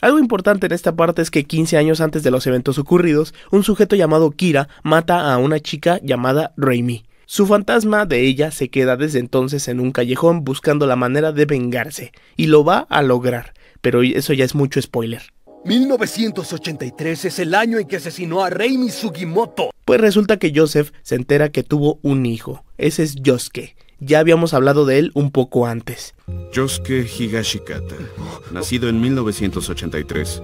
Algo importante en esta parte es que 15 años antes de los eventos ocurridos, un sujeto llamado Kira mata a una chica llamada Raimi. Su fantasma de ella se queda desde entonces en un callejón buscando la manera de vengarse, y lo va a lograr, pero eso ya es mucho spoiler. 1983 es el año en que asesinó a Raimi Sugimoto. Pues resulta que Joseph se entera que tuvo un hijo, ese es Yosuke, ya habíamos hablado de él un poco antes. Yosuke Higashikata, nacido en 1983.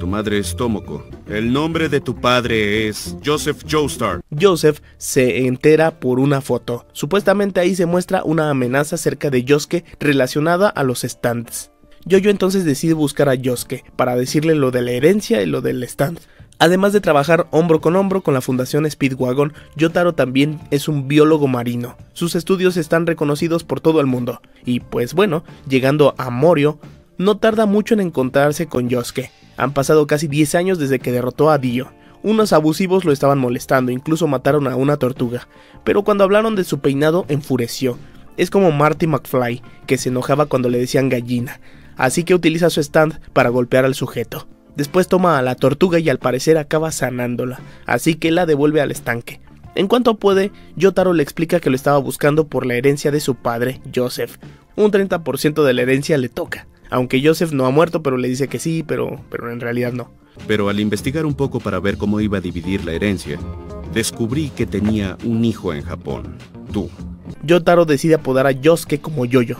Tu madre es Tomoko. El nombre de tu padre es Joseph Joestar. Joseph se entera por una foto. Supuestamente ahí se muestra una amenaza cerca de Yosuke relacionada a los stands. Yo, yo entonces decide buscar a Yosuke para decirle lo de la herencia y lo del stand. Además de trabajar hombro con hombro con la Fundación Speedwagon, Yotaro también es un biólogo marino. Sus estudios están reconocidos por todo el mundo. Y pues bueno, llegando a Morio, no tarda mucho en encontrarse con Yosuke. Han pasado casi 10 años desde que derrotó a Dio. Unos abusivos lo estaban molestando, incluso mataron a una tortuga. Pero cuando hablaron de su peinado, enfureció. Es como Marty McFly, que se enojaba cuando le decían gallina. Así que utiliza su stand para golpear al sujeto. Después toma a la tortuga y al parecer acaba sanándola, así que la devuelve al estanque. En cuanto puede, Yotaro le explica que lo estaba buscando por la herencia de su padre, Joseph. Un 30% de la herencia le toca, aunque Joseph no ha muerto, pero le dice que sí, pero, pero en realidad no. Pero al investigar un poco para ver cómo iba a dividir la herencia, descubrí que tenía un hijo en Japón, tú. Yotaro decide apodar a Yosuke como Yoyo,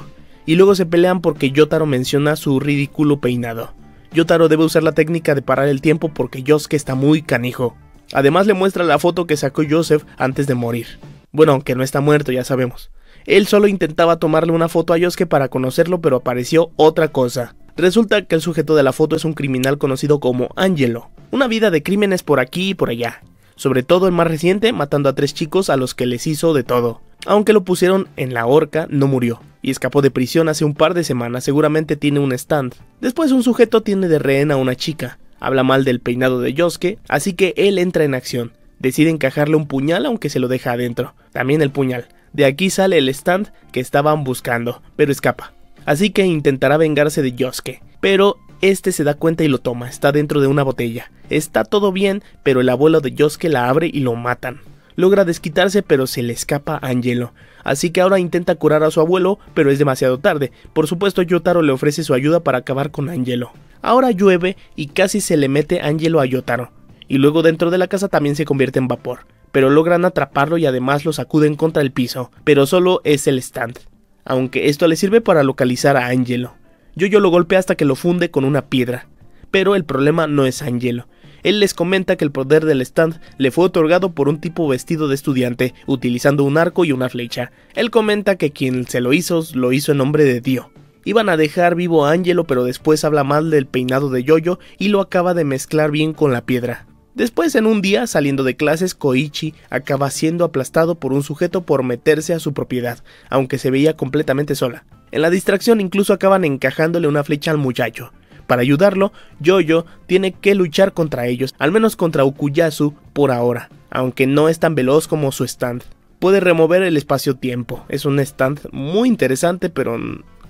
y luego se pelean porque Yotaro menciona su ridículo peinado. Yotaro debe usar la técnica de parar el tiempo porque Yosuke está muy canijo. Además le muestra la foto que sacó Joseph antes de morir. Bueno, aunque no está muerto, ya sabemos. Él solo intentaba tomarle una foto a Yosuke para conocerlo, pero apareció otra cosa. Resulta que el sujeto de la foto es un criminal conocido como Angelo. Una vida de crímenes por aquí y por allá. Sobre todo el más reciente, matando a tres chicos a los que les hizo de todo. Aunque lo pusieron en la horca, no murió y escapó de prisión hace un par de semanas, seguramente tiene un stand. Después un sujeto tiene de rehén a una chica, habla mal del peinado de Yosuke, así que él entra en acción. Decide encajarle un puñal aunque se lo deja adentro. También el puñal. De aquí sale el stand que estaban buscando, pero escapa. Así que intentará vengarse de Yosuke, pero este se da cuenta y lo toma, está dentro de una botella. Está todo bien, pero el abuelo de Yosuke la abre y lo matan. Logra desquitarse pero se le escapa a Angelo, así que ahora intenta curar a su abuelo pero es demasiado tarde, por supuesto Yotaro le ofrece su ayuda para acabar con Angelo. Ahora llueve y casi se le mete Angelo a Yotaro, y luego dentro de la casa también se convierte en vapor, pero logran atraparlo y además lo sacuden contra el piso, pero solo es el stand, aunque esto le sirve para localizar a Angelo. Yoyo lo golpea hasta que lo funde con una piedra, pero el problema no es Angelo, él les comenta que el poder del stand le fue otorgado por un tipo vestido de estudiante, utilizando un arco y una flecha. Él comenta que quien se lo hizo, lo hizo en nombre de Dios. Iban a dejar vivo a Angelo, pero después habla mal del peinado de Yoyo y lo acaba de mezclar bien con la piedra. Después, en un día, saliendo de clases, Koichi acaba siendo aplastado por un sujeto por meterse a su propiedad, aunque se veía completamente sola. En la distracción incluso acaban encajándole una flecha al muchacho. Para ayudarlo, Yoyo tiene que luchar contra ellos, al menos contra Ukuyasu por ahora, aunque no es tan veloz como su stand. Puede remover el espacio-tiempo, es un stand muy interesante, pero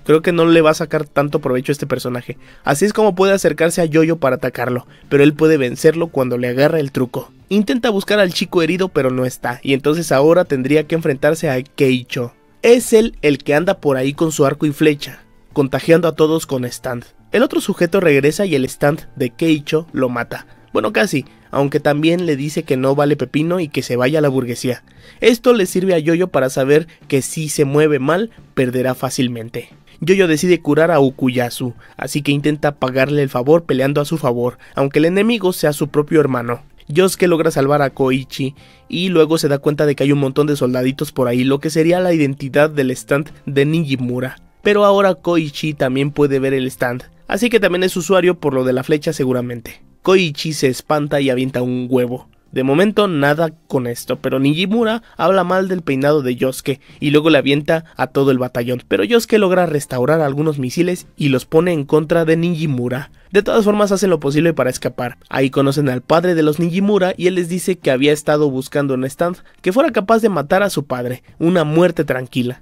creo que no le va a sacar tanto provecho a este personaje. Así es como puede acercarse a Yoyo para atacarlo, pero él puede vencerlo cuando le agarra el truco. Intenta buscar al chico herido pero no está, y entonces ahora tendría que enfrentarse a Keicho. Es él el que anda por ahí con su arco y flecha, contagiando a todos con stand. El otro sujeto regresa y el stand de Keicho lo mata. Bueno, casi, aunque también le dice que no vale pepino y que se vaya a la burguesía. Esto le sirve a Yoyo para saber que si se mueve mal, perderá fácilmente. Yoyo decide curar a Ukuyasu, así que intenta pagarle el favor peleando a su favor, aunque el enemigo sea su propio hermano. Yosuke logra salvar a Koichi y luego se da cuenta de que hay un montón de soldaditos por ahí, lo que sería la identidad del stand de Ninjimura. Pero ahora Koichi también puede ver el stand, así que también es usuario por lo de la flecha seguramente. Koichi se espanta y avienta un huevo. De momento nada con esto, pero Nijimura habla mal del peinado de Yosuke y luego le avienta a todo el batallón, pero Yosuke logra restaurar algunos misiles y los pone en contra de Nijimura. De todas formas hacen lo posible para escapar. Ahí conocen al padre de los Nijimura y él les dice que había estado buscando un stand que fuera capaz de matar a su padre, una muerte tranquila.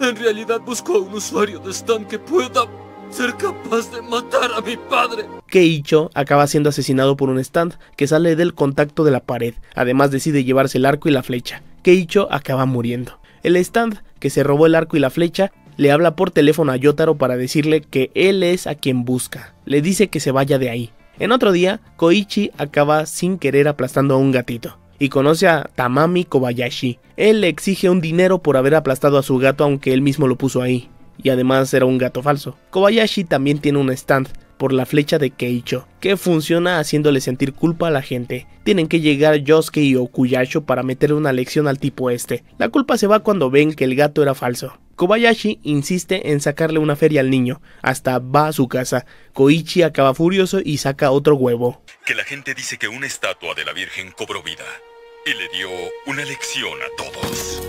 En realidad busco a un usuario de stand que pueda ser capaz de matar a mi padre. Keicho acaba siendo asesinado por un stand que sale del contacto de la pared, además decide llevarse el arco y la flecha. Keicho acaba muriendo. El stand que se robó el arco y la flecha le habla por teléfono a Yotaro para decirle que él es a quien busca. Le dice que se vaya de ahí. En otro día, Koichi acaba sin querer aplastando a un gatito y conoce a Tamami Kobayashi. Él le exige un dinero por haber aplastado a su gato aunque él mismo lo puso ahí y además era un gato falso. Kobayashi también tiene un stand por la flecha de Keicho, que funciona haciéndole sentir culpa a la gente. Tienen que llegar Yosuke y Okuyashi para meter una lección al tipo este. La culpa se va cuando ven que el gato era falso. Kobayashi insiste en sacarle una feria al niño, hasta va a su casa. Koichi acaba furioso y saca otro huevo. Que la gente dice que una estatua de la Virgen cobró vida y le dio una lección a todos.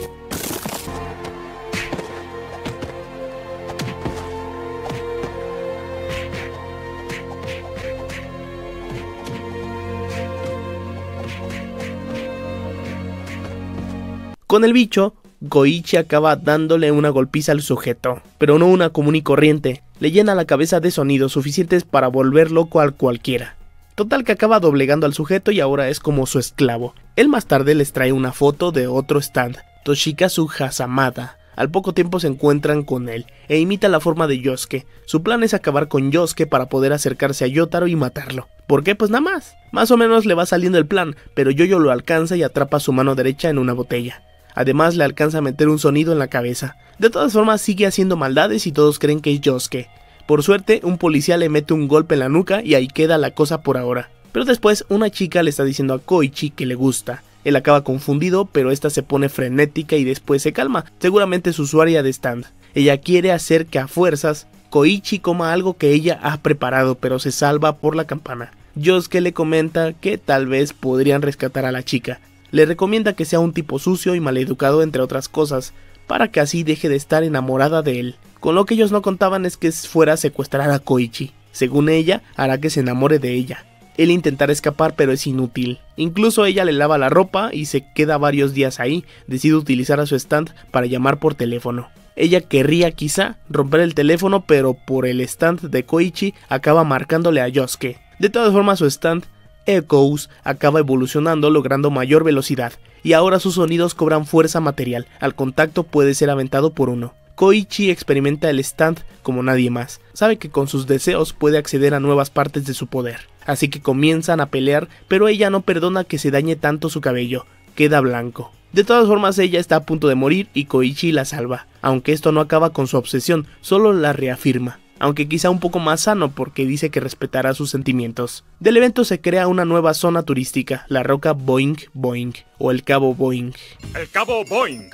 Con el bicho, Goichi acaba dándole una golpiza al sujeto, pero no una común y corriente, le llena la cabeza de sonidos suficientes para volver loco al cualquiera. Total que acaba doblegando al sujeto y ahora es como su esclavo. Él más tarde les trae una foto de otro stand, Toshikazu Hasamada. Al poco tiempo se encuentran con él e imita la forma de Yosuke. Su plan es acabar con Yosuke para poder acercarse a Yotaro y matarlo. ¿Por qué? Pues nada más. Más o menos le va saliendo el plan, pero Yoyo lo alcanza y atrapa su mano derecha en una botella. Además le alcanza a meter un sonido en la cabeza. De todas formas sigue haciendo maldades y todos creen que es Josuke. Por suerte, un policía le mete un golpe en la nuca y ahí queda la cosa por ahora. Pero después una chica le está diciendo a Koichi que le gusta. Él acaba confundido, pero esta se pone frenética y después se calma, seguramente es usuaria de stand. Ella quiere hacer que a fuerzas Koichi coma algo que ella ha preparado, pero se salva por la campana. Josuke le comenta que tal vez podrían rescatar a la chica, le recomienda que sea un tipo sucio y maleducado entre otras cosas, para que así deje de estar enamorada de él. Con lo que ellos no contaban es que fuera a secuestrar a Koichi. Según ella, hará que se enamore de ella. Él intentará escapar pero es inútil. Incluso ella le lava la ropa y se queda varios días ahí. Decide utilizar a su stand para llamar por teléfono. Ella querría quizá romper el teléfono pero por el stand de Koichi acaba marcándole a Yosuke. De todas formas su stand Echoes acaba evolucionando logrando mayor velocidad, y ahora sus sonidos cobran fuerza material, al contacto puede ser aventado por uno. Koichi experimenta el stand como nadie más, sabe que con sus deseos puede acceder a nuevas partes de su poder, así que comienzan a pelear, pero ella no perdona que se dañe tanto su cabello, queda blanco. De todas formas, ella está a punto de morir y Koichi la salva, aunque esto no acaba con su obsesión, solo la reafirma aunque quizá un poco más sano porque dice que respetará sus sentimientos. Del evento se crea una nueva zona turística, la roca Boing Boing, o el Cabo Boing. El Cabo Boing.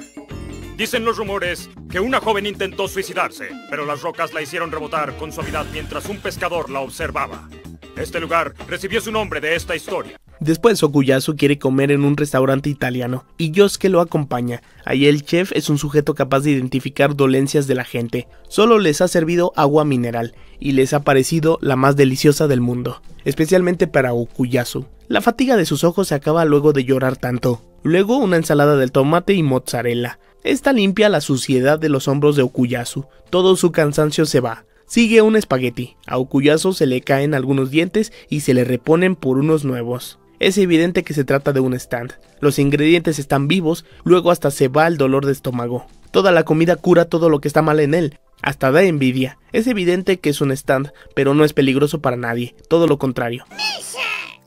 Dicen los rumores que una joven intentó suicidarse, pero las rocas la hicieron rebotar con suavidad mientras un pescador la observaba. Este lugar recibió su nombre de esta historia. Después Okuyasu quiere comer en un restaurante italiano y Yosuke lo acompaña. Ahí el chef es un sujeto capaz de identificar dolencias de la gente. Solo les ha servido agua mineral y les ha parecido la más deliciosa del mundo, especialmente para Okuyasu. La fatiga de sus ojos se acaba luego de llorar tanto. Luego una ensalada de tomate y mozzarella. Esta limpia la suciedad de los hombros de Okuyasu. Todo su cansancio se va. Sigue un espagueti, a Okuyasu se le caen algunos dientes y se le reponen por unos nuevos. Es evidente que se trata de un stand. Los ingredientes están vivos, luego hasta se va el dolor de estómago. Toda la comida cura todo lo que está mal en él, hasta da envidia. Es evidente que es un stand, pero no es peligroso para nadie, todo lo contrario.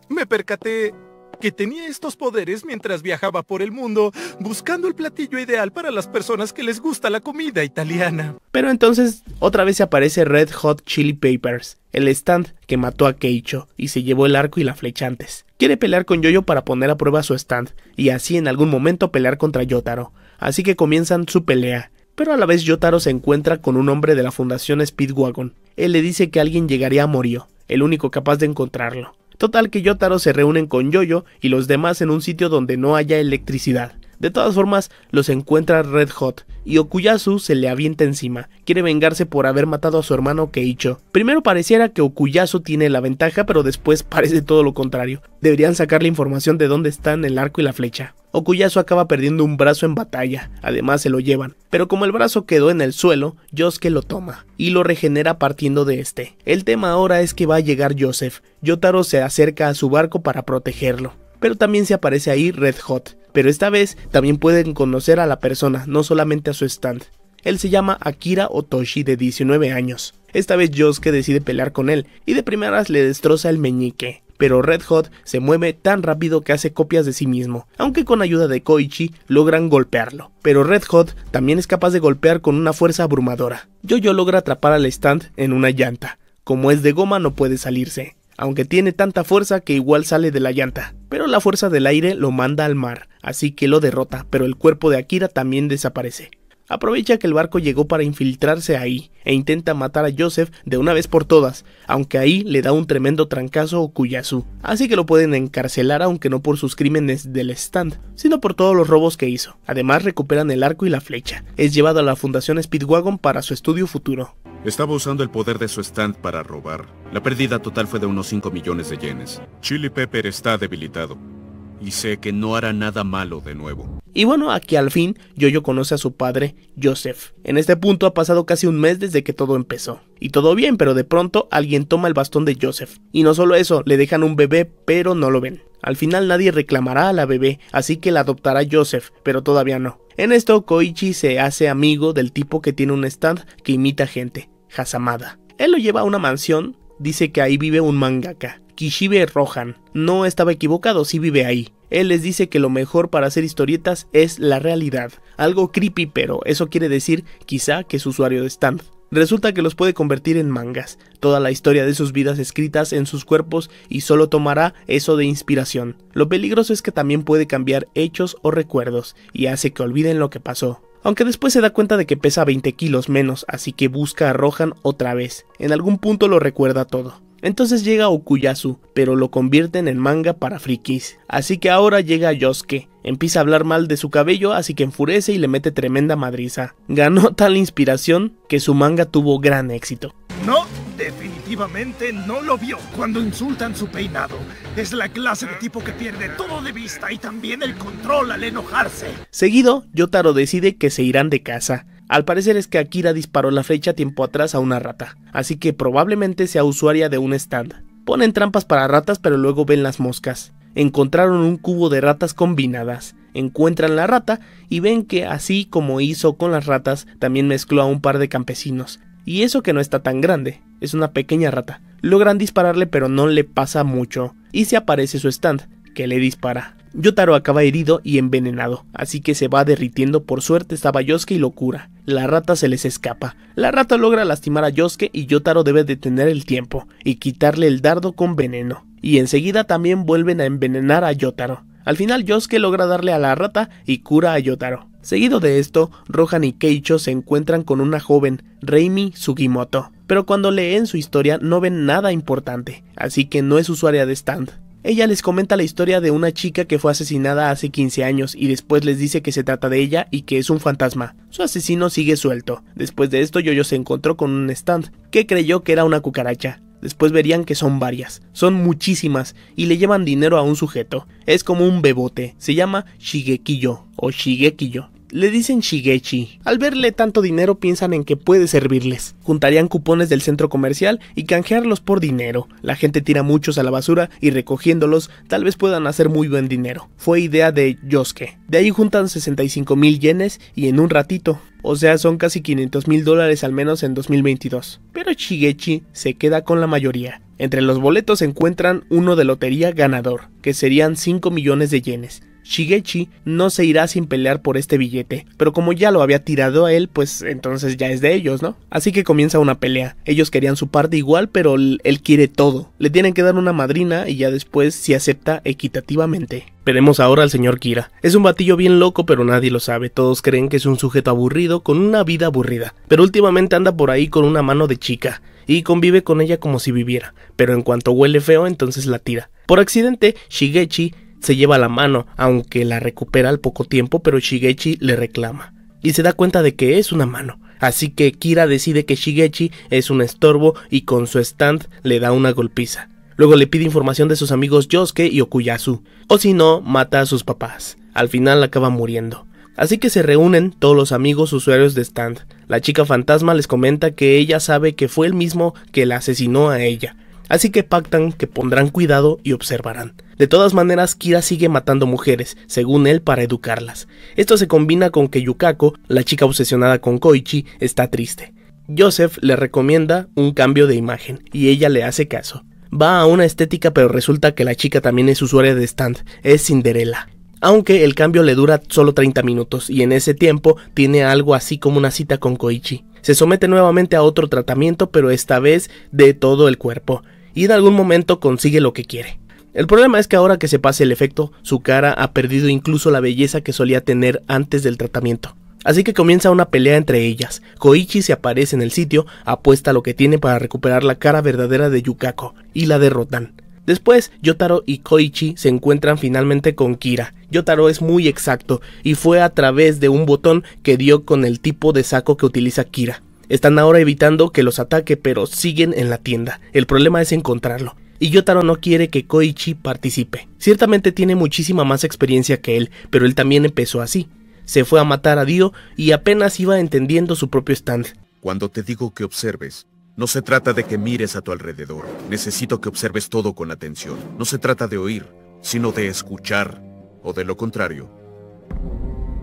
Me percaté que tenía estos poderes mientras viajaba por el mundo buscando el platillo ideal para las personas que les gusta la comida italiana. Pero entonces otra vez aparece Red Hot Chili Peppers, el stand que mató a Keicho y se llevó el arco y la flecha antes. Quiere pelear con Yoyo para poner a prueba su stand y así en algún momento pelear contra Yotaro. Así que comienzan su pelea. Pero a la vez Yotaro se encuentra con un hombre de la fundación Speedwagon. Él le dice que alguien llegaría a Morio, el único capaz de encontrarlo. Total que Yotaro se reúnen con Yoyo y los demás en un sitio donde no haya electricidad. De todas formas, los encuentra Red Hot y Okuyasu se le avienta encima. Quiere vengarse por haber matado a su hermano Keicho. Primero pareciera que Okuyasu tiene la ventaja, pero después parece todo lo contrario. Deberían sacar la información de dónde están el arco y la flecha. Okuyasu acaba perdiendo un brazo en batalla, además se lo llevan, pero como el brazo quedó en el suelo, Yosuke lo toma y lo regenera partiendo de este. El tema ahora es que va a llegar Joseph, Yotaro se acerca a su barco para protegerlo, pero también se aparece ahí Red Hot, pero esta vez también pueden conocer a la persona, no solamente a su stand. Él se llama Akira Otoshi de 19 años. Esta vez Yosuke decide pelear con él y de primeras le destroza el meñique, pero Red Hot se mueve tan rápido que hace copias de sí mismo, aunque con ayuda de Koichi logran golpearlo. Pero Red Hot también es capaz de golpear con una fuerza abrumadora. Jojo logra atrapar al stand en una llanta. Como es de goma no puede salirse, aunque tiene tanta fuerza que igual sale de la llanta. Pero la fuerza del aire lo manda al mar, así que lo derrota, pero el cuerpo de Akira también desaparece. Aprovecha que el barco llegó para infiltrarse ahí e intenta matar a Joseph de una vez por todas, aunque ahí le da un tremendo trancazo o Kuyasu, así que lo pueden encarcelar aunque no por sus crímenes del stand, sino por todos los robos que hizo. Además recuperan el arco y la flecha. Es llevado a la Fundación Speedwagon para su estudio futuro. Estaba usando el poder de su stand para robar. La pérdida total fue de unos 5 millones de yenes. Chili Pepper está debilitado y sé que no hará nada malo de nuevo. Y bueno, aquí al fin, Jojo conoce a su padre, Joseph. En este punto ha pasado casi un mes desde que todo empezó. Y todo bien, pero de pronto alguien toma el bastón de Joseph. Y no solo eso, le dejan un bebé, pero no lo ven. Al final nadie reclamará a la bebé, así que la adoptará Joseph, pero todavía no. En esto, Koichi se hace amigo del tipo que tiene un stand que imita gente, Hasamada. Él lo lleva a una mansión, dice que ahí vive un mangaka, Kishibe Rohan. No estaba equivocado, sí vive ahí. Él les dice que lo mejor para hacer historietas es la realidad. Algo creepy, pero eso quiere decir quizá que es usuario de stand. Resulta que los puede convertir en mangas, toda la historia de sus vidas escritas en sus cuerpos y solo tomará eso de inspiración. Lo peligroso es que también puede cambiar hechos o recuerdos y hace que olviden lo que pasó aunque después se da cuenta de que pesa 20 kilos menos, así que busca a Rohan otra vez. En algún punto lo recuerda todo. Entonces llega Okuyasu, pero lo convierten en manga para frikis. Así que ahora llega Yosuke. Empieza a hablar mal de su cabello, así que enfurece y le mete tremenda madriza. Ganó tal inspiración que su manga tuvo gran éxito. No, definitivamente no lo vio cuando insultan su peinado. Es la clase de tipo que pierde todo de vista y también el control al enojarse. Seguido, Yotaro decide que se irán de casa. Al parecer es que Akira disparó la flecha tiempo atrás a una rata, así que probablemente sea usuaria de un stand. Ponen trampas para ratas pero luego ven las moscas. Encontraron un cubo de ratas combinadas, encuentran la rata y ven que así como hizo con las ratas, también mezcló a un par de campesinos. Y eso que no está tan grande, es una pequeña rata. Logran dispararle pero no le pasa mucho, y se aparece su stand, que le dispara. Yotaro acaba herido y envenenado, así que se va derritiendo por suerte estaba Yosuke y lo cura. La rata se les escapa. La rata logra lastimar a Yosuke y Yotaro debe detener el tiempo y quitarle el dardo con veneno. Y enseguida también vuelven a envenenar a Yotaro. Al final Yosuke logra darle a la rata y cura a Yotaro. Seguido de esto, Rohan y Keicho se encuentran con una joven, Reimi Sugimoto, pero cuando leen su historia no ven nada importante, así que no es usuaria de Stand. Ella les comenta la historia de una chica que fue asesinada hace 15 años y después les dice que se trata de ella y que es un fantasma. Su asesino sigue suelto. Después de esto, Yoyo se encontró con un stand que creyó que era una cucaracha. Después verían que son varias, son muchísimas, y le llevan dinero a un sujeto. Es como un bebote, se llama Shigekiyo o Shigekiyo. Le dicen Shigechi. Al verle tanto dinero piensan en que puede servirles. Juntarían cupones del centro comercial y canjearlos por dinero. La gente tira muchos a la basura y recogiéndolos tal vez puedan hacer muy buen dinero. Fue idea de Yosuke. De ahí juntan 65 mil yenes y en un ratito. O sea, son casi 500 mil dólares al menos en 2022. Pero Shigechi se queda con la mayoría. Entre los boletos se encuentran uno de lotería ganador, que serían 5 millones de yenes, Shigechi no se irá sin pelear por este billete, pero como ya lo había tirado a él, pues entonces ya es de ellos, ¿no? Así que comienza una pelea. Ellos querían su parte igual, pero él quiere todo. Le tienen que dar una madrina y ya después si acepta equitativamente. Veremos ahora al señor Kira. Es un batillo bien loco, pero nadie lo sabe. Todos creen que es un sujeto aburrido con una vida aburrida. Pero últimamente anda por ahí con una mano de chica y convive con ella como si viviera. Pero en cuanto huele feo, entonces la tira. Por accidente, Shigechi se lleva la mano, aunque la recupera al poco tiempo, pero Shigechi le reclama y se da cuenta de que es una mano. Así que Kira decide que Shigechi es un estorbo y con su stand le da una golpiza. Luego le pide información de sus amigos Yosuke y Okuyasu, o si no, mata a sus papás. Al final acaba muriendo. Así que se reúnen todos los amigos usuarios de Stand. La chica fantasma les comenta que ella sabe que fue el mismo que la asesinó a ella. Así que pactan que pondrán cuidado y observarán. De todas maneras, Kira sigue matando mujeres, según él, para educarlas. Esto se combina con que Yukako, la chica obsesionada con Koichi, está triste. Joseph le recomienda un cambio de imagen, y ella le hace caso. Va a una estética pero resulta que la chica también es usuaria de stand, es Cinderella. Aunque el cambio le dura solo 30 minutos y en ese tiempo tiene algo así como una cita con Koichi. Se somete nuevamente a otro tratamiento pero esta vez de todo el cuerpo y en algún momento consigue lo que quiere. El problema es que ahora que se pase el efecto, su cara ha perdido incluso la belleza que solía tener antes del tratamiento. Así que comienza una pelea entre ellas. Koichi se aparece en el sitio, apuesta lo que tiene para recuperar la cara verdadera de Yukako, y la derrotan. Después, Yotaro y Koichi se encuentran finalmente con Kira. Yotaro es muy exacto, y fue a través de un botón que dio con el tipo de saco que utiliza Kira. Están ahora evitando que los ataque, pero siguen en la tienda. El problema es encontrarlo y Yotaro no quiere que Koichi participe. Ciertamente tiene muchísima más experiencia que él, pero él también empezó así. Se fue a matar a Dio y apenas iba entendiendo su propio stand. Cuando te digo que observes, no se trata de que mires a tu alrededor. Necesito que observes todo con atención. No se trata de oír, sino de escuchar. O de lo contrario,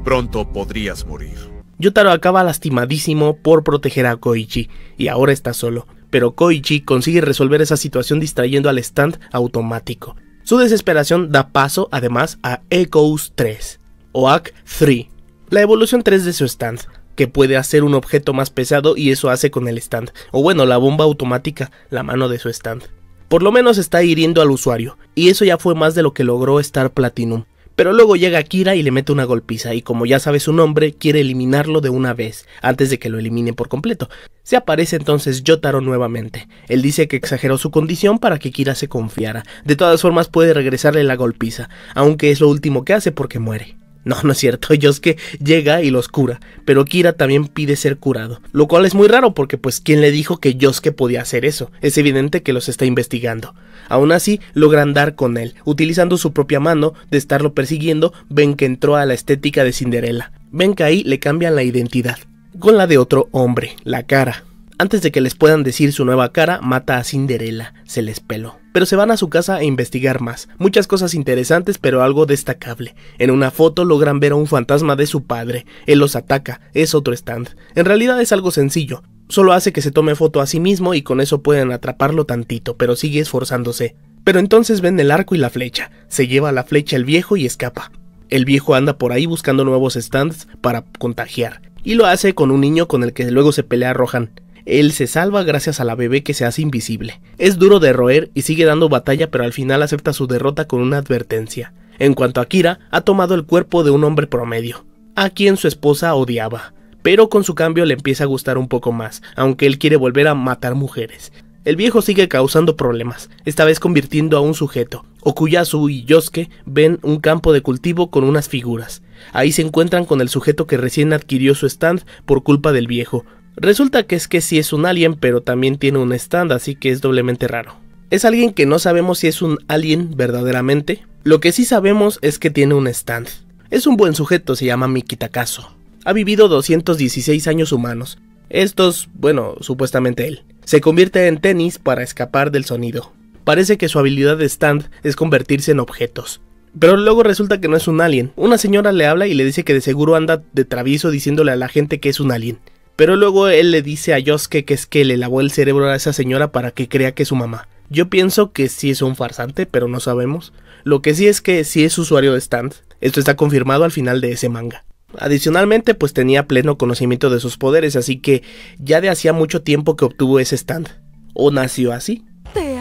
pronto podrías morir. Yotaro acaba lastimadísimo por proteger a Koichi y ahora está solo pero Koichi consigue resolver esa situación distrayendo al stand automático. Su desesperación da paso además a Echoes 3, o Act 3, la evolución 3 de su stand, que puede hacer un objeto más pesado y eso hace con el stand, o bueno, la bomba automática, la mano de su stand. Por lo menos está hiriendo al usuario, y eso ya fue más de lo que logró Star Platinum. Pero luego llega Kira y le mete una golpiza y como ya sabe su nombre, quiere eliminarlo de una vez, antes de que lo elimine por completo. Se aparece entonces Yotaro nuevamente. Él dice que exageró su condición para que Kira se confiara. De todas formas puede regresarle la golpiza, aunque es lo último que hace porque muere. No, no es cierto, Yosuke llega y los cura, pero Kira también pide ser curado, lo cual es muy raro porque pues ¿quién le dijo que Yosuke podía hacer eso? Es evidente que los está investigando. Aún así, logran dar con él, utilizando su propia mano de estarlo persiguiendo, ven que entró a la estética de Cinderella. Ven que ahí le cambian la identidad, con la de otro hombre, la cara. Antes de que les puedan decir su nueva cara, mata a Cinderella, se les peló. Pero se van a su casa a investigar más, muchas cosas interesantes pero algo destacable. En una foto logran ver a un fantasma de su padre, él los ataca, es otro stand. En realidad es algo sencillo, solo hace que se tome foto a sí mismo y con eso pueden atraparlo tantito, pero sigue esforzándose. Pero entonces ven el arco y la flecha, se lleva la flecha el viejo y escapa. El viejo anda por ahí buscando nuevos stands para contagiar, y lo hace con un niño con el que luego se pelea Rohan. Él se salva gracias a la bebé que se hace invisible. Es duro de roer y sigue dando batalla pero al final acepta su derrota con una advertencia. En cuanto a Kira, ha tomado el cuerpo de un hombre promedio, a quien su esposa odiaba. Pero con su cambio le empieza a gustar un poco más, aunque él quiere volver a matar mujeres. El viejo sigue causando problemas, esta vez convirtiendo a un sujeto. Okuyasu y Yosuke ven un campo de cultivo con unas figuras. Ahí se encuentran con el sujeto que recién adquirió su stand por culpa del viejo, Resulta que es que sí es un alien, pero también tiene un stand, así que es doblemente raro. Es alguien que no sabemos si es un alien verdaderamente. Lo que sí sabemos es que tiene un stand. Es un buen sujeto, se llama Miki Takaso. Ha vivido 216 años humanos. Estos, bueno, supuestamente él. Se convierte en tenis para escapar del sonido. Parece que su habilidad de stand es convertirse en objetos. Pero luego resulta que no es un alien. Una señora le habla y le dice que de seguro anda de travieso diciéndole a la gente que es un alien. Pero luego él le dice a Yosuke que es que le lavó el cerebro a esa señora para que crea que es su mamá. Yo pienso que sí es un farsante, pero no sabemos. Lo que sí es que sí es usuario de stand. Esto está confirmado al final de ese manga. Adicionalmente, pues tenía pleno conocimiento de sus poderes, así que ya de hacía mucho tiempo que obtuvo ese stand. O nació así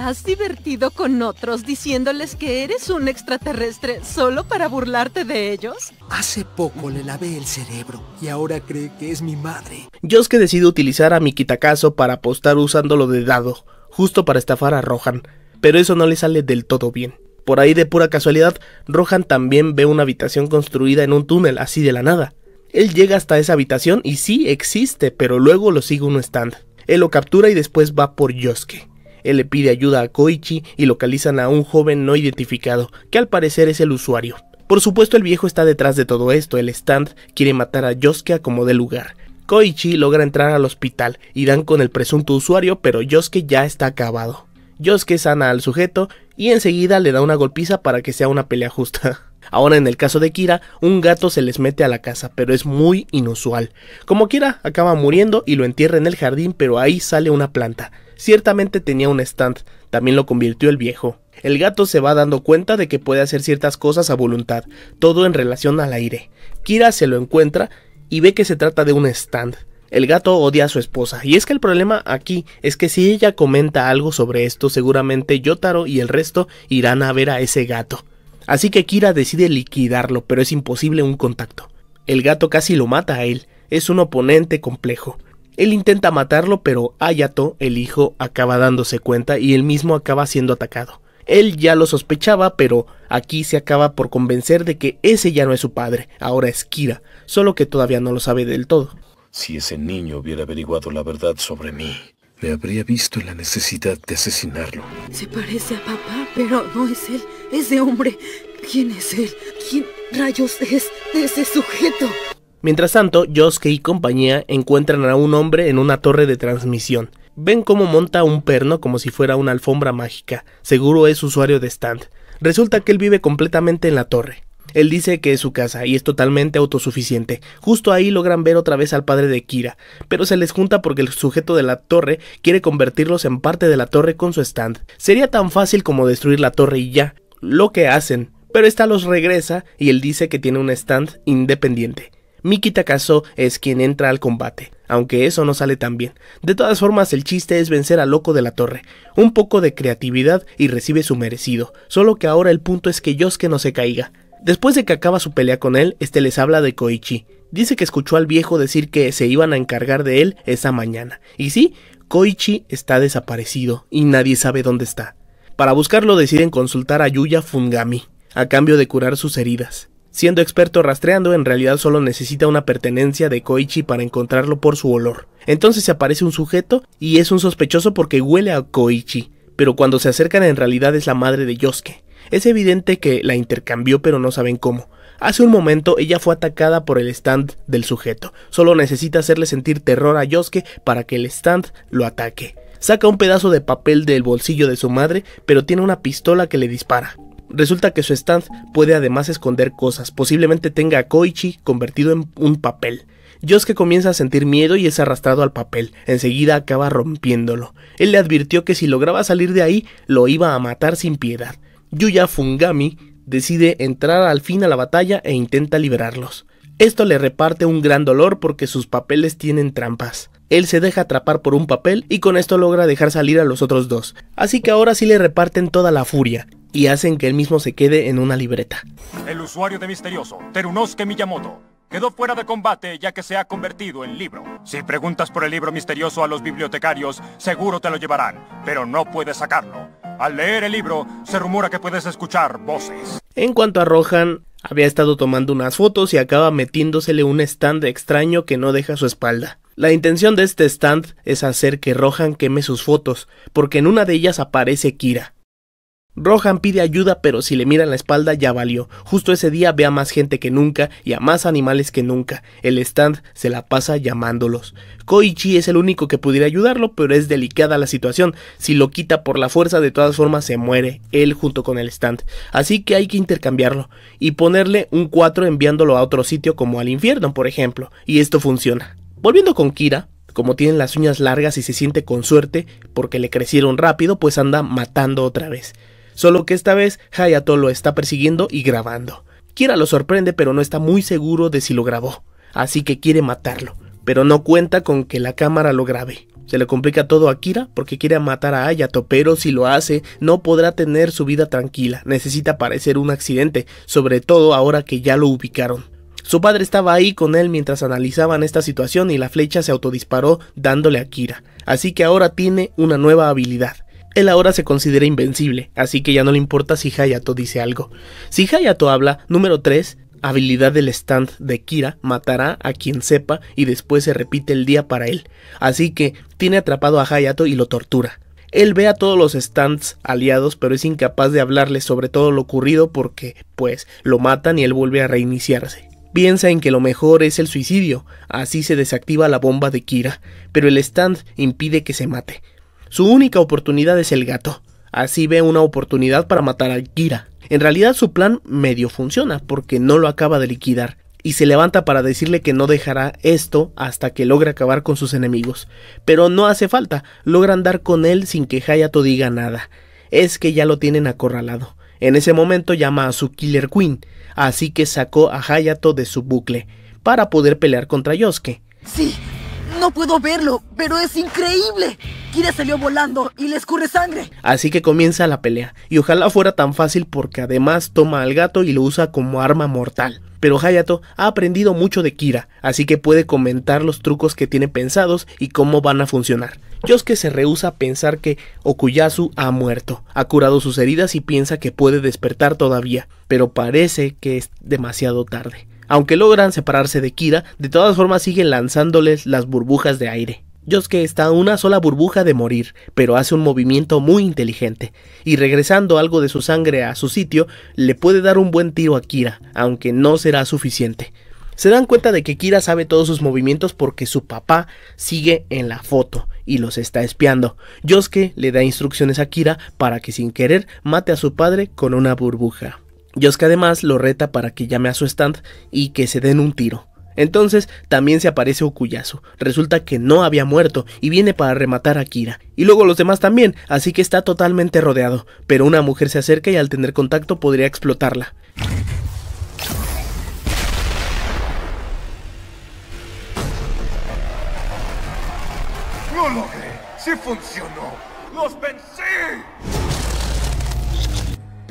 has divertido con otros diciéndoles que eres un extraterrestre solo para burlarte de ellos? Hace poco le lavé el cerebro y ahora cree que es mi madre. Yosuke decide utilizar a mi Kitakazo para apostar usándolo de dado, justo para estafar a Rohan, pero eso no le sale del todo bien. Por ahí de pura casualidad, Rohan también ve una habitación construida en un túnel así de la nada. Él llega hasta esa habitación y sí existe, pero luego lo sigue un stand. Él lo captura y después va por Yosuke. Él le pide ayuda a Koichi y localizan a un joven no identificado, que al parecer es el usuario. Por supuesto el viejo está detrás de todo esto, el stand quiere matar a Yosuke como de lugar. Koichi logra entrar al hospital y dan con el presunto usuario, pero Yosuke ya está acabado. Yosuke sana al sujeto y enseguida le da una golpiza para que sea una pelea justa. Ahora en el caso de Kira, un gato se les mete a la casa, pero es muy inusual. Como Kira acaba muriendo y lo entierra en el jardín, pero ahí sale una planta. Ciertamente tenía un stand, también lo convirtió el viejo. El gato se va dando cuenta de que puede hacer ciertas cosas a voluntad, todo en relación al aire. Kira se lo encuentra y ve que se trata de un stand. El gato odia a su esposa, y es que el problema aquí es que si ella comenta algo sobre esto, seguramente Yotaro y el resto irán a ver a ese gato. Así que Kira decide liquidarlo, pero es imposible un contacto. El gato casi lo mata a él, es un oponente complejo. Él intenta matarlo, pero Ayato, el hijo, acaba dándose cuenta y él mismo acaba siendo atacado. Él ya lo sospechaba, pero aquí se acaba por convencer de que ese ya no es su padre, ahora es Kira, solo que todavía no lo sabe del todo. Si ese niño hubiera averiguado la verdad sobre mí, me habría visto la necesidad de asesinarlo. Se parece a papá, pero no es él, es de hombre. ¿Quién es él? ¿Quién rayos es ese sujeto? Mientras tanto, Josuke y compañía encuentran a un hombre en una torre de transmisión. Ven cómo monta un perno como si fuera una alfombra mágica. Seguro es usuario de stand. Resulta que él vive completamente en la torre. Él dice que es su casa y es totalmente autosuficiente. Justo ahí logran ver otra vez al padre de Kira, pero se les junta porque el sujeto de la torre quiere convertirlos en parte de la torre con su stand. Sería tan fácil como destruir la torre y ya, lo que hacen. Pero esta los regresa y él dice que tiene un stand independiente. Miki Takaso es quien entra al combate, aunque eso no sale tan bien. De todas formas, el chiste es vencer al loco de la torre. Un poco de creatividad y recibe su merecido, solo que ahora el punto es que Yosuke no se caiga. Después de que acaba su pelea con él, este les habla de Koichi. Dice que escuchó al viejo decir que se iban a encargar de él esa mañana. Y sí, Koichi está desaparecido y nadie sabe dónde está. Para buscarlo deciden consultar a Yuya Fungami, a cambio de curar sus heridas. Siendo experto rastreando, en realidad solo necesita una pertenencia de Koichi para encontrarlo por su olor. Entonces aparece un sujeto y es un sospechoso porque huele a Koichi, pero cuando se acercan en realidad es la madre de Yosuke. Es evidente que la intercambió pero no saben cómo. Hace un momento ella fue atacada por el stand del sujeto. Solo necesita hacerle sentir terror a Yosuke para que el stand lo ataque. Saca un pedazo de papel del bolsillo de su madre, pero tiene una pistola que le dispara. Resulta que su stand puede además esconder cosas, posiblemente tenga a Koichi convertido en un papel. Yosuke comienza a sentir miedo y es arrastrado al papel, enseguida acaba rompiéndolo. Él le advirtió que si lograba salir de ahí, lo iba a matar sin piedad. Yuya Fungami decide entrar al fin a la batalla e intenta liberarlos. Esto le reparte un gran dolor porque sus papeles tienen trampas. Él se deja atrapar por un papel y con esto logra dejar salir a los otros dos. Así que ahora sí le reparten toda la furia y hacen que él mismo se quede en una libreta. El usuario de misterioso, Terunosuke Miyamoto, quedó fuera de combate ya que se ha convertido en libro. Si preguntas por el libro misterioso a los bibliotecarios, seguro te lo llevarán, pero no puedes sacarlo. Al leer el libro, se rumora que puedes escuchar voces. En cuanto a Rohan, había estado tomando unas fotos y acaba metiéndosele un stand extraño que no deja su espalda. La intención de este stand es hacer que Rohan queme sus fotos, porque en una de ellas aparece Kira. Rohan pide ayuda, pero si le miran la espalda ya valió. Justo ese día ve a más gente que nunca y a más animales que nunca. El stand se la pasa llamándolos. Koichi es el único que pudiera ayudarlo, pero es delicada la situación. Si lo quita por la fuerza, de todas formas se muere, él junto con el stand. Así que hay que intercambiarlo y ponerle un 4 enviándolo a otro sitio como al infierno, por ejemplo. Y esto funciona. Volviendo con Kira, como tiene las uñas largas y se siente con suerte, porque le crecieron rápido, pues anda matando otra vez. Solo que esta vez Hayato lo está persiguiendo y grabando. Kira lo sorprende pero no está muy seguro de si lo grabó, así que quiere matarlo, pero no cuenta con que la cámara lo grabe. Se le complica todo a Kira porque quiere matar a Hayato, pero si lo hace no podrá tener su vida tranquila, necesita parecer un accidente, sobre todo ahora que ya lo ubicaron. Su padre estaba ahí con él mientras analizaban esta situación y la flecha se autodisparó dándole a Kira, así que ahora tiene una nueva habilidad, él ahora se considera invencible, así que ya no le importa si Hayato dice algo. Si Hayato habla, número 3, habilidad del stand de Kira matará a quien sepa y después se repite el día para él. Así que tiene atrapado a Hayato y lo tortura. Él ve a todos los stands aliados pero es incapaz de hablarles sobre todo lo ocurrido porque, pues, lo matan y él vuelve a reiniciarse. Piensa en que lo mejor es el suicidio, así se desactiva la bomba de Kira, pero el stand impide que se mate. Su única oportunidad es el gato. Así ve una oportunidad para matar a Kira. En realidad su plan medio funciona porque no lo acaba de liquidar y se levanta para decirle que no dejará esto hasta que logre acabar con sus enemigos. Pero no hace falta, logra andar con él sin que Hayato diga nada. Es que ya lo tienen acorralado. En ese momento llama a su Killer Queen, así que sacó a Hayato de su bucle para poder pelear contra Yosuke. Sí, no puedo verlo, pero es increíble. Kira salió volando y le escurre sangre. Así que comienza la pelea, y ojalá fuera tan fácil porque además toma al gato y lo usa como arma mortal. Pero Hayato ha aprendido mucho de Kira, así que puede comentar los trucos que tiene pensados y cómo van a funcionar. Yosuke se rehúsa a pensar que Okuyasu ha muerto, ha curado sus heridas y piensa que puede despertar todavía, pero parece que es demasiado tarde. Aunque logran separarse de Kira, de todas formas siguen lanzándoles las burbujas de aire. Yosuke está a una sola burbuja de morir, pero hace un movimiento muy inteligente, y regresando algo de su sangre a su sitio, le puede dar un buen tiro a Kira, aunque no será suficiente. Se dan cuenta de que Kira sabe todos sus movimientos porque su papá sigue en la foto y los está espiando. Yosuke le da instrucciones a Kira para que sin querer mate a su padre con una burbuja. Yosuke además lo reta para que llame a su stand y que se den un tiro. Entonces también se aparece Okuyasu. Resulta que no había muerto y viene para rematar a Kira. Y luego los demás también, así que está totalmente rodeado. Pero una mujer se acerca y al tener contacto podría explotarla. No logré! ¡Sí funcionó! ¡Los pensé!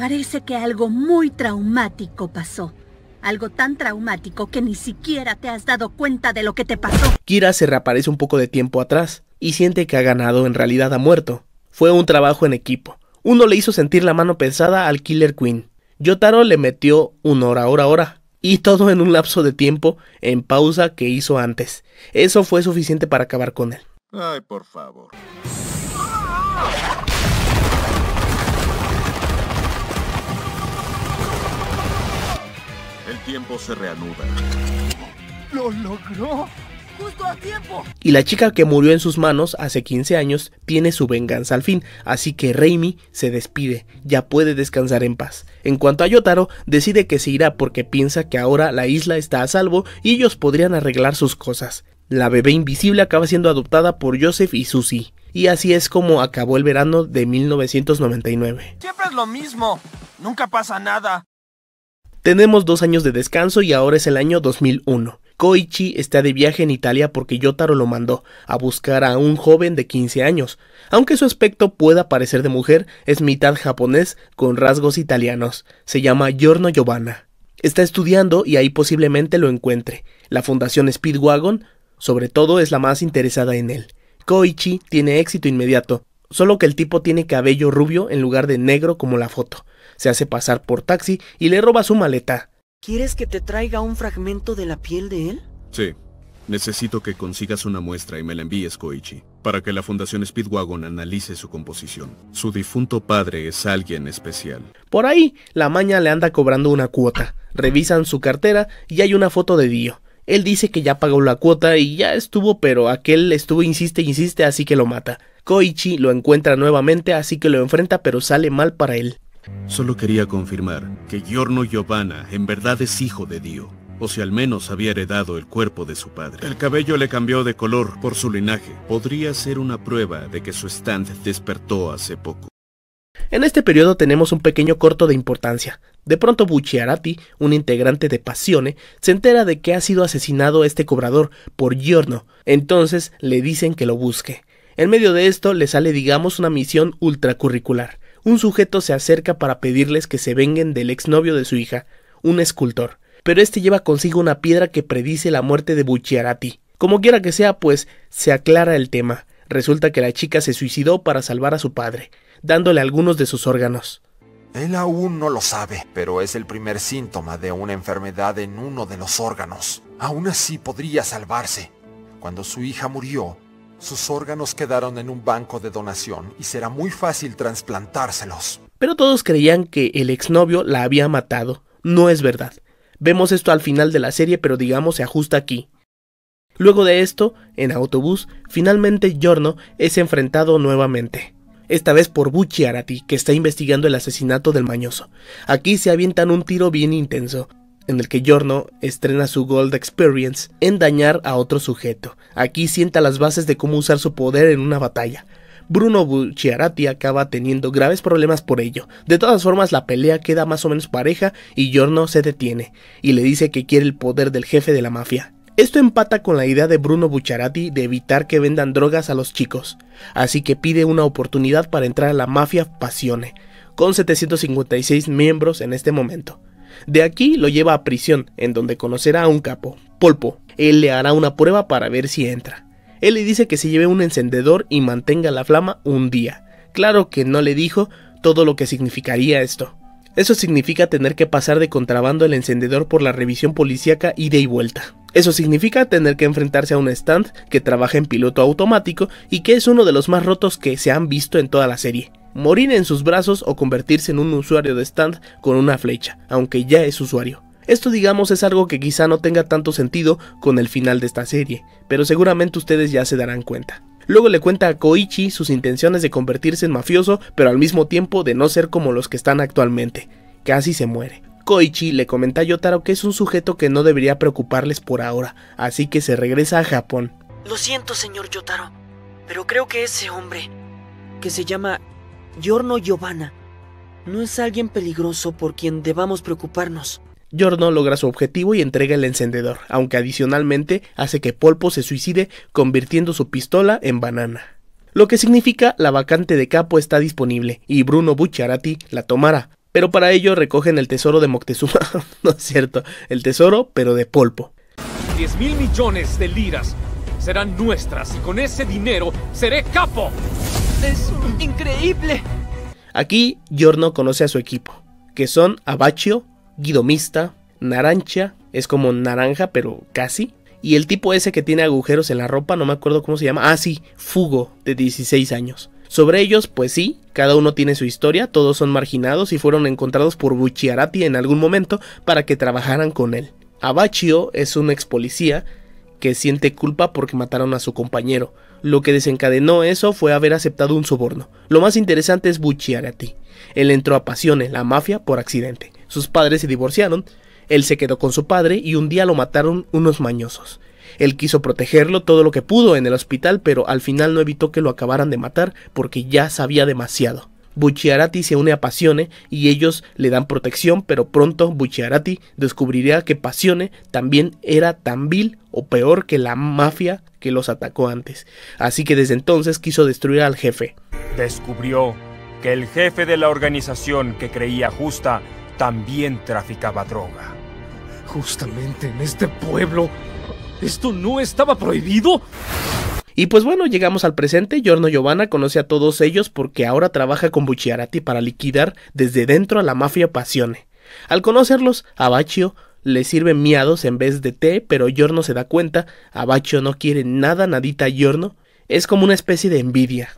Parece que algo muy traumático pasó. Algo tan traumático que ni siquiera te has dado cuenta de lo que te pasó. Kira se reaparece un poco de tiempo atrás y siente que ha ganado, en realidad ha muerto. Fue un trabajo en equipo. Uno le hizo sentir la mano pesada al Killer Queen. Yotaro le metió un hora, hora, hora. Y todo en un lapso de tiempo, en pausa que hizo antes. Eso fue suficiente para acabar con él. Ay, por favor. se reanuda. ¡Lo logró! ¡Justo a tiempo! Y la chica que murió en sus manos hace 15 años tiene su venganza al fin, así que Raimi se despide, ya puede descansar en paz. En cuanto a Yotaro, decide que se irá porque piensa que ahora la isla está a salvo y ellos podrían arreglar sus cosas. La bebé invisible acaba siendo adoptada por Joseph y Susie. Y así es como acabó el verano de 1999. Siempre es lo mismo, nunca pasa nada. Tenemos dos años de descanso y ahora es el año 2001. Koichi está de viaje en Italia porque Yotaro lo mandó a buscar a un joven de 15 años. Aunque su aspecto pueda parecer de mujer, es mitad japonés con rasgos italianos. Se llama Giorno Giovanna. Está estudiando y ahí posiblemente lo encuentre. La Fundación Speedwagon, sobre todo, es la más interesada en él. Koichi tiene éxito inmediato, solo que el tipo tiene cabello rubio en lugar de negro como la foto. Se hace pasar por taxi y le roba su maleta. ¿Quieres que te traiga un fragmento de la piel de él? Sí. Necesito que consigas una muestra y me la envíes, Koichi, para que la Fundación Speedwagon analice su composición. Su difunto padre es alguien especial. Por ahí, la maña le anda cobrando una cuota. Revisan su cartera y hay una foto de Dio. Él dice que ya pagó la cuota y ya estuvo, pero aquel estuvo insiste, insiste, así que lo mata. Koichi lo encuentra nuevamente, así que lo enfrenta pero sale mal para él. Solo quería confirmar que Giorno Giovanna en verdad es hijo de Dio, o si al menos había heredado el cuerpo de su padre. El cabello le cambió de color por su linaje. Podría ser una prueba de que su stand despertó hace poco. En este periodo tenemos un pequeño corto de importancia. De pronto Bucciarati, un integrante de Passione, se entera de que ha sido asesinado este cobrador por Giorno. Entonces le dicen que lo busque. En medio de esto le sale, digamos, una misión ultracurricular. Un sujeto se acerca para pedirles que se vengan del exnovio de su hija, un escultor, pero este lleva consigo una piedra que predice la muerte de Bucciarati. Como quiera que sea, pues se aclara el tema. Resulta que la chica se suicidó para salvar a su padre, dándole algunos de sus órganos. Él aún no lo sabe, pero es el primer síntoma de una enfermedad en uno de los órganos. Aún así podría salvarse. Cuando su hija murió, sus órganos quedaron en un banco de donación y será muy fácil trasplantárselos. Pero todos creían que el exnovio la había matado. No es verdad. Vemos esto al final de la serie, pero digamos se ajusta aquí. Luego de esto, en autobús, finalmente Giorno es enfrentado nuevamente. Esta vez por Bucci Arati, que está investigando el asesinato del mañoso. Aquí se avientan un tiro bien intenso, en el que Giorno estrena su Gold Experience en dañar a otro sujeto. Aquí sienta las bases de cómo usar su poder en una batalla. Bruno Bucciarati acaba teniendo graves problemas por ello. De todas formas, la pelea queda más o menos pareja y Giorno se detiene y le dice que quiere el poder del jefe de la mafia. Esto empata con la idea de Bruno Bucciarati de evitar que vendan drogas a los chicos, así que pide una oportunidad para entrar a la mafia Pasione, con 756 miembros en este momento. De aquí lo lleva a prisión, en donde conocerá a un capo, Polpo. Él le hará una prueba para ver si entra. Él le dice que se lleve un encendedor y mantenga la flama un día. Claro que no le dijo todo lo que significaría esto. Eso significa tener que pasar de contrabando el encendedor por la revisión policíaca y de vuelta. Eso significa tener que enfrentarse a un stand que trabaja en piloto automático y que es uno de los más rotos que se han visto en toda la serie morir en sus brazos o convertirse en un usuario de stand con una flecha, aunque ya es usuario. Esto digamos es algo que quizá no tenga tanto sentido con el final de esta serie, pero seguramente ustedes ya se darán cuenta. Luego le cuenta a Koichi sus intenciones de convertirse en mafioso, pero al mismo tiempo de no ser como los que están actualmente. Casi se muere. Koichi le comenta a Yotaro que es un sujeto que no debería preocuparles por ahora, así que se regresa a Japón. Lo siento, señor Yotaro, pero creo que ese hombre, que se llama Giorno Giovanna no es alguien peligroso por quien debamos preocuparnos. Giorno logra su objetivo y entrega el encendedor, aunque adicionalmente hace que Polpo se suicide convirtiendo su pistola en banana. Lo que significa la vacante de capo está disponible y Bruno Bucciarati la tomará, pero para ello recogen el tesoro de Moctezuma, no es cierto, el tesoro pero de Polpo. 10 mil millones de liras serán nuestras y con ese dinero seré capo. Es increíble. Aquí Giorno conoce a su equipo, que son Abaccio, Guidomista, Narancha, es como naranja pero casi, y el tipo ese que tiene agujeros en la ropa, no me acuerdo cómo se llama, ah sí, Fugo, de 16 años. Sobre ellos, pues sí, cada uno tiene su historia, todos son marginados y fueron encontrados por Bucciarati en algún momento para que trabajaran con él. Abaccio es un ex policía que siente culpa porque mataron a su compañero. Lo que desencadenó eso fue haber aceptado un soborno. Lo más interesante es Bucciarati. Él entró a pasión la mafia por accidente. Sus padres se divorciaron, él se quedó con su padre y un día lo mataron unos mañosos. Él quiso protegerlo todo lo que pudo en el hospital, pero al final no evitó que lo acabaran de matar porque ya sabía demasiado. Buchiarati se une a Pasione y ellos le dan protección, pero pronto Bucciarati descubriría que Pasione también era tan vil o peor que la mafia que los atacó antes. Así que desde entonces quiso destruir al jefe. Descubrió que el jefe de la organización que creía justa también traficaba droga. Justamente en este pueblo ¿Esto no estaba prohibido? Y pues bueno, llegamos al presente, Giorno Giovanna conoce a todos ellos porque ahora trabaja con Bucciarati para liquidar desde dentro a la mafia Pasione. Al conocerlos, Abaccio le sirve miados en vez de té, pero Giorno se da cuenta, Abaccio no quiere nada nadita a Giorno, es como una especie de envidia.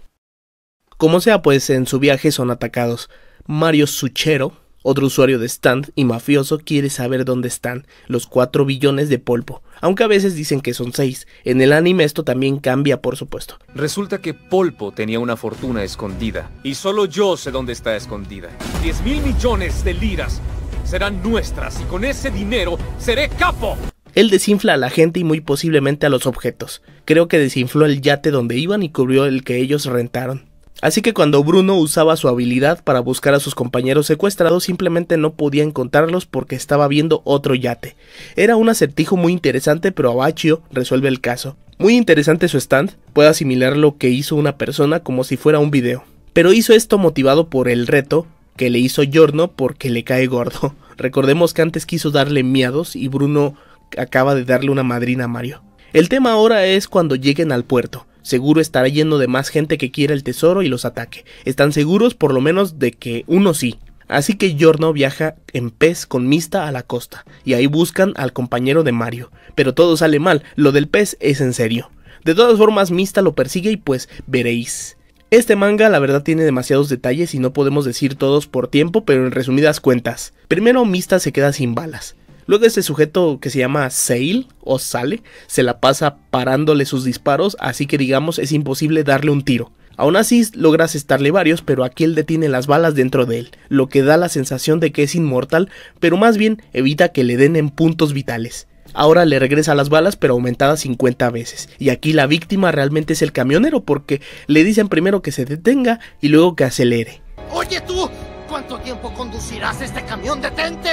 Como sea, pues en su viaje son atacados. Mario Suchero, otro usuario de Stand y mafioso quiere saber dónde están los 4 billones de polpo, aunque a veces dicen que son 6. En el anime esto también cambia, por supuesto. Resulta que Polpo tenía una fortuna escondida, y solo yo sé dónde está escondida. 10 mil millones de liras serán nuestras, y con ese dinero seré capo. Él desinfla a la gente y muy posiblemente a los objetos. Creo que desinfló el yate donde iban y cubrió el que ellos rentaron. Así que cuando Bruno usaba su habilidad para buscar a sus compañeros secuestrados, simplemente no podía encontrarlos porque estaba viendo otro yate. Era un acertijo muy interesante, pero Abaccio resuelve el caso. Muy interesante su stand, puede asimilar lo que hizo una persona como si fuera un video. Pero hizo esto motivado por el reto que le hizo Giorno porque le cae gordo. Recordemos que antes quiso darle miados y Bruno acaba de darle una madrina a Mario. El tema ahora es cuando lleguen al puerto seguro estará lleno de más gente que quiera el tesoro y los ataque. Están seguros por lo menos de que uno sí. Así que Giorno viaja en pez con Mista a la costa, y ahí buscan al compañero de Mario. Pero todo sale mal, lo del pez es en serio. De todas formas, Mista lo persigue y pues veréis. Este manga la verdad tiene demasiados detalles y no podemos decir todos por tiempo, pero en resumidas cuentas. Primero Mista se queda sin balas. Luego este sujeto que se llama Sale o Sale se la pasa parándole sus disparos, así que digamos es imposible darle un tiro. Aún así logras estarle varios, pero aquí él detiene las balas dentro de él, lo que da la sensación de que es inmortal, pero más bien evita que le den en puntos vitales. Ahora le regresa las balas pero aumentadas 50 veces. Y aquí la víctima realmente es el camionero porque le dicen primero que se detenga y luego que acelere. Oye tú, ¿cuánto tiempo conducirás este camión detente?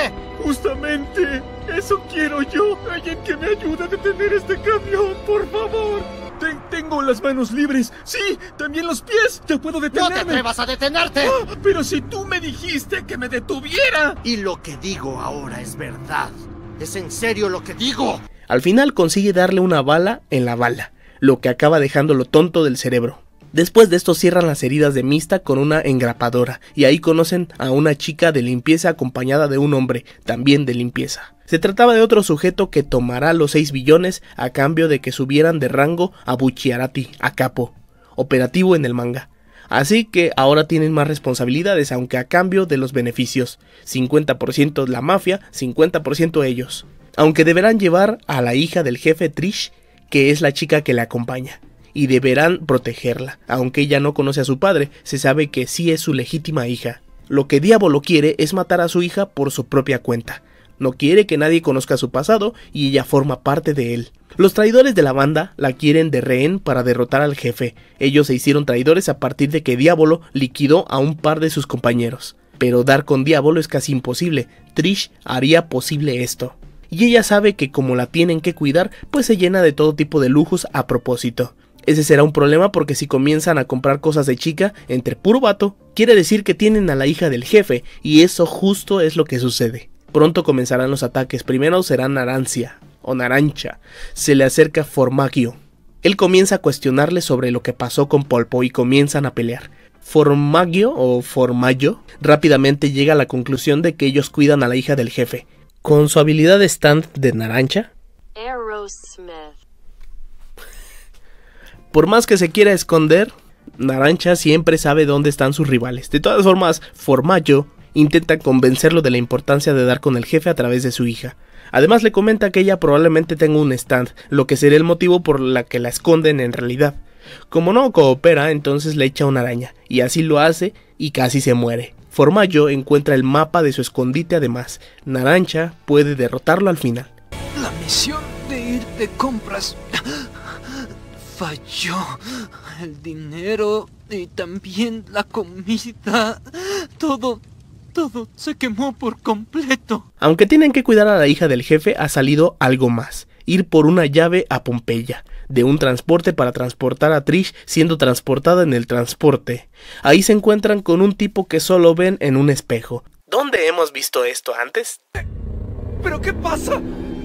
Justamente eso quiero yo. Alguien que me ayude a detener este camión, por favor. tengo las manos libres. Sí, también los pies. Te puedo detener. No te atrevas a detenerte. Ah, pero si tú me dijiste que me detuviera. Y lo que digo ahora es verdad. Es en serio lo que digo. Al final consigue darle una bala en la bala, lo que acaba dejándolo tonto del cerebro. Después de esto cierran las heridas de Mista con una engrapadora y ahí conocen a una chica de limpieza acompañada de un hombre, también de limpieza. Se trataba de otro sujeto que tomará los 6 billones a cambio de que subieran de rango a Bucciarati, a capo, operativo en el manga. Así que ahora tienen más responsabilidades, aunque a cambio de los beneficios. 50% la mafia, 50% ellos. Aunque deberán llevar a la hija del jefe Trish, que es la chica que le acompaña y deberán protegerla. Aunque ella no conoce a su padre, se sabe que sí es su legítima hija. Lo que Diabolo quiere es matar a su hija por su propia cuenta. No quiere que nadie conozca su pasado y ella forma parte de él. Los traidores de la banda la quieren de rehén para derrotar al jefe. Ellos se hicieron traidores a partir de que Diablo liquidó a un par de sus compañeros. Pero dar con Diabolo es casi imposible. Trish haría posible esto. Y ella sabe que como la tienen que cuidar, pues se llena de todo tipo de lujos a propósito. Ese será un problema porque si comienzan a comprar cosas de chica entre puro vato, quiere decir que tienen a la hija del jefe y eso justo es lo que sucede. Pronto comenzarán los ataques, primero será Narancia o Narancha, se le acerca Formagio. Él comienza a cuestionarle sobre lo que pasó con Polpo y comienzan a pelear. Formagio o Formayo, rápidamente llega a la conclusión de que ellos cuidan a la hija del jefe. Con su habilidad de stand de Narancha, Aerosmith por más que se quiera esconder, Narancha siempre sabe dónde están sus rivales. De todas formas, Formayo intenta convencerlo de la importancia de dar con el jefe a través de su hija. Además le comenta que ella probablemente tenga un stand, lo que sería el motivo por la que la esconden en realidad. Como no coopera, entonces le echa una araña, y así lo hace y casi se muere. Formayo encuentra el mapa de su escondite además. Narancha puede derrotarlo al final. La misión de ir de compras falló. El dinero y también la comida. Todo, todo se quemó por completo. Aunque tienen que cuidar a la hija del jefe, ha salido algo más. Ir por una llave a Pompeya, de un transporte para transportar a Trish siendo transportada en el transporte. Ahí se encuentran con un tipo que solo ven en un espejo. ¿Dónde hemos visto esto antes? ¿Pero qué pasa?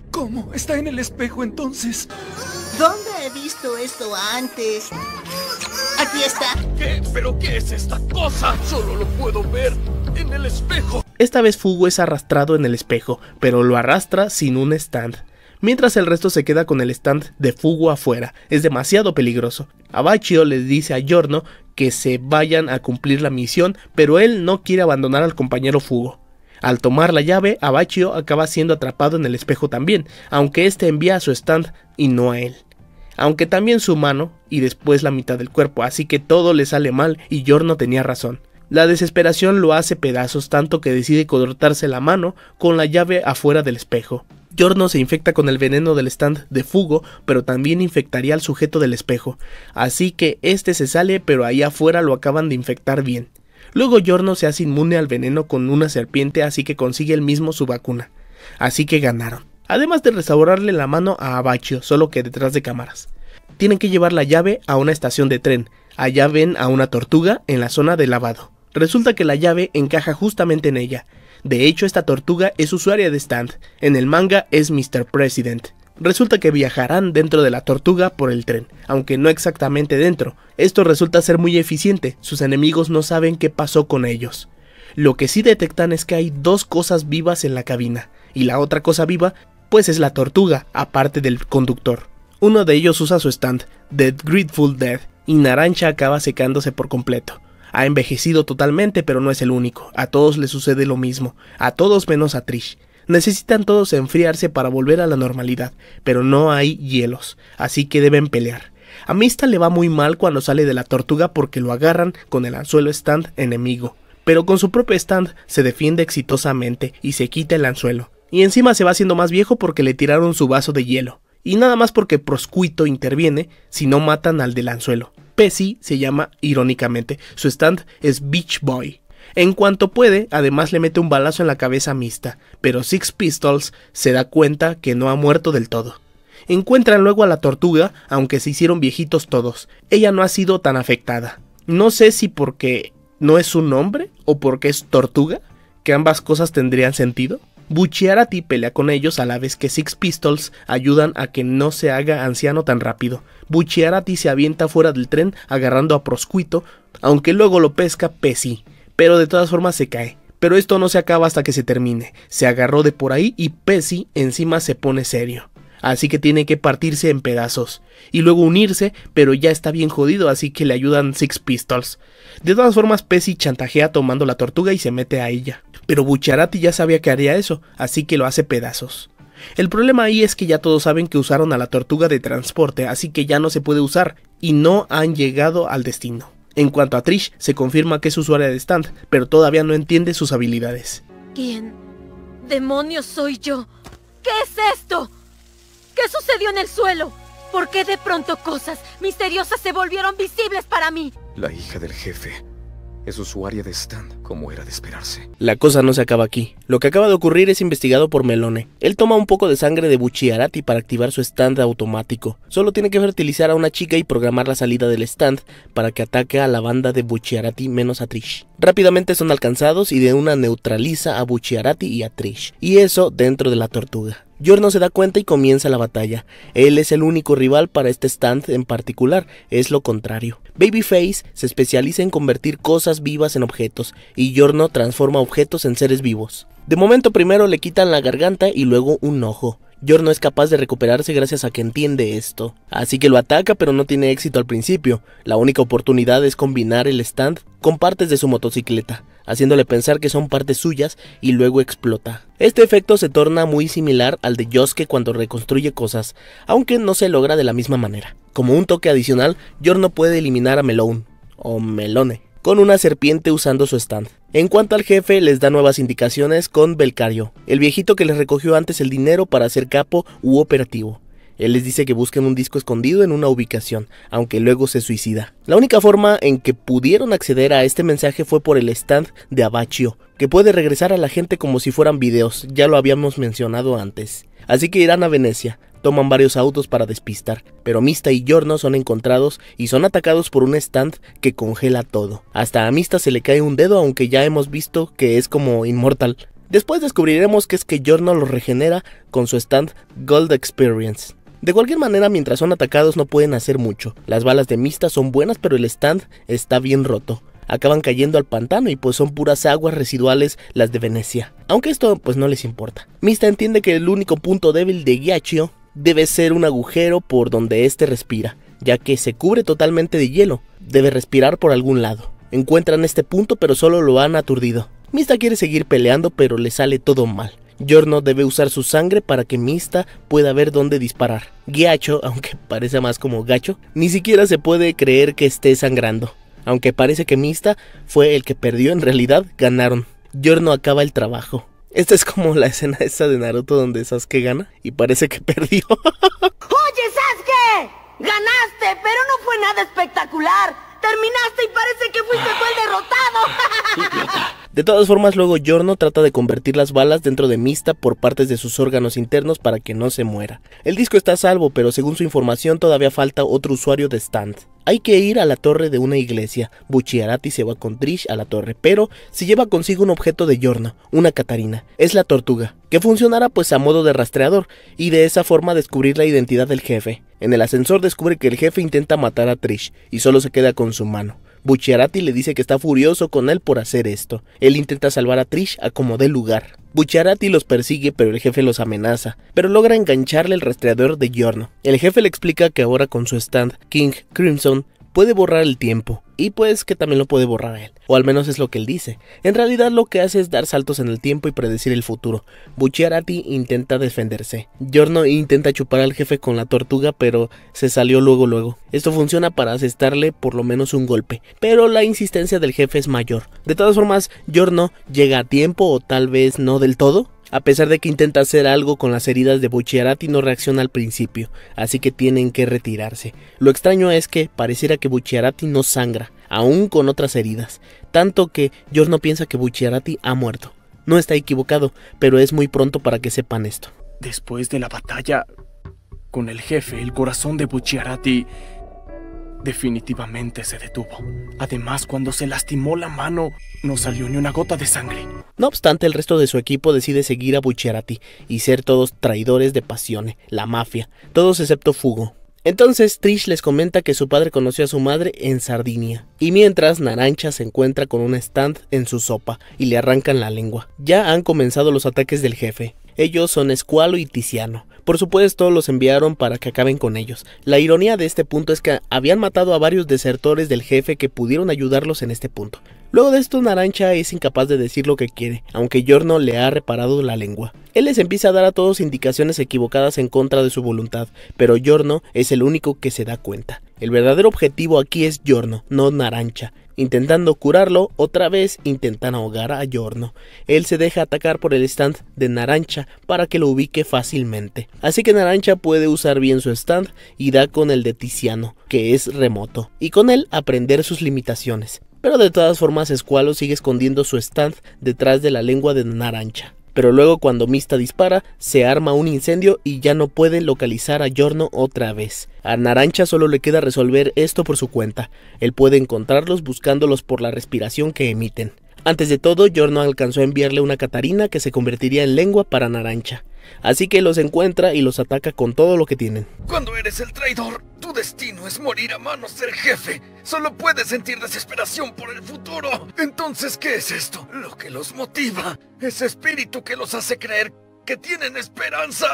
¿Cómo? ¿Está en el espejo entonces? ¿Dónde he visto esto antes? Aquí está. ¿Qué? ¿Pero qué es esta cosa? Solo lo puedo ver en el espejo. Esta vez Fugo es arrastrado en el espejo, pero lo arrastra sin un stand. Mientras el resto se queda con el stand de Fugo afuera, es demasiado peligroso. Abachio le dice a Giorno que se vayan a cumplir la misión, pero él no quiere abandonar al compañero Fugo. Al tomar la llave, Abachio acaba siendo atrapado en el espejo también, aunque este envía a su stand y no a él aunque también su mano y después la mitad del cuerpo, así que todo le sale mal y no tenía razón. La desesperación lo hace pedazos tanto que decide cortarse la mano con la llave afuera del espejo. no se infecta con el veneno del stand de Fugo, pero también infectaría al sujeto del espejo, así que este se sale pero ahí afuera lo acaban de infectar bien. Luego no se hace inmune al veneno con una serpiente así que consigue el mismo su vacuna. Así que ganaron además de restaurarle la mano a Abachio... solo que detrás de cámaras. Tienen que llevar la llave a una estación de tren, allá ven a una tortuga en la zona de lavado. Resulta que la llave encaja justamente en ella. De hecho, esta tortuga es usuaria de stand, en el manga es Mr. President. Resulta que viajarán dentro de la tortuga por el tren, aunque no exactamente dentro. Esto resulta ser muy eficiente, sus enemigos no saben qué pasó con ellos. Lo que sí detectan es que hay dos cosas vivas en la cabina, y la otra cosa viva pues es la tortuga, aparte del conductor. Uno de ellos usa su stand, The Grateful Dead, y Narancha acaba secándose por completo. Ha envejecido totalmente, pero no es el único. A todos les sucede lo mismo, a todos menos a Trish. Necesitan todos enfriarse para volver a la normalidad, pero no hay hielos, así que deben pelear. A Mista le va muy mal cuando sale de la tortuga porque lo agarran con el anzuelo stand enemigo, pero con su propio stand se defiende exitosamente y se quita el anzuelo y encima se va haciendo más viejo porque le tiraron su vaso de hielo. Y nada más porque Proscuito interviene si no matan al del anzuelo. Pessy se llama irónicamente, su stand es Beach Boy. En cuanto puede, además le mete un balazo en la cabeza a Mista, pero Six Pistols se da cuenta que no ha muerto del todo. Encuentran luego a la tortuga, aunque se hicieron viejitos todos. Ella no ha sido tan afectada. No sé si porque no es un hombre o porque es tortuga, que ambas cosas tendrían sentido. Bucciarati pelea con ellos a la vez que Six Pistols ayudan a que no se haga anciano tan rápido. Bucciarati se avienta fuera del tren agarrando a Proscuito, aunque luego lo pesca Pesi, pero de todas formas se cae. Pero esto no se acaba hasta que se termine. Se agarró de por ahí y Pesi encima se pone serio. Así que tiene que partirse en pedazos. Y luego unirse, pero ya está bien jodido, así que le ayudan Six Pistols. De todas formas, Pesi chantajea tomando la tortuga y se mete a ella. Pero Bucharati ya sabía que haría eso, así que lo hace pedazos. El problema ahí es que ya todos saben que usaron a la tortuga de transporte, así que ya no se puede usar, y no han llegado al destino. En cuanto a Trish, se confirma que es usuaria de stand, pero todavía no entiende sus habilidades. ¿Quién? ¿Demonios soy yo? ¿Qué es esto? ¿Qué sucedió en el suelo? ¿Por qué de pronto cosas misteriosas se volvieron visibles para mí? La hija del jefe es usuaria de stand, como era de esperarse. La cosa no se acaba aquí. Lo que acaba de ocurrir es investigado por Melone. Él toma un poco de sangre de Bucciarati para activar su stand automático. Solo tiene que fertilizar a una chica y programar la salida del stand para que ataque a la banda de Bucciarati menos a Trish. Rápidamente son alcanzados y de una neutraliza a Bucciarati y a Trish. Y eso dentro de la tortuga. no se da cuenta y comienza la batalla. Él es el único rival para este stand en particular, es lo contrario. Babyface se especializa en convertir cosas vivas en objetos y Giorno transforma objetos en seres vivos. De momento primero le quitan la garganta y luego un ojo. no es capaz de recuperarse gracias a que entiende esto. Así que lo ataca pero no tiene éxito al principio. La única oportunidad es combinar el stand con partes de su motocicleta, haciéndole pensar que son partes suyas y luego explota. Este efecto se torna muy similar al de Yosuke cuando reconstruye cosas, aunque no se logra de la misma manera. Como un toque adicional, Jor no puede eliminar a Melone, o Melone, con una serpiente usando su stand. En cuanto al jefe, les da nuevas indicaciones con Belcario, el viejito que les recogió antes el dinero para ser capo u operativo. Él les dice que busquen un disco escondido en una ubicación, aunque luego se suicida. La única forma en que pudieron acceder a este mensaje fue por el stand de Abachio, que puede regresar a la gente como si fueran videos, ya lo habíamos mencionado antes. Así que irán a Venecia, Toman varios autos para despistar, pero Mista y Yorno son encontrados y son atacados por un stand que congela todo. Hasta a Mista se le cae un dedo aunque ya hemos visto que es como inmortal. Después descubriremos que es que Yorno lo regenera con su stand Gold Experience. De cualquier manera, mientras son atacados no pueden hacer mucho. Las balas de Mista son buenas, pero el stand está bien roto acaban cayendo al pantano y pues son puras aguas residuales las de Venecia. Aunque esto pues no les importa. Mista entiende que el único punto débil de giachio debe ser un agujero por donde este respira, ya que se cubre totalmente de hielo, debe respirar por algún lado. Encuentran este punto pero solo lo han aturdido. Mista quiere seguir peleando pero le sale todo mal. Yorno debe usar su sangre para que Mista pueda ver dónde disparar. Giacho, aunque parece más como gacho, ni siquiera se puede creer que esté sangrando. Aunque parece que Mista fue el que perdió, en realidad ganaron. Yorno acaba el trabajo. Esta es como la escena esta de Naruto donde Sasuke gana y parece que perdió. ¡Oye, Sasuke! ¡Ganaste! Pero no fue nada espectacular. Terminaste y parece que fuiste tú el derrotado. De todas formas, luego Giorno trata de convertir las balas dentro de Mista por partes de sus órganos internos para que no se muera. El disco está a salvo, pero según su información todavía falta otro usuario de Stand. Hay que ir a la torre de una iglesia. Buchiarati se va con Trish a la torre, pero se lleva consigo un objeto de Yorno, una Catarina. Es la tortuga, que funcionará pues a modo de rastreador, y de esa forma descubrir la identidad del jefe. En el ascensor descubre que el jefe intenta matar a Trish, y solo se queda con su mano. Bucciarati le dice que está furioso con él por hacer esto. Él intenta salvar a Trish a como dé lugar. Bucciarati los persigue pero el jefe los amenaza, pero logra engancharle el rastreador de Giorno. El jefe le explica que ahora con su stand, King Crimson puede borrar el tiempo y pues que también lo puede borrar él, o al menos es lo que él dice. En realidad lo que hace es dar saltos en el tiempo y predecir el futuro. Bucciarati intenta defenderse. Giorno intenta chupar al jefe con la tortuga, pero se salió luego luego. Esto funciona para asestarle por lo menos un golpe, pero la insistencia del jefe es mayor. De todas formas, Giorno llega a tiempo o tal vez no del todo, a pesar de que intenta hacer algo con las heridas de Bucciarati no reacciona al principio, así que tienen que retirarse. Lo extraño es que pareciera que Bucciarati no sangra, aún con otras heridas, tanto que George no piensa que Bucciarati ha muerto. No está equivocado, pero es muy pronto para que sepan esto. Después de la batalla con el jefe, el corazón de Bucciarati definitivamente se detuvo. Además, cuando se lastimó la mano, no salió ni una gota de sangre. No obstante, el resto de su equipo decide seguir a Bucciarati y ser todos traidores de Pasione, la mafia, todos excepto Fugo. Entonces Trish les comenta que su padre conoció a su madre en Sardinia, y mientras Narancha se encuentra con un stand en su sopa y le arrancan la lengua. Ya han comenzado los ataques del jefe, ellos son Escualo y Tiziano. Por supuesto, los enviaron para que acaben con ellos. La ironía de este punto es que habían matado a varios desertores del jefe que pudieron ayudarlos en este punto. Luego de esto, Narancha es incapaz de decir lo que quiere, aunque Yorno le ha reparado la lengua. Él les empieza a dar a todos indicaciones equivocadas en contra de su voluntad, pero Yorno es el único que se da cuenta. El verdadero objetivo aquí es Yorno, no Narancha. Intentando curarlo, otra vez intentan ahogar a Yorno. Él se deja atacar por el stand de Narancha para que lo ubique fácilmente. Así que Narancha puede usar bien su stand y da con el de Tiziano, que es remoto, y con él aprender sus limitaciones. Pero de todas formas, Squalo sigue escondiendo su stand detrás de la lengua de Narancha pero luego cuando Mista dispara, se arma un incendio y ya no puede localizar a Giorno otra vez. A Narancha solo le queda resolver esto por su cuenta. Él puede encontrarlos buscándolos por la respiración que emiten. Antes de todo, Giorno alcanzó a enviarle una Catarina que se convertiría en lengua para Narancha. Así que los encuentra y los ataca con todo lo que tienen. Cuando eres el traidor, su destino es morir a manos del jefe. Solo puedes sentir desesperación por el futuro. Entonces, ¿qué es esto? Lo que los motiva. Ese espíritu que los hace creer que tienen esperanza.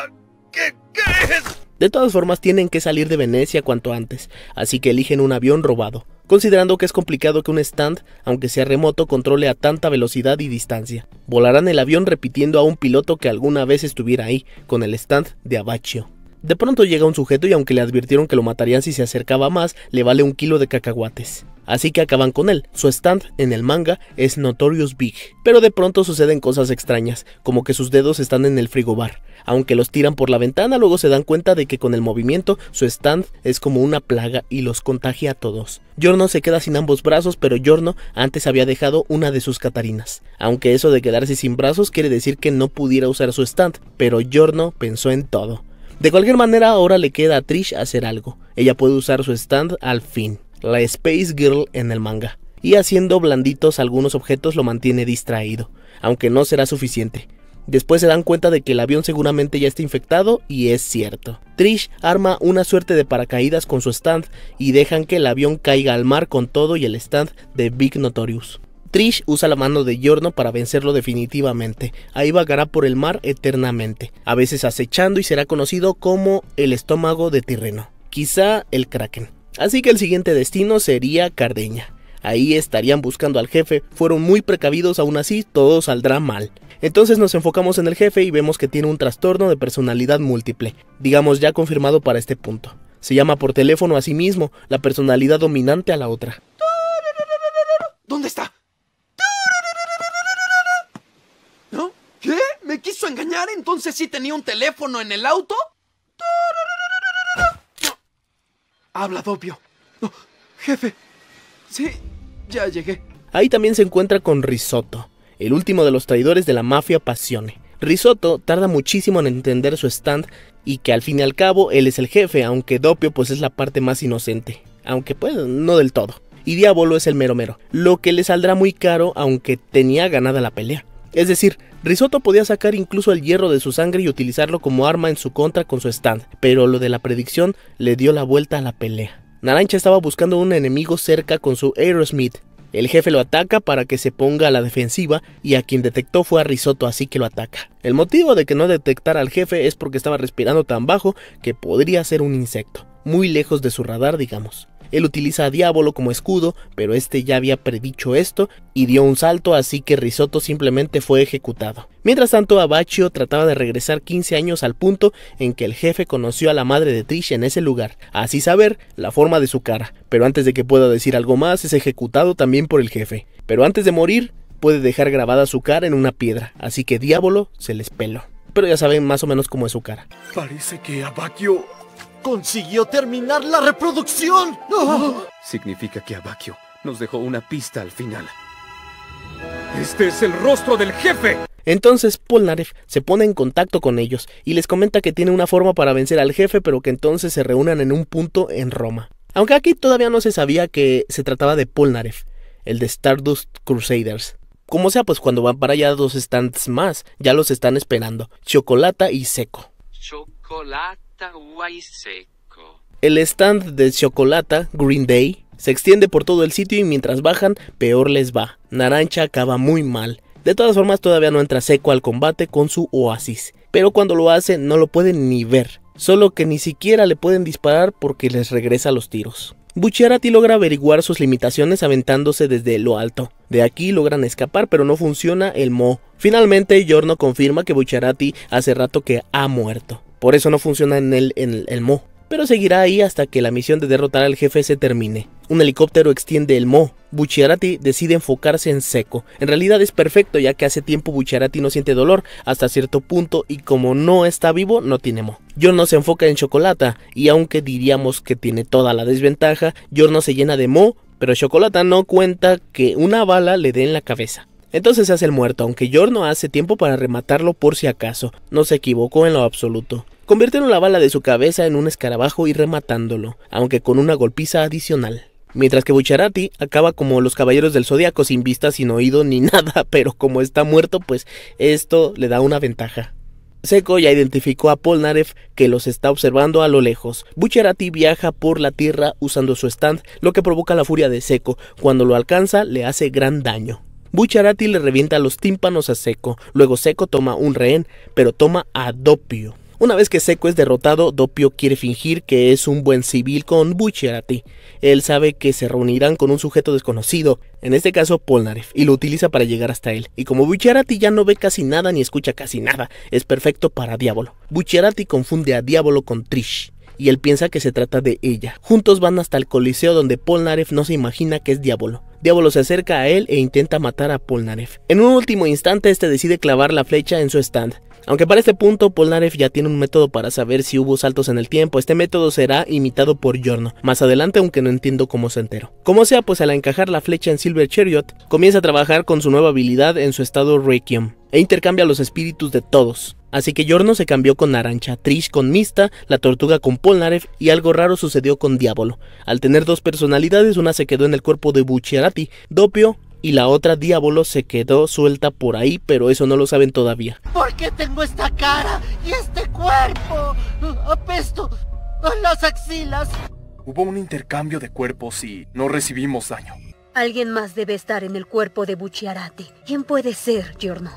¿Qué, qué es? De todas formas, tienen que salir de Venecia cuanto antes, así que eligen un avión robado, considerando que es complicado que un stand, aunque sea remoto, controle a tanta velocidad y distancia. Volarán el avión repitiendo a un piloto que alguna vez estuviera ahí, con el stand de Abaccio. De pronto llega un sujeto y aunque le advirtieron que lo matarían si se acercaba más, le vale un kilo de cacahuates. Así que acaban con él. Su stand en el manga es Notorious Big. Pero de pronto suceden cosas extrañas, como que sus dedos están en el frigobar. Aunque los tiran por la ventana, luego se dan cuenta de que con el movimiento su stand es como una plaga y los contagia a todos. Jorno se queda sin ambos brazos, pero Yorno antes había dejado una de sus Catarinas. Aunque eso de quedarse sin brazos quiere decir que no pudiera usar su stand, pero Yorno pensó en todo. De cualquier manera, ahora le queda a Trish hacer algo. Ella puede usar su stand al fin, la Space Girl en el manga, y haciendo blanditos algunos objetos lo mantiene distraído, aunque no será suficiente. Después se dan cuenta de que el avión seguramente ya está infectado y es cierto. Trish arma una suerte de paracaídas con su stand y dejan que el avión caiga al mar con todo y el stand de Big Notorious. Trish usa la mano de Yorno para vencerlo definitivamente. Ahí vagará por el mar eternamente, a veces acechando y será conocido como el estómago de Tirreno, quizá el Kraken. Así que el siguiente destino sería Cardeña. Ahí estarían buscando al jefe, fueron muy precavidos, aún así todo saldrá mal. Entonces nos enfocamos en el jefe y vemos que tiene un trastorno de personalidad múltiple, digamos ya confirmado para este punto. Se llama por teléfono a sí mismo, la personalidad dominante a la otra. ¿Dónde está? quiso engañar? ¿Entonces sí tenía un teléfono en el auto? Habla, Dopio. jefe. Sí, ya llegué. Ahí también se encuentra con Risotto, el último de los traidores de la mafia Pasione. Risotto tarda muchísimo en entender su stand y que al fin y al cabo él es el jefe, aunque Dopio pues es la parte más inocente, aunque pues no del todo. Y Diabolo es el mero mero, lo que le saldrá muy caro aunque tenía ganada la pelea. Es decir, Risotto podía sacar incluso el hierro de su sangre y utilizarlo como arma en su contra con su stand, pero lo de la predicción le dio la vuelta a la pelea. Narancha estaba buscando un enemigo cerca con su Aerosmith. El jefe lo ataca para que se ponga a la defensiva y a quien detectó fue a Risotto, así que lo ataca. El motivo de que no detectara al jefe es porque estaba respirando tan bajo que podría ser un insecto, muy lejos de su radar, digamos. Él utiliza a Diabolo como escudo, pero este ya había predicho esto y dio un salto, así que Risotto simplemente fue ejecutado. Mientras tanto, Abaccio trataba de regresar 15 años al punto en que el jefe conoció a la madre de Trish en ese lugar, así saber la forma de su cara. Pero antes de que pueda decir algo más, es ejecutado también por el jefe. Pero antes de morir, puede dejar grabada su cara en una piedra, así que Diabolo se les peló. Pero ya saben más o menos cómo es su cara. Parece que Abaccio consiguió terminar la reproducción. Significa que Abakio nos dejó una pista al final. Este es el rostro del jefe. Entonces Polnareff se pone en contacto con ellos y les comenta que tiene una forma para vencer al jefe, pero que entonces se reúnan en un punto en Roma. Aunque aquí todavía no se sabía que se trataba de Polnareff, el de Stardust Crusaders. Como sea, pues cuando van para allá dos stands más, ya los están esperando, Chocolata y Seco. Chocolate seco. El stand de chocolata Green Day se extiende por todo el sitio y mientras bajan, peor les va. Narancha acaba muy mal. De todas formas, todavía no entra seco al combate con su oasis. Pero cuando lo hace, no lo pueden ni ver. Solo que ni siquiera le pueden disparar porque les regresa los tiros. Bucciarati logra averiguar sus limitaciones aventándose desde lo alto. De aquí logran escapar, pero no funciona el Mo. Finalmente, Giorno confirma que Bucciarati hace rato que ha muerto. Por eso no funciona en el, en el Mo. Pero seguirá ahí hasta que la misión de derrotar al jefe se termine. Un helicóptero extiende el Mo. Bucharati decide enfocarse en Seco. En realidad es perfecto ya que hace tiempo Bucciarati no siente dolor hasta cierto punto y como no está vivo no tiene Mo. yo no se enfoca en Chocolata y aunque diríamos que tiene toda la desventaja, yo no se llena de Mo, pero Chocolata no cuenta que una bala le dé en la cabeza. Entonces se hace el muerto, aunque no hace tiempo para rematarlo por si acaso. No se equivocó en lo absoluto. Convierte la bala de su cabeza en un escarabajo y rematándolo, aunque con una golpiza adicional. Mientras que Bucharati acaba como los caballeros del zodiaco sin vista, sin oído ni nada, pero como está muerto, pues esto le da una ventaja. Seco ya identificó a Polnareff que los está observando a lo lejos. Bucharati viaja por la tierra usando su stand, lo que provoca la furia de Seco. Cuando lo alcanza, le hace gran daño. Bucharati le revienta los tímpanos a Seco, luego Seco toma un rehén, pero toma a Doppio. Una vez que Seco es derrotado, Doppio quiere fingir que es un buen civil con Bucharati. Él sabe que se reunirán con un sujeto desconocido, en este caso Polnareff, y lo utiliza para llegar hasta él. Y como Bucharati ya no ve casi nada ni escucha casi nada, es perfecto para Diablo. Bucharati confunde a Diabolo con Trish y él piensa que se trata de ella. Juntos van hasta el Coliseo donde Polnareff no se imagina que es Diablo. Diablo se acerca a él e intenta matar a Polnareff. En un último instante, este decide clavar la flecha en su stand. Aunque para este punto Polnareff ya tiene un método para saber si hubo saltos en el tiempo, este método será imitado por Jorno. más adelante aunque no entiendo cómo se enteró. Como sea, pues al encajar la flecha en Silver Chariot, comienza a trabajar con su nueva habilidad en su estado Requiem, e intercambia los espíritus de todos. Así que Yorno se cambió con Narancha, Trish con Mista, la tortuga con Polnareff y algo raro sucedió con Diabolo. Al tener dos personalidades, una se quedó en el cuerpo de Bucciarati, Dopio y la otra Diabolo se quedó suelta por ahí, pero eso no lo saben todavía. ¿Por qué tengo esta cara y este cuerpo? Apesto las axilas. Hubo un intercambio de cuerpos y no recibimos daño. Alguien más debe estar en el cuerpo de Bucciarati. ¿Quién puede ser, Giorno?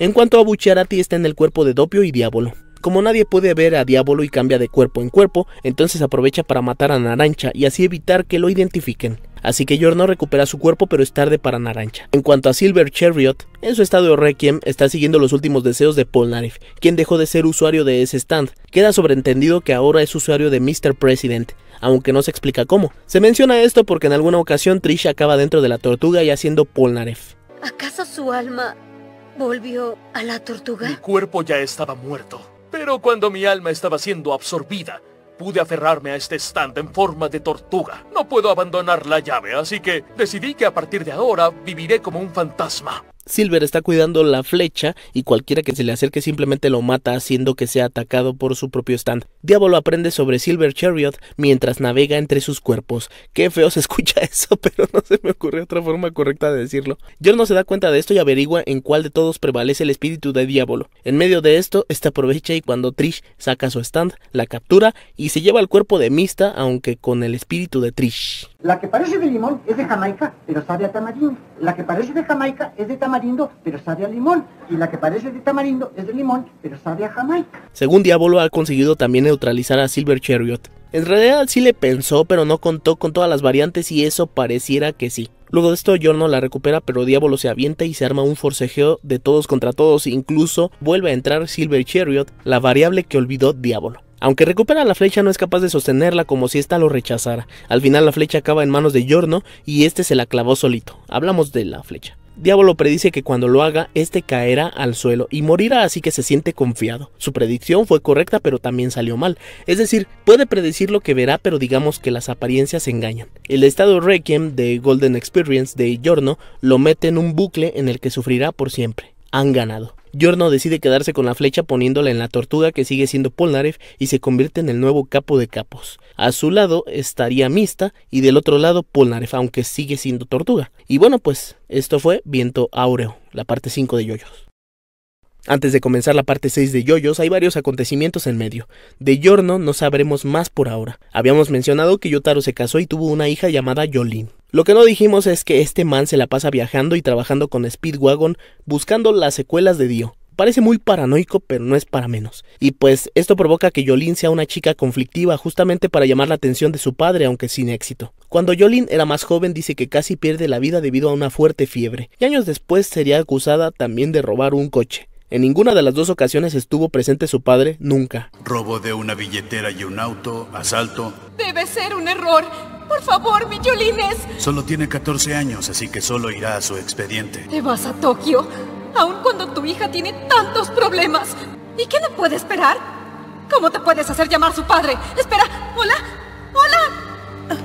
En cuanto a Bucciarati está en el cuerpo de Dopio y Diabolo. Como nadie puede ver a Diabolo y cambia de cuerpo en cuerpo, entonces aprovecha para matar a Narancha y así evitar que lo identifiquen. Así que Yor no recupera su cuerpo, pero es tarde para Narancha. En cuanto a Silver Chariot, en su estado de Requiem está siguiendo los últimos deseos de Polnareff, quien dejó de ser usuario de ese stand. Queda sobreentendido que ahora es usuario de Mr. President, aunque no se explica cómo. Se menciona esto porque en alguna ocasión Trish acaba dentro de la tortuga y haciendo Polnareff. ¿Acaso su alma ¿Volvió a la tortuga? Mi cuerpo ya estaba muerto, pero cuando mi alma estaba siendo absorbida, pude aferrarme a este stand en forma de tortuga. No puedo abandonar la llave, así que decidí que a partir de ahora viviré como un fantasma. Silver está cuidando la flecha y cualquiera que se le acerque simplemente lo mata haciendo que sea atacado por su propio stand. Diablo aprende sobre Silver Chariot mientras navega entre sus cuerpos. Qué feo se escucha eso, pero no se me ocurre otra forma correcta de decirlo. John no se da cuenta de esto y averigua en cuál de todos prevalece el espíritu de Diablo. En medio de esto, esta aprovecha y cuando Trish saca su stand, la captura y se lleva el cuerpo de Mista aunque con el espíritu de Trish. La que parece de limón es de Jamaica, pero sabe a tamarindo. La que parece de Jamaica es de tamarindo, pero sabe a limón. Y la que parece de tamarindo es de limón, pero sabe a Jamaica. Según Diablo ha conseguido también neutralizar a Silver Chariot. En realidad sí le pensó, pero no contó con todas las variantes y eso pareciera que sí. Luego de esto, no la recupera, pero Diablo se avienta y se arma un forcejeo de todos contra todos. Incluso vuelve a entrar Silver Chariot, la variable que olvidó Diablo. Aunque recupera la flecha no es capaz de sostenerla como si ésta lo rechazara. Al final la flecha acaba en manos de Yorno y este se la clavó solito. Hablamos de la flecha. Diablo predice que cuando lo haga, este caerá al suelo y morirá así que se siente confiado. Su predicción fue correcta pero también salió mal. Es decir, puede predecir lo que verá pero digamos que las apariencias engañan. El estado Requiem de Golden Experience de Yorno lo mete en un bucle en el que sufrirá por siempre. Han ganado. Yorno decide quedarse con la flecha poniéndola en la tortuga que sigue siendo Polnareff y se convierte en el nuevo capo de capos. A su lado estaría Mista y del otro lado Polnareff, aunque sigue siendo tortuga. Y bueno, pues esto fue Viento Áureo, la parte 5 de Yoyos. Antes de comenzar la parte 6 de Yoyos, hay varios acontecimientos en medio. De Yorno no sabremos más por ahora. Habíamos mencionado que Yotaro se casó y tuvo una hija llamada Yolin. Lo que no dijimos es que este man se la pasa viajando y trabajando con Speedwagon buscando las secuelas de Dio. Parece muy paranoico, pero no es para menos. Y pues esto provoca que Yolin sea una chica conflictiva justamente para llamar la atención de su padre, aunque sin éxito. Cuando Jolin era más joven dice que casi pierde la vida debido a una fuerte fiebre, y años después sería acusada también de robar un coche. En ninguna de las dos ocasiones estuvo presente su padre, nunca. Robo de una billetera y un auto, asalto. Debe ser un error. Por favor, mi Solo tiene 14 años, así que solo irá a su expediente. ¿Te vas a Tokio? Aun cuando tu hija tiene tantos problemas. ¿Y qué le puede esperar? ¿Cómo te puedes hacer llamar su padre? Espera, hola, hola.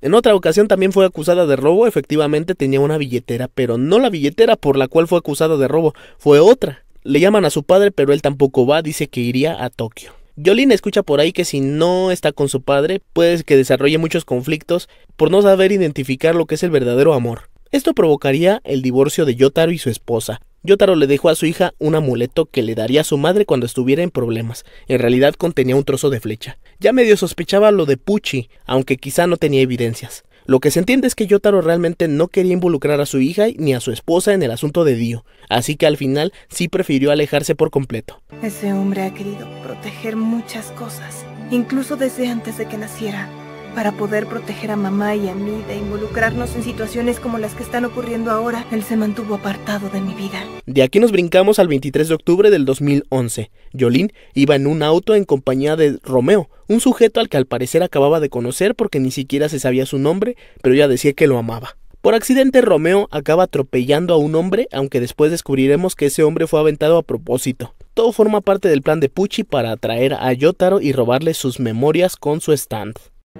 En otra ocasión también fue acusada de robo, efectivamente tenía una billetera, pero no la billetera por la cual fue acusada de robo, fue otra. Le llaman a su padre, pero él tampoco va, dice que iría a Tokio. Yolin escucha por ahí que si no está con su padre, puede que desarrolle muchos conflictos por no saber identificar lo que es el verdadero amor. Esto provocaría el divorcio de Yotaro y su esposa. Yotaro le dejó a su hija un amuleto que le daría a su madre cuando estuviera en problemas. En realidad contenía un trozo de flecha. Ya medio sospechaba lo de Pucci, aunque quizá no tenía evidencias. Lo que se entiende es que Yotaro realmente no quería involucrar a su hija ni a su esposa en el asunto de Dio, así que al final sí prefirió alejarse por completo. Ese hombre ha querido proteger muchas cosas, incluso desde antes de que naciera. Para poder proteger a mamá y a mí de involucrarnos en situaciones como las que están ocurriendo ahora, él se mantuvo apartado de mi vida. De aquí nos brincamos al 23 de octubre del 2011. Jolín iba en un auto en compañía de Romeo, un sujeto al que al parecer acababa de conocer porque ni siquiera se sabía su nombre, pero ya decía que lo amaba. Por accidente, Romeo acaba atropellando a un hombre, aunque después descubriremos que ese hombre fue aventado a propósito. Todo forma parte del plan de Pucci para atraer a Yotaro y robarle sus memorias con su stand.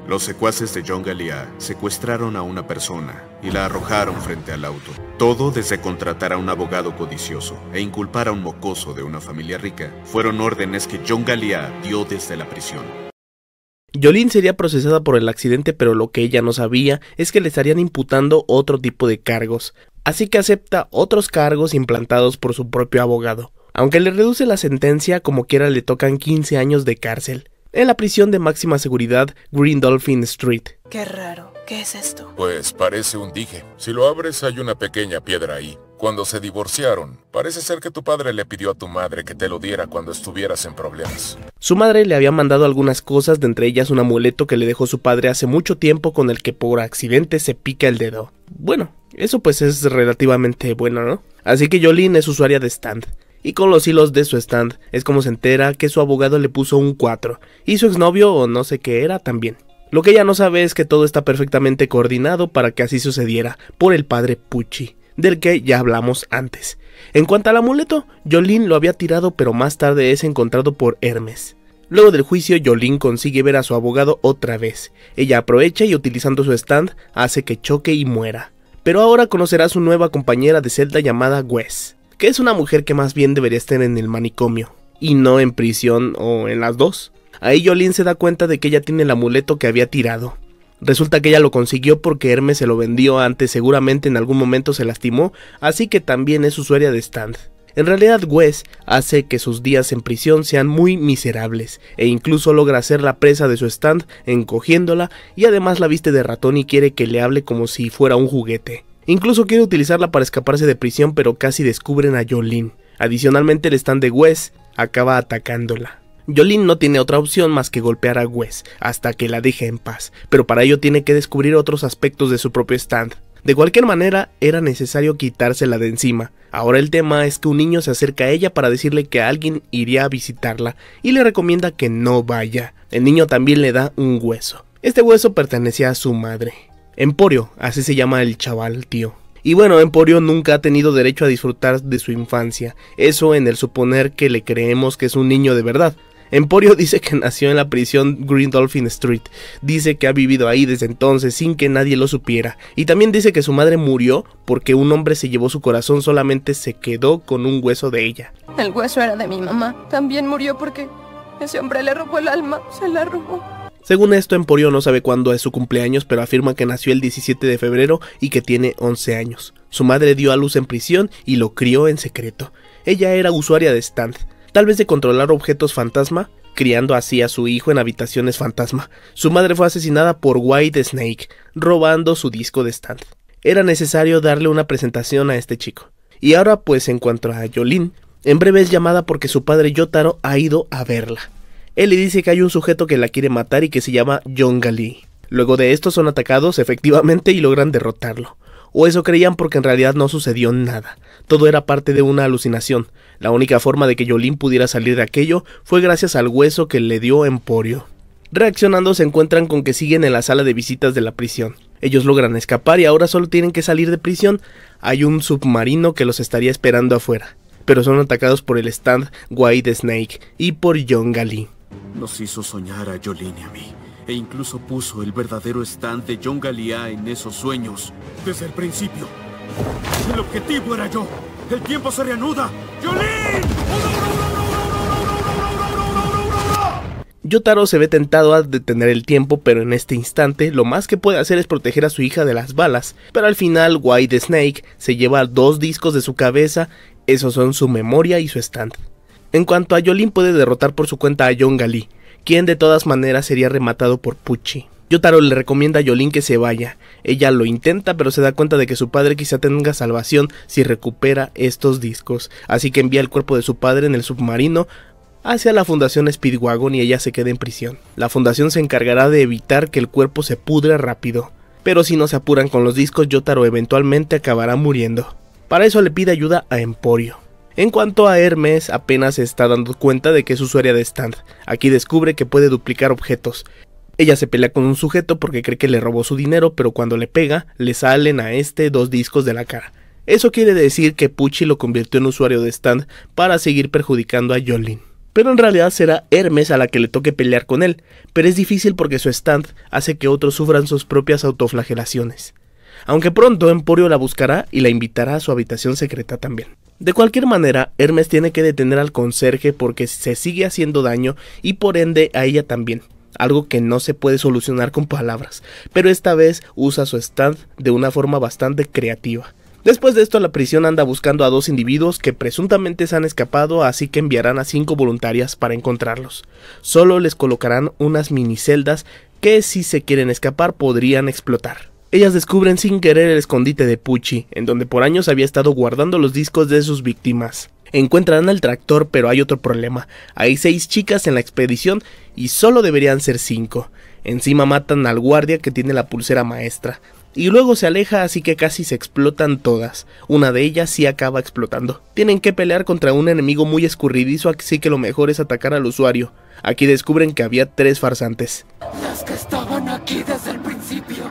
Los secuaces de John Galia secuestraron a una persona y la arrojaron frente al auto. Todo desde contratar a un abogado codicioso e inculpar a un mocoso de una familia rica fueron órdenes que John Galia dio desde la prisión. Jolene sería procesada por el accidente, pero lo que ella no sabía es que le estarían imputando otro tipo de cargos, así que acepta otros cargos implantados por su propio abogado. Aunque le reduce la sentencia, como quiera le tocan 15 años de cárcel en la prisión de máxima seguridad Green Dolphin Street. Qué raro, ¿qué es esto? Pues parece un dije. Si lo abres hay una pequeña piedra ahí. Cuando se divorciaron, parece ser que tu padre le pidió a tu madre que te lo diera cuando estuvieras en problemas. Su madre le había mandado algunas cosas, de entre ellas un amuleto que le dejó su padre hace mucho tiempo con el que por accidente se pica el dedo. Bueno, eso pues es relativamente bueno, ¿no? Así que Jolene es usuaria de Stand y con los hilos de su stand es como se entera que su abogado le puso un 4 y su exnovio o no sé qué era también. Lo que ella no sabe es que todo está perfectamente coordinado para que así sucediera por el padre Pucci, del que ya hablamos antes. En cuanto al amuleto, Jolín lo había tirado pero más tarde es encontrado por Hermes. Luego del juicio, Jolín consigue ver a su abogado otra vez. Ella aprovecha y utilizando su stand hace que choque y muera. Pero ahora conocerá a su nueva compañera de celda llamada Wes que es una mujer que más bien debería estar en el manicomio, y no en prisión o en las dos. Ahí Jolene se da cuenta de que ella tiene el amuleto que había tirado. Resulta que ella lo consiguió porque Hermes se lo vendió antes, seguramente en algún momento se lastimó, así que también es usuaria de Stand. En realidad Wes hace que sus días en prisión sean muy miserables, e incluso logra hacer la presa de su stand encogiéndola y además la viste de ratón y quiere que le hable como si fuera un juguete. Incluso quiere utilizarla para escaparse de prisión, pero casi descubren a Jolin. Adicionalmente, el stand de Wes acaba atacándola. Jolene no tiene otra opción más que golpear a Wes hasta que la deje en paz, pero para ello tiene que descubrir otros aspectos de su propio stand. De cualquier manera, era necesario quitársela de encima. Ahora el tema es que un niño se acerca a ella para decirle que alguien iría a visitarla y le recomienda que no vaya. El niño también le da un hueso. Este hueso pertenecía a su madre. Emporio, así se llama el chaval, tío. Y bueno, Emporio nunca ha tenido derecho a disfrutar de su infancia, eso en el suponer que le creemos que es un niño de verdad. Emporio dice que nació en la prisión Green Dolphin Street, dice que ha vivido ahí desde entonces sin que nadie lo supiera, y también dice que su madre murió porque un hombre se llevó su corazón, solamente se quedó con un hueso de ella. El hueso era de mi mamá, también murió porque ese hombre le robó el alma, se la robó. Según esto, Emporio no sabe cuándo es su cumpleaños, pero afirma que nació el 17 de febrero y que tiene 11 años. Su madre dio a luz en prisión y lo crió en secreto. Ella era usuaria de Stand, tal vez de controlar objetos fantasma, criando así a su hijo en habitaciones fantasma. Su madre fue asesinada por White Snake, robando su disco de Stand. Era necesario darle una presentación a este chico. Y ahora pues en cuanto a Jolin, en breve es llamada porque su padre Yotaro ha ido a verla. Él le dice que hay un sujeto que la quiere matar y que se llama John Lee. Luego de esto son atacados efectivamente y logran derrotarlo. O eso creían porque en realidad no sucedió nada. Todo era parte de una alucinación. La única forma de que Yolín pudiera salir de aquello fue gracias al hueso que le dio Emporio. Reaccionando se encuentran con que siguen en la sala de visitas de la prisión. Ellos logran escapar y ahora solo tienen que salir de prisión. Hay un submarino que los estaría esperando afuera, pero son atacados por el stand White Snake y por John Lee. Nos hizo soñar a Jolene y a mí, e incluso puso el verdadero stand de John Galia en esos sueños. Desde el principio, el objetivo era yo. El tiempo se reanuda. ¡Jolene! Yotaro se ve tentado a detener el tiempo, pero en este instante lo más que puede hacer es proteger a su hija de las balas. Pero al final, White Snake se lleva dos discos de su cabeza, esos son su memoria y su stand. En cuanto a Yolin puede derrotar por su cuenta a John Galí, quien de todas maneras sería rematado por Pucci. Yotaro le recomienda a Yolin que se vaya. Ella lo intenta, pero se da cuenta de que su padre quizá tenga salvación si recupera estos discos, así que envía el cuerpo de su padre en el submarino hacia la Fundación Speedwagon y ella se queda en prisión. La Fundación se encargará de evitar que el cuerpo se pudra rápido, pero si no se apuran con los discos, Yotaro eventualmente acabará muriendo. Para eso le pide ayuda a Emporio, en cuanto a Hermes, apenas se está dando cuenta de que es usuaria de Stand. Aquí descubre que puede duplicar objetos. Ella se pelea con un sujeto porque cree que le robó su dinero, pero cuando le pega, le salen a este dos discos de la cara. Eso quiere decir que Pucci lo convirtió en usuario de Stand para seguir perjudicando a Jolin. Pero en realidad será Hermes a la que le toque pelear con él, pero es difícil porque su stand hace que otros sufran sus propias autoflagelaciones. Aunque pronto Emporio la buscará y la invitará a su habitación secreta también. De cualquier manera, Hermes tiene que detener al conserje porque se sigue haciendo daño y por ende a ella también, algo que no se puede solucionar con palabras, pero esta vez usa su stand de una forma bastante creativa. Después de esto, la prisión anda buscando a dos individuos que presuntamente se han escapado, así que enviarán a cinco voluntarias para encontrarlos. Solo les colocarán unas miniceldas que si se quieren escapar podrían explotar ellas descubren sin querer el escondite de Pucci, en donde por años había estado guardando los discos de sus víctimas. Encuentran al tractor, pero hay otro problema. Hay seis chicas en la expedición y solo deberían ser cinco. Encima matan al guardia que tiene la pulsera maestra. Y luego se aleja así que casi se explotan todas. Una de ellas sí acaba explotando. Tienen que pelear contra un enemigo muy escurridizo así que lo mejor es atacar al usuario. Aquí descubren que había tres farsantes. Las que estaban aquí desde el principio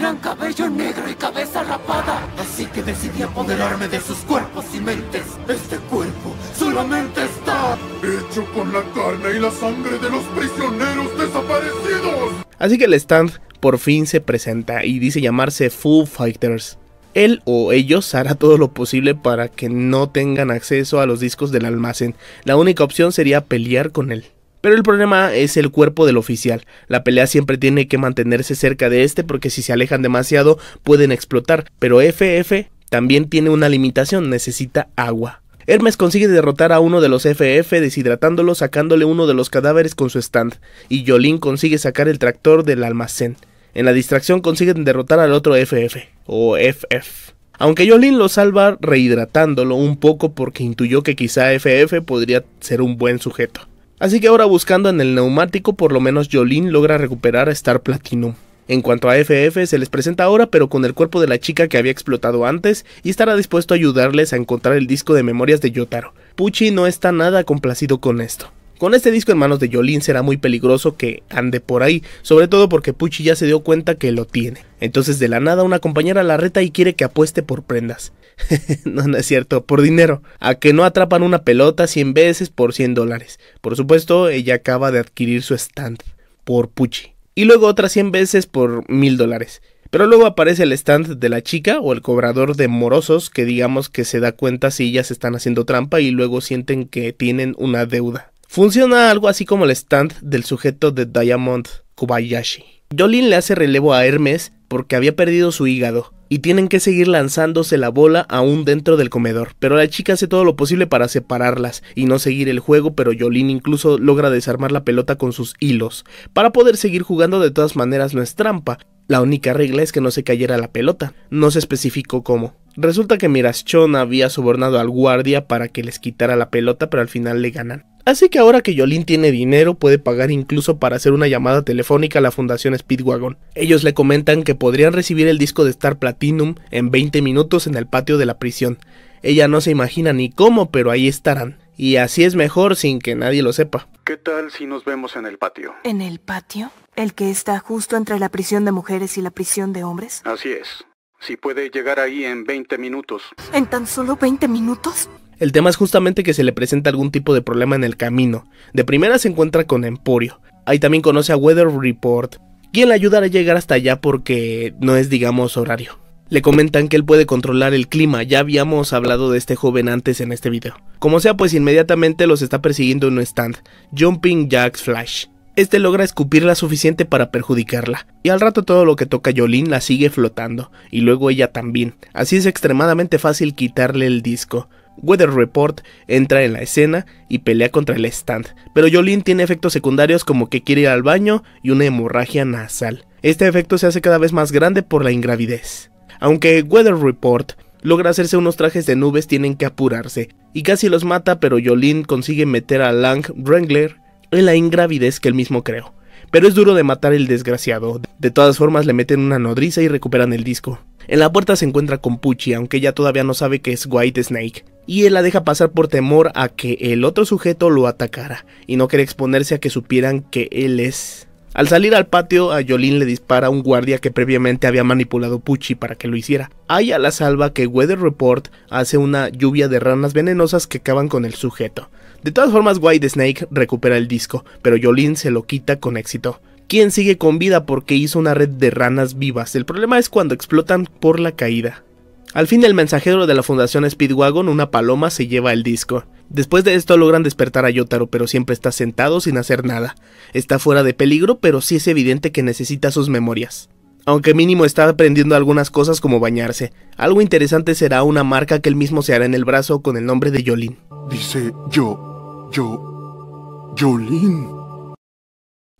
eran cabello negro y cabeza rapada. Así que decidí apoderarme de sus cuerpos y mentes. Este cuerpo solamente está hecho con la carne y la sangre de los prisioneros desaparecidos. Así que el stand por fin se presenta y dice llamarse Foo Fighters. Él o ellos hará todo lo posible para que no tengan acceso a los discos del almacén. La única opción sería pelear con él. Pero el problema es el cuerpo del oficial. La pelea siempre tiene que mantenerse cerca de este porque si se alejan demasiado pueden explotar. Pero FF también tiene una limitación, necesita agua. Hermes consigue derrotar a uno de los FF deshidratándolo sacándole uno de los cadáveres con su stand, y Jolín consigue sacar el tractor del almacén. En la distracción consiguen derrotar al otro FF, o FF. Aunque Jolín lo salva rehidratándolo un poco porque intuyó que quizá FF podría ser un buen sujeto. Así que ahora buscando en el neumático, por lo menos Jolin logra recuperar a Star Platinum. En cuanto a FF, se les presenta ahora pero con el cuerpo de la chica que había explotado antes y estará dispuesto a ayudarles a encontrar el disco de memorias de Yotaro. Pucci no está nada complacido con esto. Con este disco en manos de Jolin será muy peligroso que ande por ahí, sobre todo porque Pucci ya se dio cuenta que lo tiene. Entonces de la nada una compañera la reta y quiere que apueste por prendas. no, no es cierto, por dinero, a que no atrapan una pelota 100 veces por 100 dólares. Por supuesto, ella acaba de adquirir su stand por puchi Y luego otras 100 veces por 1000 dólares. Pero luego aparece el stand de la chica o el cobrador de morosos que digamos que se da cuenta si ellas están haciendo trampa y luego sienten que tienen una deuda. Funciona algo así como el stand del sujeto de Diamond Kobayashi. Jolin le hace relevo a Hermes porque había perdido su hígado y tienen que seguir lanzándose la bola aún dentro del comedor, pero la chica hace todo lo posible para separarlas y no seguir el juego, pero Yolín incluso logra desarmar la pelota con sus hilos. Para poder seguir jugando de todas maneras no es trampa, la única regla es que no se cayera la pelota, no se especificó cómo. Resulta que Mirachón había sobornado al guardia para que les quitara la pelota, pero al final le ganan. Así que ahora que Yolín tiene dinero, puede pagar incluso para hacer una llamada telefónica a la Fundación Speedwagon. Ellos le comentan que podrían recibir el disco de Star Platinum en 20 minutos en el patio de la prisión. Ella no se imagina ni cómo, pero ahí estarán. Y así es mejor sin que nadie lo sepa. ¿Qué tal si nos vemos en el patio? ¿En el patio? ¿El que está justo entre la prisión de mujeres y la prisión de hombres? Así es. Si puede llegar ahí en 20 minutos. ¿En tan solo 20 minutos? El tema es justamente que se le presenta algún tipo de problema en el camino. De primera se encuentra con Emporio. Ahí también conoce a Weather Report, quien le ayudará a llegar hasta allá porque no es, digamos, horario. Le comentan que él puede controlar el clima, ya habíamos hablado de este joven antes en este video. Como sea, pues inmediatamente los está persiguiendo en un stand, Jumping Jacks Flash. Este logra escupirla suficiente para perjudicarla, y al rato todo lo que toca Jolene la sigue flotando, y luego ella también, así es extremadamente fácil quitarle el disco. Weather Report entra en la escena y pelea contra el stand, pero Jolene tiene efectos secundarios como que quiere ir al baño y una hemorragia nasal. Este efecto se hace cada vez más grande por la ingravidez. Aunque Weather Report logra hacerse unos trajes de nubes, tienen que apurarse, y casi los mata, pero Jolene consigue meter a Lang Wrangler en la ingravidez que él mismo creó. Pero es duro de matar el desgraciado, de todas formas le meten una nodriza y recuperan el disco. En la puerta se encuentra con Pucci, aunque ella todavía no sabe que es White Snake, y él la deja pasar por temor a que el otro sujeto lo atacara y no quiere exponerse a que supieran que él es. Al salir al patio, a Jolín le dispara un guardia que previamente había manipulado Pucci para que lo hiciera. Hay a la salva que Weather Report hace una lluvia de ranas venenosas que acaban con el sujeto. De todas formas, White Snake recupera el disco, pero Jolín se lo quita con éxito. ¿Quién sigue con vida porque hizo una red de ranas vivas. El problema es cuando explotan por la caída. Al fin el mensajero de la fundación Speedwagon, una paloma, se lleva el disco. Después de esto logran despertar a Yotaro, pero siempre está sentado sin hacer nada. Está fuera de peligro, pero sí es evidente que necesita sus memorias. Aunque mínimo está aprendiendo algunas cosas como bañarse. Algo interesante será una marca que él mismo se hará en el brazo con el nombre de Yolin. Dice yo, yo, Yolin.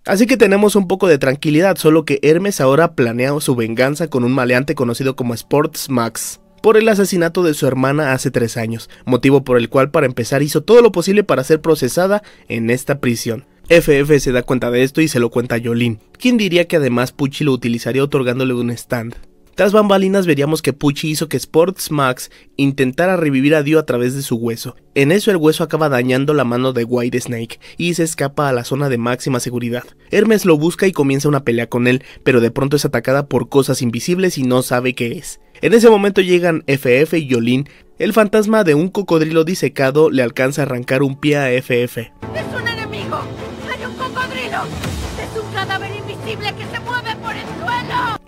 Así que tenemos un poco de tranquilidad, solo que Hermes ahora planea su venganza con un maleante conocido como Sports Max por el asesinato de su hermana hace tres años, motivo por el cual para empezar hizo todo lo posible para ser procesada en esta prisión. FF se da cuenta de esto y se lo cuenta a Yolín, quien diría que además Pucci lo utilizaría otorgándole un stand las bambalinas veríamos que Pucci hizo que Sports Max intentara revivir a Dio a través de su hueso. En eso el hueso acaba dañando la mano de White Snake y se escapa a la zona de máxima seguridad. Hermes lo busca y comienza una pelea con él, pero de pronto es atacada por cosas invisibles y no sabe qué es. En ese momento llegan FF y Yolín. El fantasma de un cocodrilo disecado le alcanza a arrancar un pie a FF.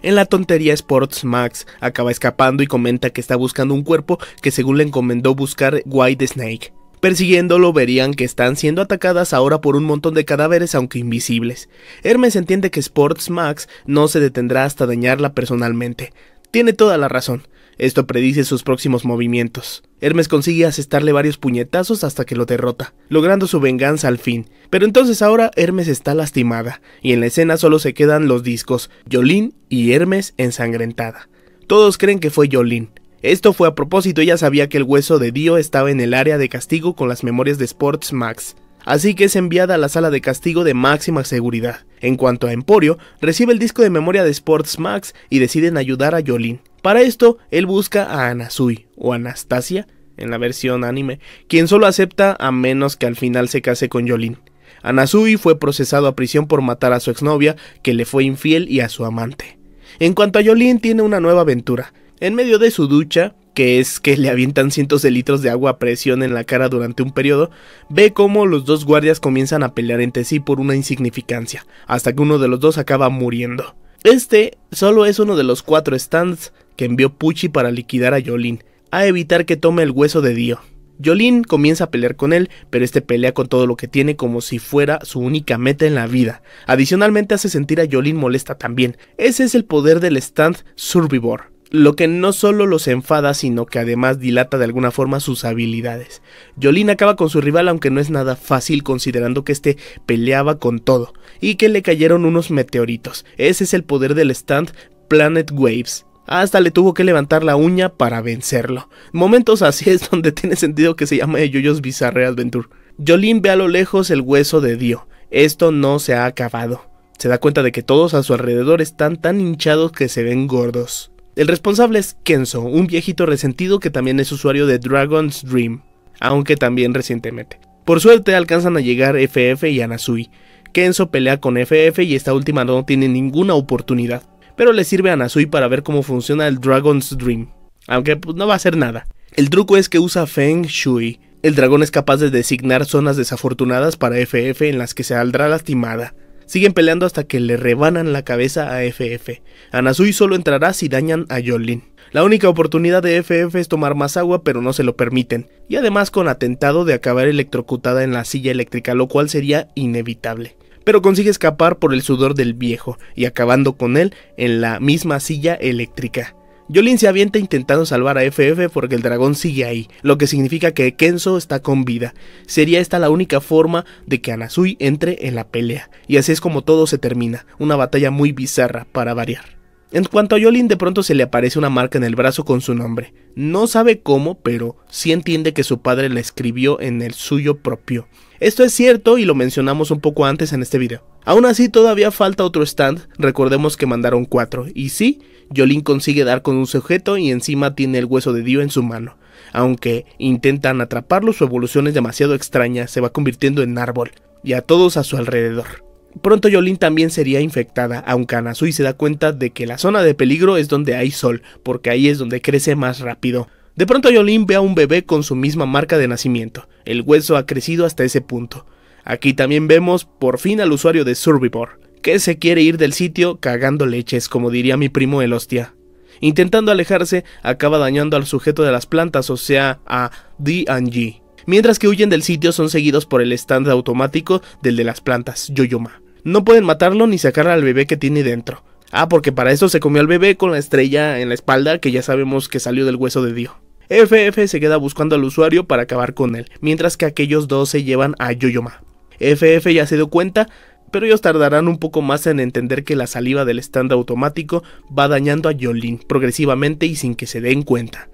En la tontería Sports, Max acaba escapando y comenta que está buscando un cuerpo que según le encomendó buscar White Snake. Persiguiéndolo verían que están siendo atacadas ahora por un montón de cadáveres aunque invisibles. Hermes entiende que Sports Max no se detendrá hasta dañarla personalmente. Tiene toda la razón. Esto predice sus próximos movimientos. Hermes consigue asestarle varios puñetazos hasta que lo derrota, logrando su venganza al fin. Pero entonces ahora Hermes está lastimada, y en la escena solo se quedan los discos, Jolín y Hermes ensangrentada. Todos creen que fue Yolín, esto fue a propósito, ella sabía que el hueso de Dio estaba en el área de castigo con las memorias de Sports Max, así que es enviada a la sala de castigo de máxima seguridad. En cuanto a Emporio, recibe el disco de memoria de Sports Max y deciden ayudar a Jolín. Para esto, él busca a Anasui, o Anastasia, en la versión anime, quien solo acepta a menos que al final se case con Yolin. Anasui fue procesado a prisión por matar a su exnovia, que le fue infiel, y a su amante. En cuanto a Yolin, tiene una nueva aventura. En medio de su ducha, que es que le avientan cientos de litros de agua a presión en la cara durante un periodo, ve cómo los dos guardias comienzan a pelear entre sí por una insignificancia, hasta que uno de los dos acaba muriendo. Este solo es uno de los cuatro stands que envió Pucci para liquidar a Jolin, a evitar que tome el hueso de Dio. Jolin comienza a pelear con él, pero este pelea con todo lo que tiene como si fuera su única meta en la vida. Adicionalmente hace sentir a Jolin molesta también. Ese es el poder del stand Survivor, lo que no solo los enfada, sino que además dilata de alguna forma sus habilidades. Jolin acaba con su rival aunque no es nada fácil considerando que este peleaba con todo y que le cayeron unos meteoritos. Ese es el poder del stand Planet Waves, hasta le tuvo que levantar la uña para vencerlo. Momentos así es donde tiene sentido que se llame Yoyos Bizarre Adventure. Jolin ve a lo lejos el hueso de Dio. Esto no se ha acabado. Se da cuenta de que todos a su alrededor están tan hinchados que se ven gordos. El responsable es Kenzo, un viejito resentido que también es usuario de Dragon's Dream, aunque también recientemente. Por suerte alcanzan a llegar FF y Anasui. Kenzo pelea con FF y esta última no tiene ninguna oportunidad pero le sirve a Nasui para ver cómo funciona el Dragon's Dream, aunque pues, no va a hacer nada. El truco es que usa Feng Shui. El dragón es capaz de designar zonas desafortunadas para FF en las que se saldrá lastimada. Siguen peleando hasta que le rebanan la cabeza a FF. A Nasui solo entrará si dañan a Yolin. La única oportunidad de FF es tomar más agua, pero no se lo permiten, y además con atentado de acabar electrocutada en la silla eléctrica, lo cual sería inevitable pero consigue escapar por el sudor del viejo y acabando con él en la misma silla eléctrica. Yolin se avienta intentando salvar a FF porque el dragón sigue ahí, lo que significa que Kenzo está con vida. Sería esta la única forma de que Anasui entre en la pelea, y así es como todo se termina, una batalla muy bizarra para variar. En cuanto a Yolin, de pronto se le aparece una marca en el brazo con su nombre. No sabe cómo, pero sí entiende que su padre la escribió en el suyo propio. Esto es cierto y lo mencionamos un poco antes en este video. Aún así todavía falta otro stand, recordemos que mandaron cuatro, y sí, Jolin consigue dar con un sujeto y encima tiene el hueso de Dio en su mano. Aunque intentan atraparlo, su evolución es demasiado extraña, se va convirtiendo en árbol, y a todos a su alrededor. Pronto Jolin también sería infectada, aunque Anasui se da cuenta de que la zona de peligro es donde hay sol, porque ahí es donde crece más rápido. De pronto Yolin ve a un bebé con su misma marca de nacimiento. El hueso ha crecido hasta ese punto. Aquí también vemos por fin al usuario de Survivor, que se quiere ir del sitio cagando leches, como diría mi primo el hostia. Intentando alejarse, acaba dañando al sujeto de las plantas, o sea, a D&G. Mientras que huyen del sitio son seguidos por el stand automático del de las plantas, Yoyoma. No pueden matarlo ni sacar al bebé que tiene dentro. Ah, porque para eso se comió al bebé con la estrella en la espalda que ya sabemos que salió del hueso de Dio. FF se queda buscando al usuario para acabar con él, mientras que aquellos dos se llevan a Yoyoma. FF ya se dio cuenta, pero ellos tardarán un poco más en entender que la saliva del stand automático va dañando a Yolin progresivamente y sin que se den cuenta.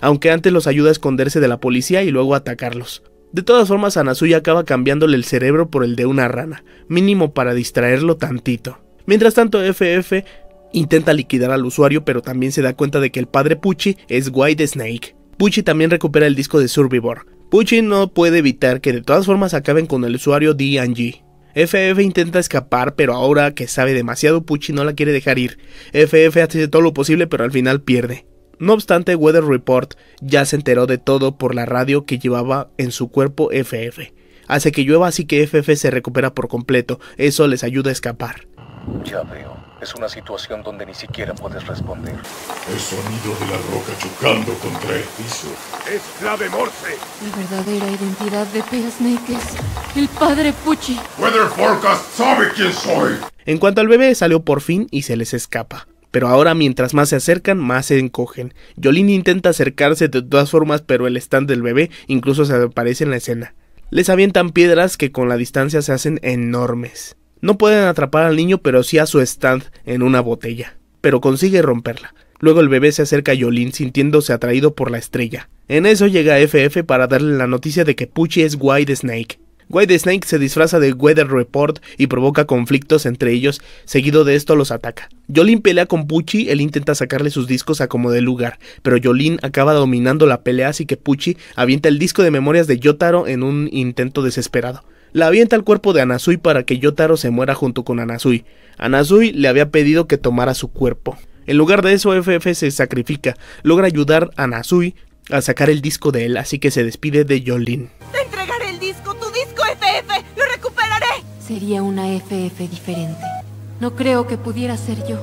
Aunque antes los ayuda a esconderse de la policía y luego a atacarlos. De todas formas, Anasuya acaba cambiándole el cerebro por el de una rana, mínimo para distraerlo tantito. Mientras tanto, FF intenta liquidar al usuario, pero también se da cuenta de que el padre Puchi es White Snake, Pucci también recupera el disco de Survivor. Pucci no puede evitar que de todas formas acaben con el usuario DNG. FF intenta escapar, pero ahora que sabe demasiado, Pucci no la quiere dejar ir. FF hace todo lo posible, pero al final pierde. No obstante, Weather Report ya se enteró de todo por la radio que llevaba en su cuerpo FF. Hace que llueva, así que FF se recupera por completo. Eso les ayuda a escapar. Ya es una situación donde ni siquiera puedes responder. El sonido de la roca chocando contra el piso. ¡Es clave Morse! La verdadera identidad de Peasnake es el padre Pucci. Weather Forecast sabe quién soy. En cuanto al bebé, salió por fin y se les escapa. Pero ahora mientras más se acercan, más se encogen. Jolene intenta acercarse de todas formas, pero el stand del bebé incluso se aparece en la escena. Les avientan piedras que con la distancia se hacen enormes. No pueden atrapar al niño, pero sí a su stand en una botella. Pero consigue romperla. Luego el bebé se acerca a Yolín sintiéndose atraído por la estrella. En eso llega FF para darle la noticia de que Pucci es White Snake. White Snake se disfraza de Weather Report y provoca conflictos entre ellos, seguido de esto los ataca. Yolin pelea con Pucci, él intenta sacarle sus discos a como de lugar, pero Yolin acaba dominando la pelea así que Pucci avienta el disco de memorias de Yotaro en un intento desesperado. La avienta al cuerpo de Anasui para que Yotaro se muera junto con Anasui. Anasui le había pedido que tomara su cuerpo. En lugar de eso, FF se sacrifica, logra ayudar a Anasui a sacar el disco de él, así que se despide de Yolin. Te entregaré el disco, tu disco FF, lo recuperaré. Sería una FF diferente. No creo que pudiera ser yo.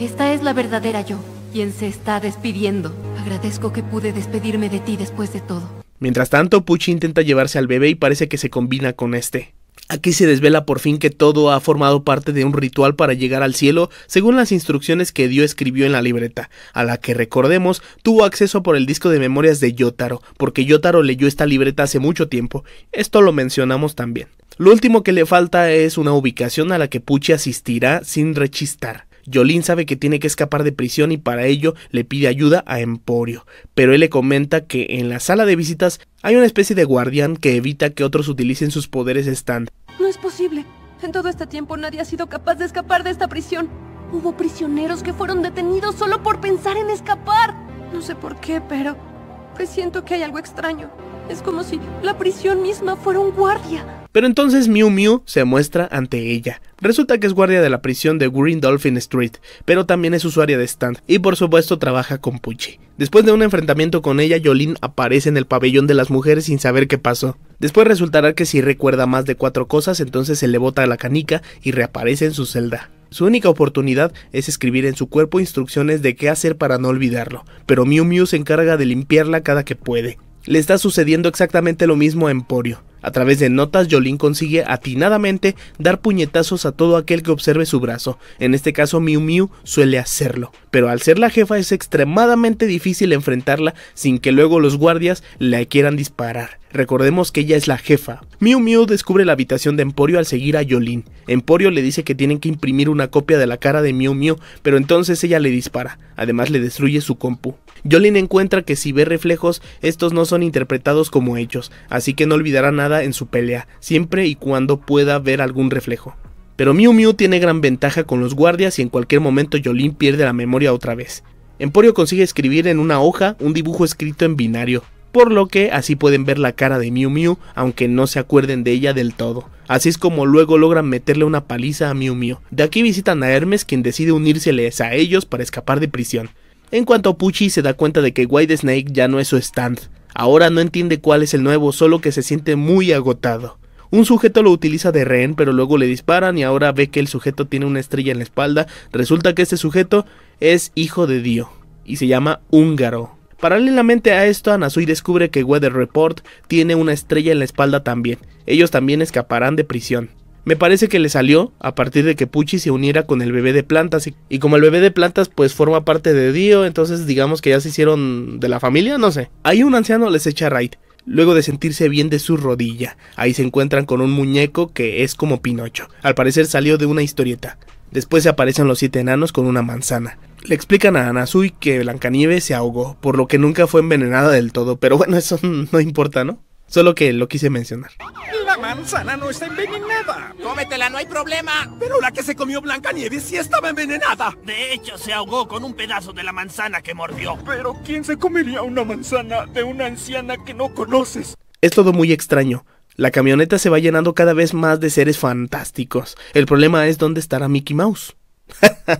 Esta es la verdadera yo, quien se está despidiendo. Agradezco que pude despedirme de ti después de todo. Mientras tanto, Pucci intenta llevarse al bebé y parece que se combina con este. Aquí se desvela por fin que todo ha formado parte de un ritual para llegar al cielo según las instrucciones que Dio escribió en la libreta, a la que recordemos tuvo acceso por el disco de memorias de Yotaro, porque Yotaro leyó esta libreta hace mucho tiempo, esto lo mencionamos también. Lo último que le falta es una ubicación a la que Puchi asistirá sin rechistar. Yolín sabe que tiene que escapar de prisión y para ello le pide ayuda a Emporio, pero él le comenta que en la sala de visitas hay una especie de guardián que evita que otros utilicen sus poderes stand. No es posible. En todo este tiempo nadie ha sido capaz de escapar de esta prisión. Hubo prisioneros que fueron detenidos solo por pensar en escapar. No sé por qué, pero siento que hay algo extraño. Es como si la prisión misma fuera un guardia. Pero entonces Miu Miu se muestra ante ella. Resulta que es guardia de la prisión de Green Dolphin Street, pero también es usuaria de Stand y por supuesto trabaja con Pucci. Después de un enfrentamiento con ella, Yolin aparece en el pabellón de las mujeres sin saber qué pasó. Después resultará que si recuerda más de cuatro cosas, entonces se le bota a la canica y reaparece en su celda. Su única oportunidad es escribir en su cuerpo instrucciones de qué hacer para no olvidarlo, pero Miu Miu se encarga de limpiarla cada que puede. Le está sucediendo exactamente lo mismo a Emporio. A través de notas, Jolin consigue atinadamente dar puñetazos a todo aquel que observe su brazo. En este caso, Miu Miu suele hacerlo, pero al ser la jefa es extremadamente difícil enfrentarla sin que luego los guardias la quieran disparar. Recordemos que ella es la jefa. Miu Miu descubre la habitación de Emporio al seguir a Yolin. Emporio le dice que tienen que imprimir una copia de la cara de Miu Miu, pero entonces ella le dispara. Además le destruye su compu. Yolin encuentra que si ve reflejos, estos no son interpretados como hechos... así que no olvidará nada en su pelea, siempre y cuando pueda ver algún reflejo. Pero Miu Miu tiene gran ventaja con los guardias y en cualquier momento Yolin pierde la memoria otra vez. Emporio consigue escribir en una hoja un dibujo escrito en binario, por lo que así pueden ver la cara de Mew Mew, aunque no se acuerden de ella del todo. Así es como luego logran meterle una paliza a Mew Mew. De aquí visitan a Hermes quien decide unírseles a ellos para escapar de prisión. En cuanto a Pucci se da cuenta de que White Snake ya no es su stand. Ahora no entiende cuál es el nuevo, solo que se siente muy agotado. Un sujeto lo utiliza de rehén, pero luego le disparan y ahora ve que el sujeto tiene una estrella en la espalda. Resulta que este sujeto es hijo de Dio y se llama Húngaro. Paralelamente a esto, Anasui descubre que Weather Report tiene una estrella en la espalda también. Ellos también escaparán de prisión. Me parece que le salió a partir de que Puchi se uniera con el bebé de plantas. Y, como el bebé de plantas pues forma parte de Dio, entonces digamos que ya se hicieron de la familia, no sé. Ahí un anciano les echa raid. Luego de sentirse bien de su rodilla, ahí se encuentran con un muñeco que es como Pinocho. Al parecer salió de una historieta. Después se aparecen los siete enanos con una manzana. Le explican a Anasui que Blancanieves se ahogó, por lo que nunca fue envenenada del todo, pero bueno, eso no importa, ¿no? Solo que lo quise mencionar. La manzana no está envenenada. Cómetela, no hay problema. Pero la que se comió Blancanieves sí estaba envenenada. De hecho, se ahogó con un pedazo de la manzana que mordió. Pero ¿quién se comería una manzana de una anciana que no conoces? Es todo muy extraño. La camioneta se va llenando cada vez más de seres fantásticos. El problema es dónde estará Mickey Mouse.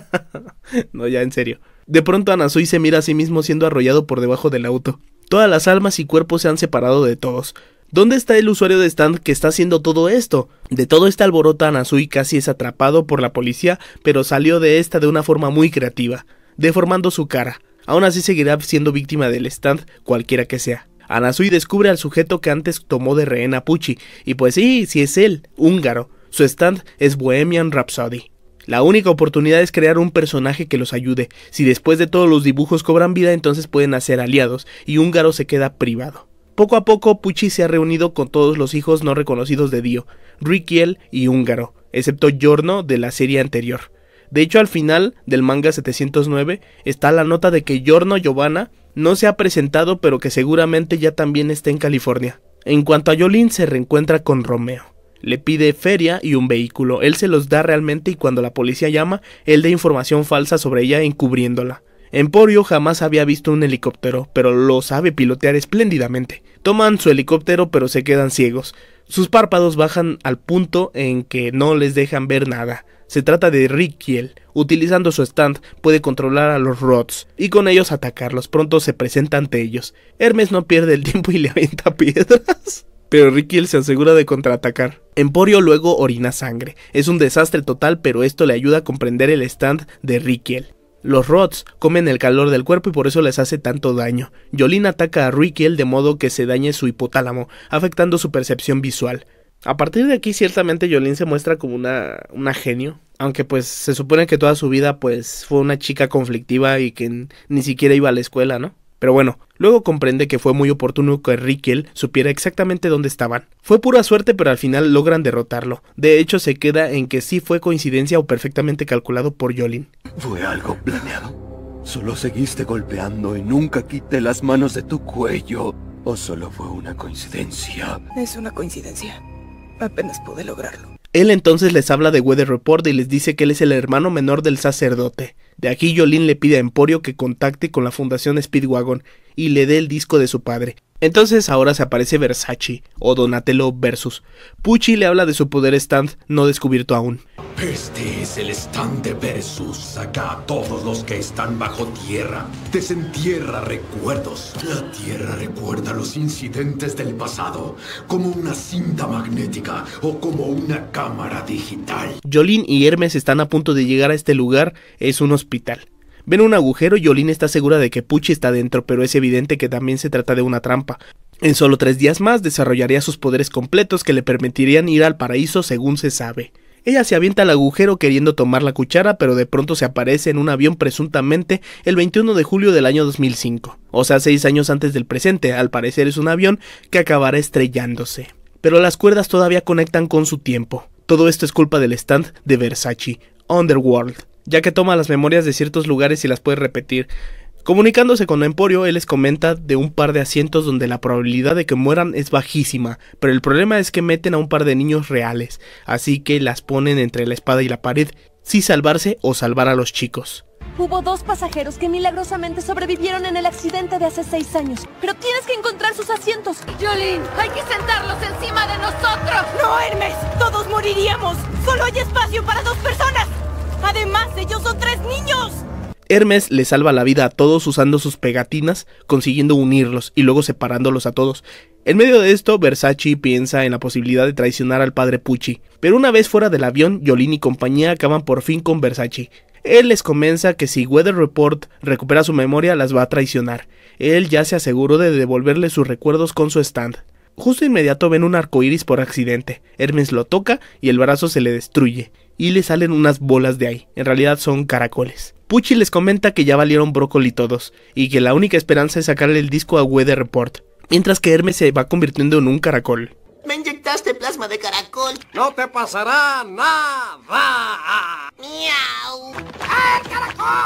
no, ya en serio. De pronto Anasui se mira a sí mismo siendo arrollado por debajo del auto. Todas las almas y cuerpos se han separado de todos. ¿Dónde está el usuario de stand que está haciendo todo esto? De todo este alboroto, Anasui casi es atrapado por la policía, pero salió de esta de una forma muy creativa, deformando su cara. Aún así seguirá siendo víctima del stand, cualquiera que sea. Anasui descubre al sujeto que antes tomó de rehén a Pucci, y pues sí, sí es él, húngaro. Su stand es Bohemian Rhapsody. La única oportunidad es crear un personaje que los ayude. Si después de todos los dibujos cobran vida, entonces pueden hacer aliados, y Húngaro se queda privado. Poco a poco, Pucci se ha reunido con todos los hijos no reconocidos de Dio, Rikiel y Húngaro, excepto Giorno de la serie anterior. De hecho, al final del manga 709 está la nota de que Giorno Giovanna no se ha presentado, pero que seguramente ya también está en California. En cuanto a Jolin se reencuentra con Romeo le pide feria y un vehículo. Él se los da realmente y cuando la policía llama, él da información falsa sobre ella encubriéndola. Emporio jamás había visto un helicóptero, pero lo sabe pilotear espléndidamente. Toman su helicóptero pero se quedan ciegos. Sus párpados bajan al punto en que no les dejan ver nada. Se trata de Rickiel. Utilizando su stand puede controlar a los Rods y con ellos atacarlos. Pronto se presenta ante ellos. Hermes no pierde el tiempo y le avienta piedras pero Rikiel se asegura de contraatacar. Emporio luego orina sangre. Es un desastre total, pero esto le ayuda a comprender el stand de Rikiel. Los Rods comen el calor del cuerpo y por eso les hace tanto daño. Yolin ataca a Rikiel de modo que se dañe su hipotálamo, afectando su percepción visual. A partir de aquí ciertamente Yolín se muestra como una, una genio, aunque pues se supone que toda su vida pues fue una chica conflictiva y que ni siquiera iba a la escuela, ¿no? Pero bueno, luego comprende que fue muy oportuno que Rickel supiera exactamente dónde estaban. Fue pura suerte, pero al final logran derrotarlo. De hecho, se queda en que sí fue coincidencia o perfectamente calculado por Jolin. Fue algo planeado. Solo seguiste golpeando y nunca quité las manos de tu cuello. ¿O solo fue una coincidencia? Es una coincidencia. Apenas pude lograrlo. Él entonces les habla de Weather Report y les dice que él es el hermano menor del sacerdote. De aquí Yolín le pide a Emporio que contacte con la Fundación Speedwagon y le dé el disco de su padre, entonces ahora se aparece Versace o Donatello versus. Pucci le habla de su poder stand no descubierto aún. Este es el stand de Versus. acá a todos los que están bajo tierra. Desentierra recuerdos. La tierra recuerda los incidentes del pasado, como una cinta magnética o como una cámara digital. Jolín y Hermes están a punto de llegar a este lugar. Es un hospital. Ven un agujero y Olin está segura de que Puchi está dentro, pero es evidente que también se trata de una trampa. En solo tres días más desarrollaría sus poderes completos que le permitirían ir al paraíso según se sabe. Ella se avienta al agujero queriendo tomar la cuchara, pero de pronto se aparece en un avión presuntamente el 21 de julio del año 2005, o sea, seis años antes del presente, al parecer es un avión que acabará estrellándose. Pero las cuerdas todavía conectan con su tiempo. Todo esto es culpa del stand de Versace, Underworld, ya que toma las memorias de ciertos lugares y las puede repetir. Comunicándose con Emporio, él les comenta de un par de asientos donde la probabilidad de que mueran es bajísima, pero el problema es que meten a un par de niños reales, así que las ponen entre la espada y la pared, si salvarse o salvar a los chicos. Hubo dos pasajeros que milagrosamente sobrevivieron en el accidente de hace seis años, pero tienes que encontrar sus asientos. Jolín, hay que sentarlos encima de nosotros. No, Hermes, todos moriríamos. Solo hay espacio para dos personas. Además, ellos son tres niños. Hermes le salva la vida a todos usando sus pegatinas, consiguiendo unirlos y luego separándolos a todos. En medio de esto, Versace piensa en la posibilidad de traicionar al padre Pucci, pero una vez fuera del avión, Yolín y compañía acaban por fin con Versace. Él les comienza que si Weather Report recupera su memoria, las va a traicionar. Él ya se aseguró de devolverle sus recuerdos con su stand. Justo inmediato ven un arco iris por accidente. Hermes lo toca y el brazo se le destruye y le salen unas bolas de ahí. En realidad son caracoles. Pucci les comenta que ya valieron brócoli todos y que la única esperanza es sacarle el disco a Weather Report, mientras que Hermes se va convirtiendo en un caracol. Me inyectaste plasma de caracol. No te pasará nada. Miau. ¡El caracol!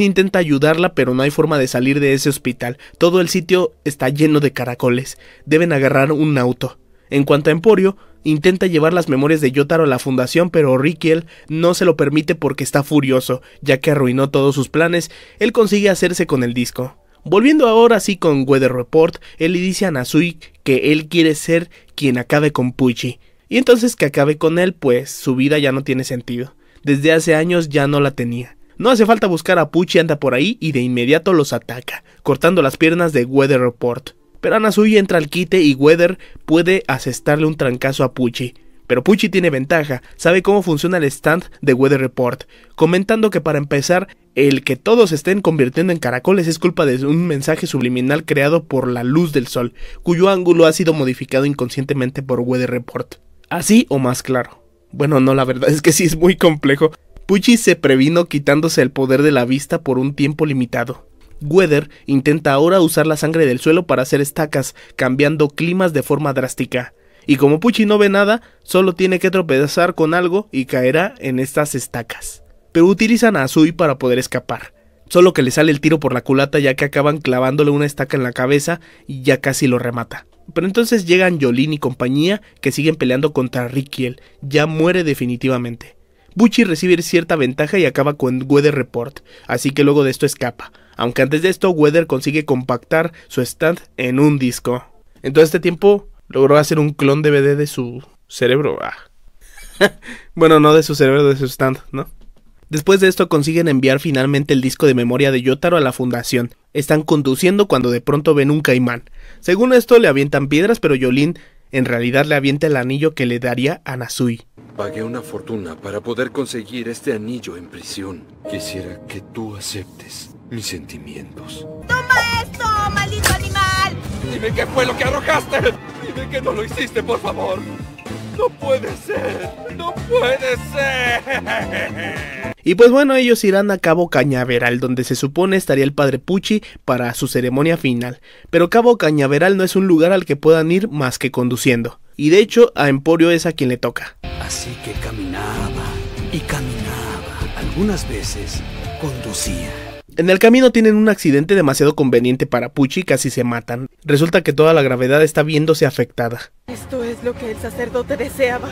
intenta ayudarla, pero no hay forma de salir de ese hospital. Todo el sitio está lleno de caracoles. Deben agarrar un auto. En cuanto a Emporio, Intenta llevar las memorias de Yotaro a la fundación, pero Rikiel no se lo permite porque está furioso, ya que arruinó todos sus planes, él consigue hacerse con el disco. Volviendo ahora sí con Weather Report, él le dice a Nasui que él quiere ser quien acabe con Pucci, y entonces que acabe con él, pues su vida ya no tiene sentido. Desde hace años ya no la tenía. No hace falta buscar a Pucci, anda por ahí y de inmediato los ataca, cortando las piernas de Weather Report pero Anasui entra al quite y Weather puede asestarle un trancazo a Pucci. Pero Pucci tiene ventaja, sabe cómo funciona el stand de Weather Report, comentando que para empezar, el que todos estén convirtiendo en caracoles es culpa de un mensaje subliminal creado por la luz del sol, cuyo ángulo ha sido modificado inconscientemente por Weather Report. Así o más claro. Bueno, no, la verdad es que sí es muy complejo. Pucci se previno quitándose el poder de la vista por un tiempo limitado. Weather intenta ahora usar la sangre del suelo para hacer estacas, cambiando climas de forma drástica. Y como Pucci no ve nada, solo tiene que tropezar con algo y caerá en estas estacas. Pero utilizan a Azui para poder escapar. Solo que le sale el tiro por la culata ya que acaban clavándole una estaca en la cabeza y ya casi lo remata. Pero entonces llegan Yolin y compañía que siguen peleando contra Rikiel, ya muere definitivamente. Pucci recibe cierta ventaja y acaba con Weather Report, así que luego de esto escapa, aunque antes de esto Weather consigue compactar su stand en un disco. En todo este tiempo logró hacer un clon DVD de su cerebro. Ah. bueno, no de su cerebro, de su stand, ¿no? Después de esto consiguen enviar finalmente el disco de memoria de Yotaro a la fundación. Están conduciendo cuando de pronto ven un caimán. Según esto le avientan piedras, pero Yolin en realidad le avienta el anillo que le daría a Nasui. Pagué una fortuna para poder conseguir este anillo en prisión. Quisiera que tú aceptes mis sentimientos. ¡Toma esto, maldito animal! Dime qué fue lo que arrojaste. Dime que no lo hiciste, por favor. No puede ser. No puede ser. Y pues bueno, ellos irán a Cabo Cañaveral, donde se supone estaría el padre Pucci para su ceremonia final. Pero Cabo Cañaveral no es un lugar al que puedan ir más que conduciendo. Y de hecho, a Emporio es a quien le toca. Así que caminaba y caminaba. Algunas veces conducía en el camino tienen un accidente demasiado conveniente para Pucci y casi se matan. Resulta que toda la gravedad está viéndose afectada. Esto es lo que el sacerdote deseaba.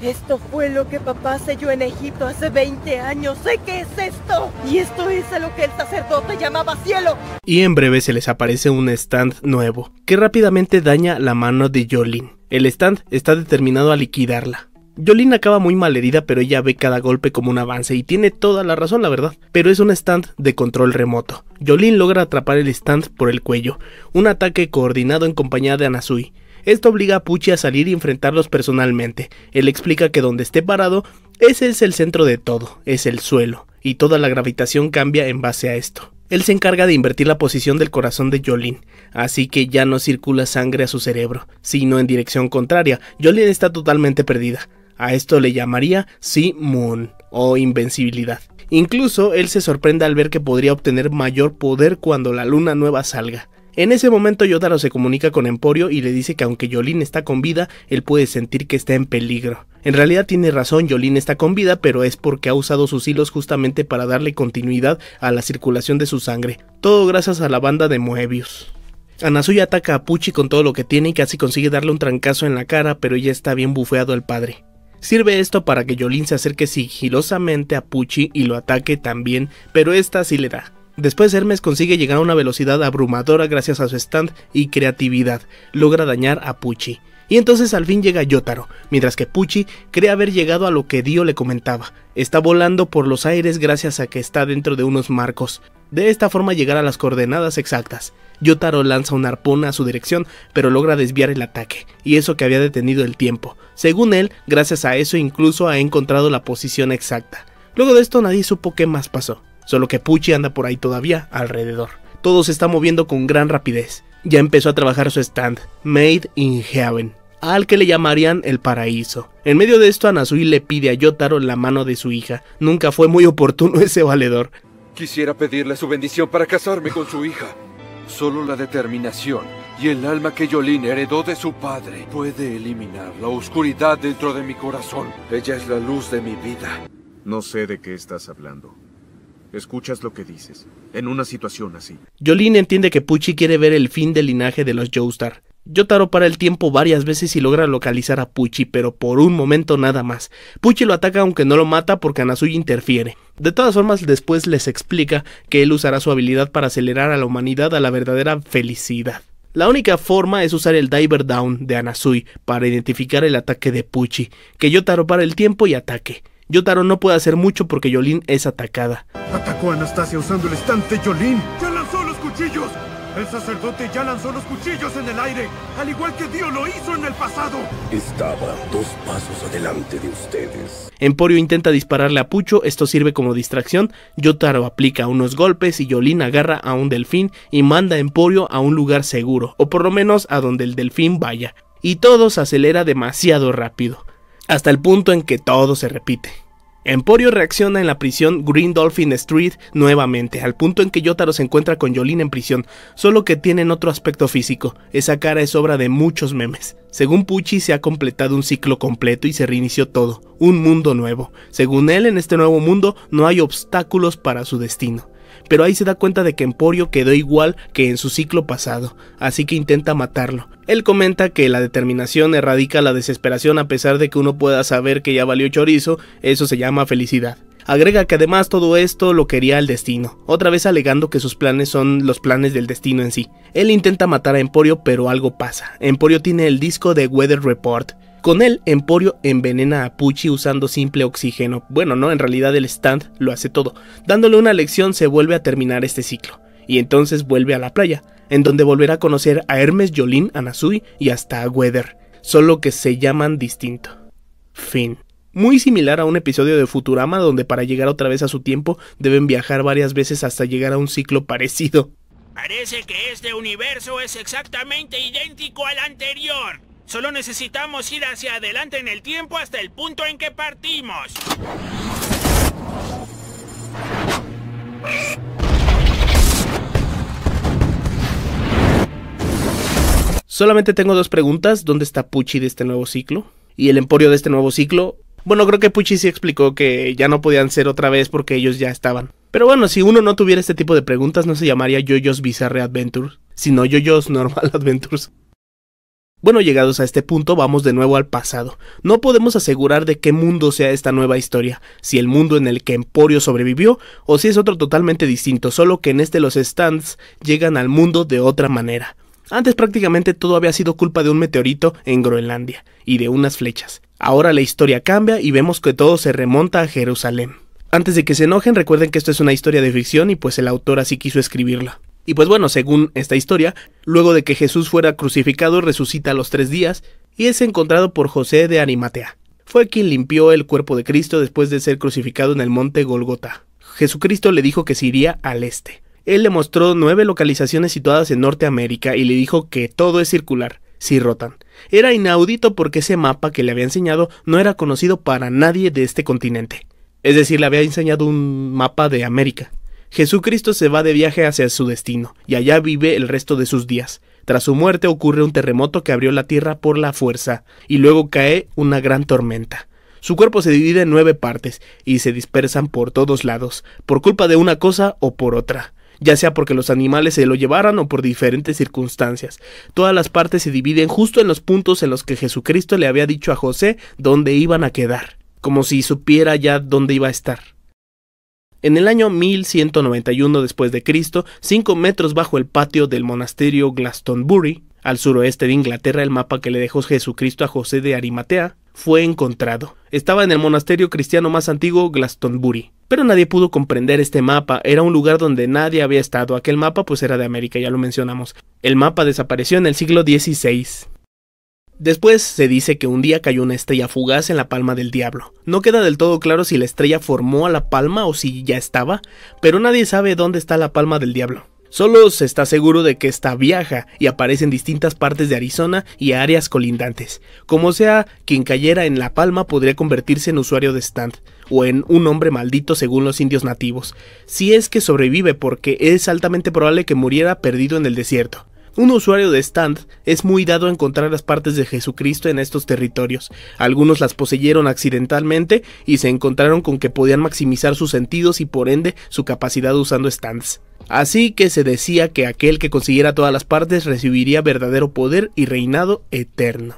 Esto fue lo que papá selló en Egipto hace 20 años. Sé qué es esto. Y esto es a lo que el sacerdote llamaba cielo. Y en breve se les aparece un stand nuevo, que rápidamente daña la mano de Jolin. El stand está determinado a liquidarla. Jolin acaba muy mal herida, pero ella ve cada golpe como un avance y tiene toda la razón, la verdad. Pero es un stand de control remoto. Jolin logra atrapar el stand por el cuello, un ataque coordinado en compañía de Anasui. Esto obliga a Puchi a salir y enfrentarlos personalmente. Él explica que donde esté parado, ese es el centro de todo, es el suelo, y toda la gravitación cambia en base a esto. Él se encarga de invertir la posición del corazón de Jolin, así que ya no circula sangre a su cerebro, sino en dirección contraria. Jolin está totalmente perdida. A esto le llamaría Simon o invencibilidad. Incluso él se sorprende al ver que podría obtener mayor poder cuando la luna nueva salga. En ese momento Yotaro se comunica con Emporio y le dice que aunque Yolin está con vida, él puede sentir que está en peligro. En realidad tiene razón, Yolin está con vida, pero es porque ha usado sus hilos justamente para darle continuidad a la circulación de su sangre, todo gracias a la banda de Moebius. Anasuya ataca a Puchi con todo lo que tiene y casi consigue darle un trancazo en la cara, pero ya está bien bufeado el padre. Sirve esto para que Yolin se acerque sigilosamente a Pucci y lo ataque también, pero esta sí le da. Después Hermes consigue llegar a una velocidad abrumadora gracias a su stand y creatividad, logra dañar a Pucci. Y entonces al fin llega Yotaro, mientras que Pucci cree haber llegado a lo que Dio le comentaba. Está volando por los aires gracias a que está dentro de unos marcos. De esta forma llegar a las coordenadas exactas. Yotaro lanza un arpón a su dirección, pero logra desviar el ataque, y eso que había detenido el tiempo. Según él, gracias a eso incluso ha encontrado la posición exacta. Luego de esto nadie supo qué más pasó, solo que Pucci anda por ahí todavía alrededor. Todo se está moviendo con gran rapidez. Ya empezó a trabajar su stand, Made in Heaven, al que le llamarían el paraíso. En medio de esto, Anasui le pide a Yotaro la mano de su hija. Nunca fue muy oportuno ese valedor. Quisiera pedirle su bendición para casarme con su hija. Solo la determinación y el alma que Jolene heredó de su padre puede eliminar la oscuridad dentro de mi corazón. Ella es la luz de mi vida. No sé de qué estás hablando. Escuchas lo que dices, en una situación así. Jolene entiende que Pucci quiere ver el fin del linaje de los Joestar, Yotaro para el tiempo varias veces y logra localizar a Puchi, pero por un momento nada más. Puchi lo ataca aunque no lo mata porque Anasui interfiere. De todas formas, después les explica que él usará su habilidad para acelerar a la humanidad a la verdadera felicidad. La única forma es usar el Diver Down de Anasui para identificar el ataque de Puchi, que Yotaro para el tiempo y ataque. Yotaro no puede hacer mucho porque Yolin es atacada. Atacó a Anastasia usando el estante Yolin. ¡Ya lanzó los cuchillos! El sacerdote ya lanzó los cuchillos en el aire, al igual que Dios lo hizo en el pasado. Estaba dos pasos adelante de ustedes. Emporio intenta dispararle a Pucho, esto sirve como distracción. Yotaro aplica unos golpes y Yolin agarra a un delfín y manda a Emporio a un lugar seguro, o por lo menos a donde el delfín vaya. Y todo se acelera demasiado rápido, hasta el punto en que todo se repite. Emporio reacciona en la prisión Green Dolphin Street nuevamente, al punto en que Yotaro se encuentra con Jolene en prisión, solo que tienen otro aspecto físico. Esa cara es obra de muchos memes. Según Pucci, se ha completado un ciclo completo y se reinició todo, un mundo nuevo. Según él, en este nuevo mundo no hay obstáculos para su destino pero ahí se da cuenta de que Emporio quedó igual que en su ciclo pasado, así que intenta matarlo. Él comenta que la determinación erradica la desesperación a pesar de que uno pueda saber que ya valió chorizo, eso se llama felicidad. Agrega que además todo esto lo quería el destino, otra vez alegando que sus planes son los planes del destino en sí. Él intenta matar a Emporio, pero algo pasa. Emporio tiene el disco de Weather Report, con él, Emporio envenena a Pucci usando simple oxígeno. Bueno, no, en realidad el stand lo hace todo. Dándole una lección se vuelve a terminar este ciclo. Y entonces vuelve a la playa, en donde volverá a conocer a Hermes Jolín, Anasui y hasta a Weather, solo que se llaman distinto. Fin. Muy similar a un episodio de Futurama donde para llegar otra vez a su tiempo deben viajar varias veces hasta llegar a un ciclo parecido. Parece que este universo es exactamente idéntico al anterior. Solo necesitamos ir hacia adelante en el tiempo hasta el punto en que partimos. Solamente tengo dos preguntas. ¿Dónde está Pucci de este nuevo ciclo? ¿Y el emporio de este nuevo ciclo? Bueno, creo que Pucci sí explicó que ya no podían ser otra vez porque ellos ya estaban. Pero bueno, si uno no tuviera este tipo de preguntas, no se llamaría Yoyos Bizarre Adventures, sino Yoyos Normal Adventures. Bueno, llegados a este punto, vamos de nuevo al pasado. No podemos asegurar de qué mundo sea esta nueva historia, si el mundo en el que Emporio sobrevivió o si es otro totalmente distinto, solo que en este los stands llegan al mundo de otra manera. Antes prácticamente todo había sido culpa de un meteorito en Groenlandia y de unas flechas. Ahora la historia cambia y vemos que todo se remonta a Jerusalén. Antes de que se enojen, recuerden que esto es una historia de ficción y pues el autor así quiso escribirla. Y pues bueno, según esta historia, luego de que Jesús fuera crucificado, resucita a los tres días y es encontrado por José de Arimatea. Fue quien limpió el cuerpo de Cristo después de ser crucificado en el monte Golgota. Jesucristo le dijo que se iría al este. Él le mostró nueve localizaciones situadas en Norteamérica y le dijo que todo es circular, si rotan. Era inaudito porque ese mapa que le había enseñado no era conocido para nadie de este continente. Es decir, le había enseñado un mapa de América. Jesucristo se va de viaje hacia su destino, y allá vive el resto de sus días. Tras su muerte ocurre un terremoto que abrió la tierra por la fuerza, y luego cae una gran tormenta. Su cuerpo se divide en nueve partes, y se dispersan por todos lados, por culpa de una cosa o por otra ya sea porque los animales se lo llevaran o por diferentes circunstancias. Todas las partes se dividen justo en los puntos en los que Jesucristo le había dicho a José dónde iban a quedar, como si supiera ya dónde iba a estar. En el año 1191 después de Cristo, 5 metros bajo el patio del monasterio Glastonbury, al suroeste de Inglaterra, el mapa que le dejó Jesucristo a José de Arimatea fue encontrado. Estaba en el monasterio cristiano más antiguo Glastonbury. Pero nadie pudo comprender este mapa, era un lugar donde nadie había estado, aquel mapa pues era de América, ya lo mencionamos. El mapa desapareció en el siglo XVI. Después se dice que un día cayó una estrella fugaz en la palma del diablo. No queda del todo claro si la estrella formó a la palma o si ya estaba, pero nadie sabe dónde está la palma del diablo. Solo se está seguro de que esta viaja y aparece en distintas partes de Arizona y áreas colindantes. Como sea, quien cayera en La Palma podría convertirse en usuario de stand o en un hombre maldito según los indios nativos, si es que sobrevive porque es altamente probable que muriera perdido en el desierto. Un usuario de stands es muy dado a encontrar las partes de Jesucristo en estos territorios. Algunos las poseyeron accidentalmente y se encontraron con que podían maximizar sus sentidos y por ende su capacidad usando stands. Así que se decía que aquel que consiguiera todas las partes recibiría verdadero poder y reinado eterno.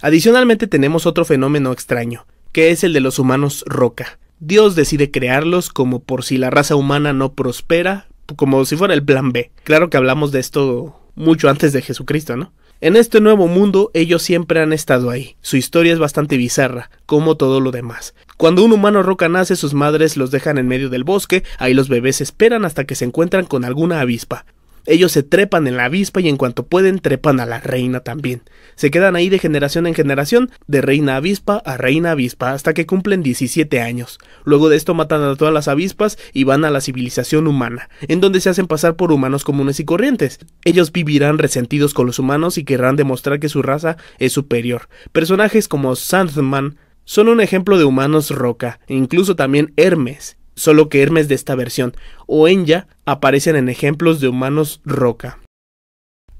Adicionalmente tenemos otro fenómeno extraño, que es el de los humanos roca. Dios decide crearlos como por si la raza humana no prospera, como si fuera el plan B. Claro que hablamos de esto mucho antes de Jesucristo, ¿no? En este nuevo mundo ellos siempre han estado ahí. Su historia es bastante bizarra, como todo lo demás. Cuando un humano roca nace, sus madres los dejan en medio del bosque, ahí los bebés esperan hasta que se encuentran con alguna avispa. Ellos se trepan en la avispa y en cuanto pueden trepan a la reina también. Se quedan ahí de generación en generación, de reina avispa a reina avispa, hasta que cumplen 17 años. Luego de esto matan a todas las avispas y van a la civilización humana, en donde se hacen pasar por humanos comunes y corrientes. Ellos vivirán resentidos con los humanos y querrán demostrar que su raza es superior. Personajes como Sandman son un ejemplo de humanos roca, incluso también Hermes, solo que Hermes de esta versión o Enya aparecen en ejemplos de humanos roca.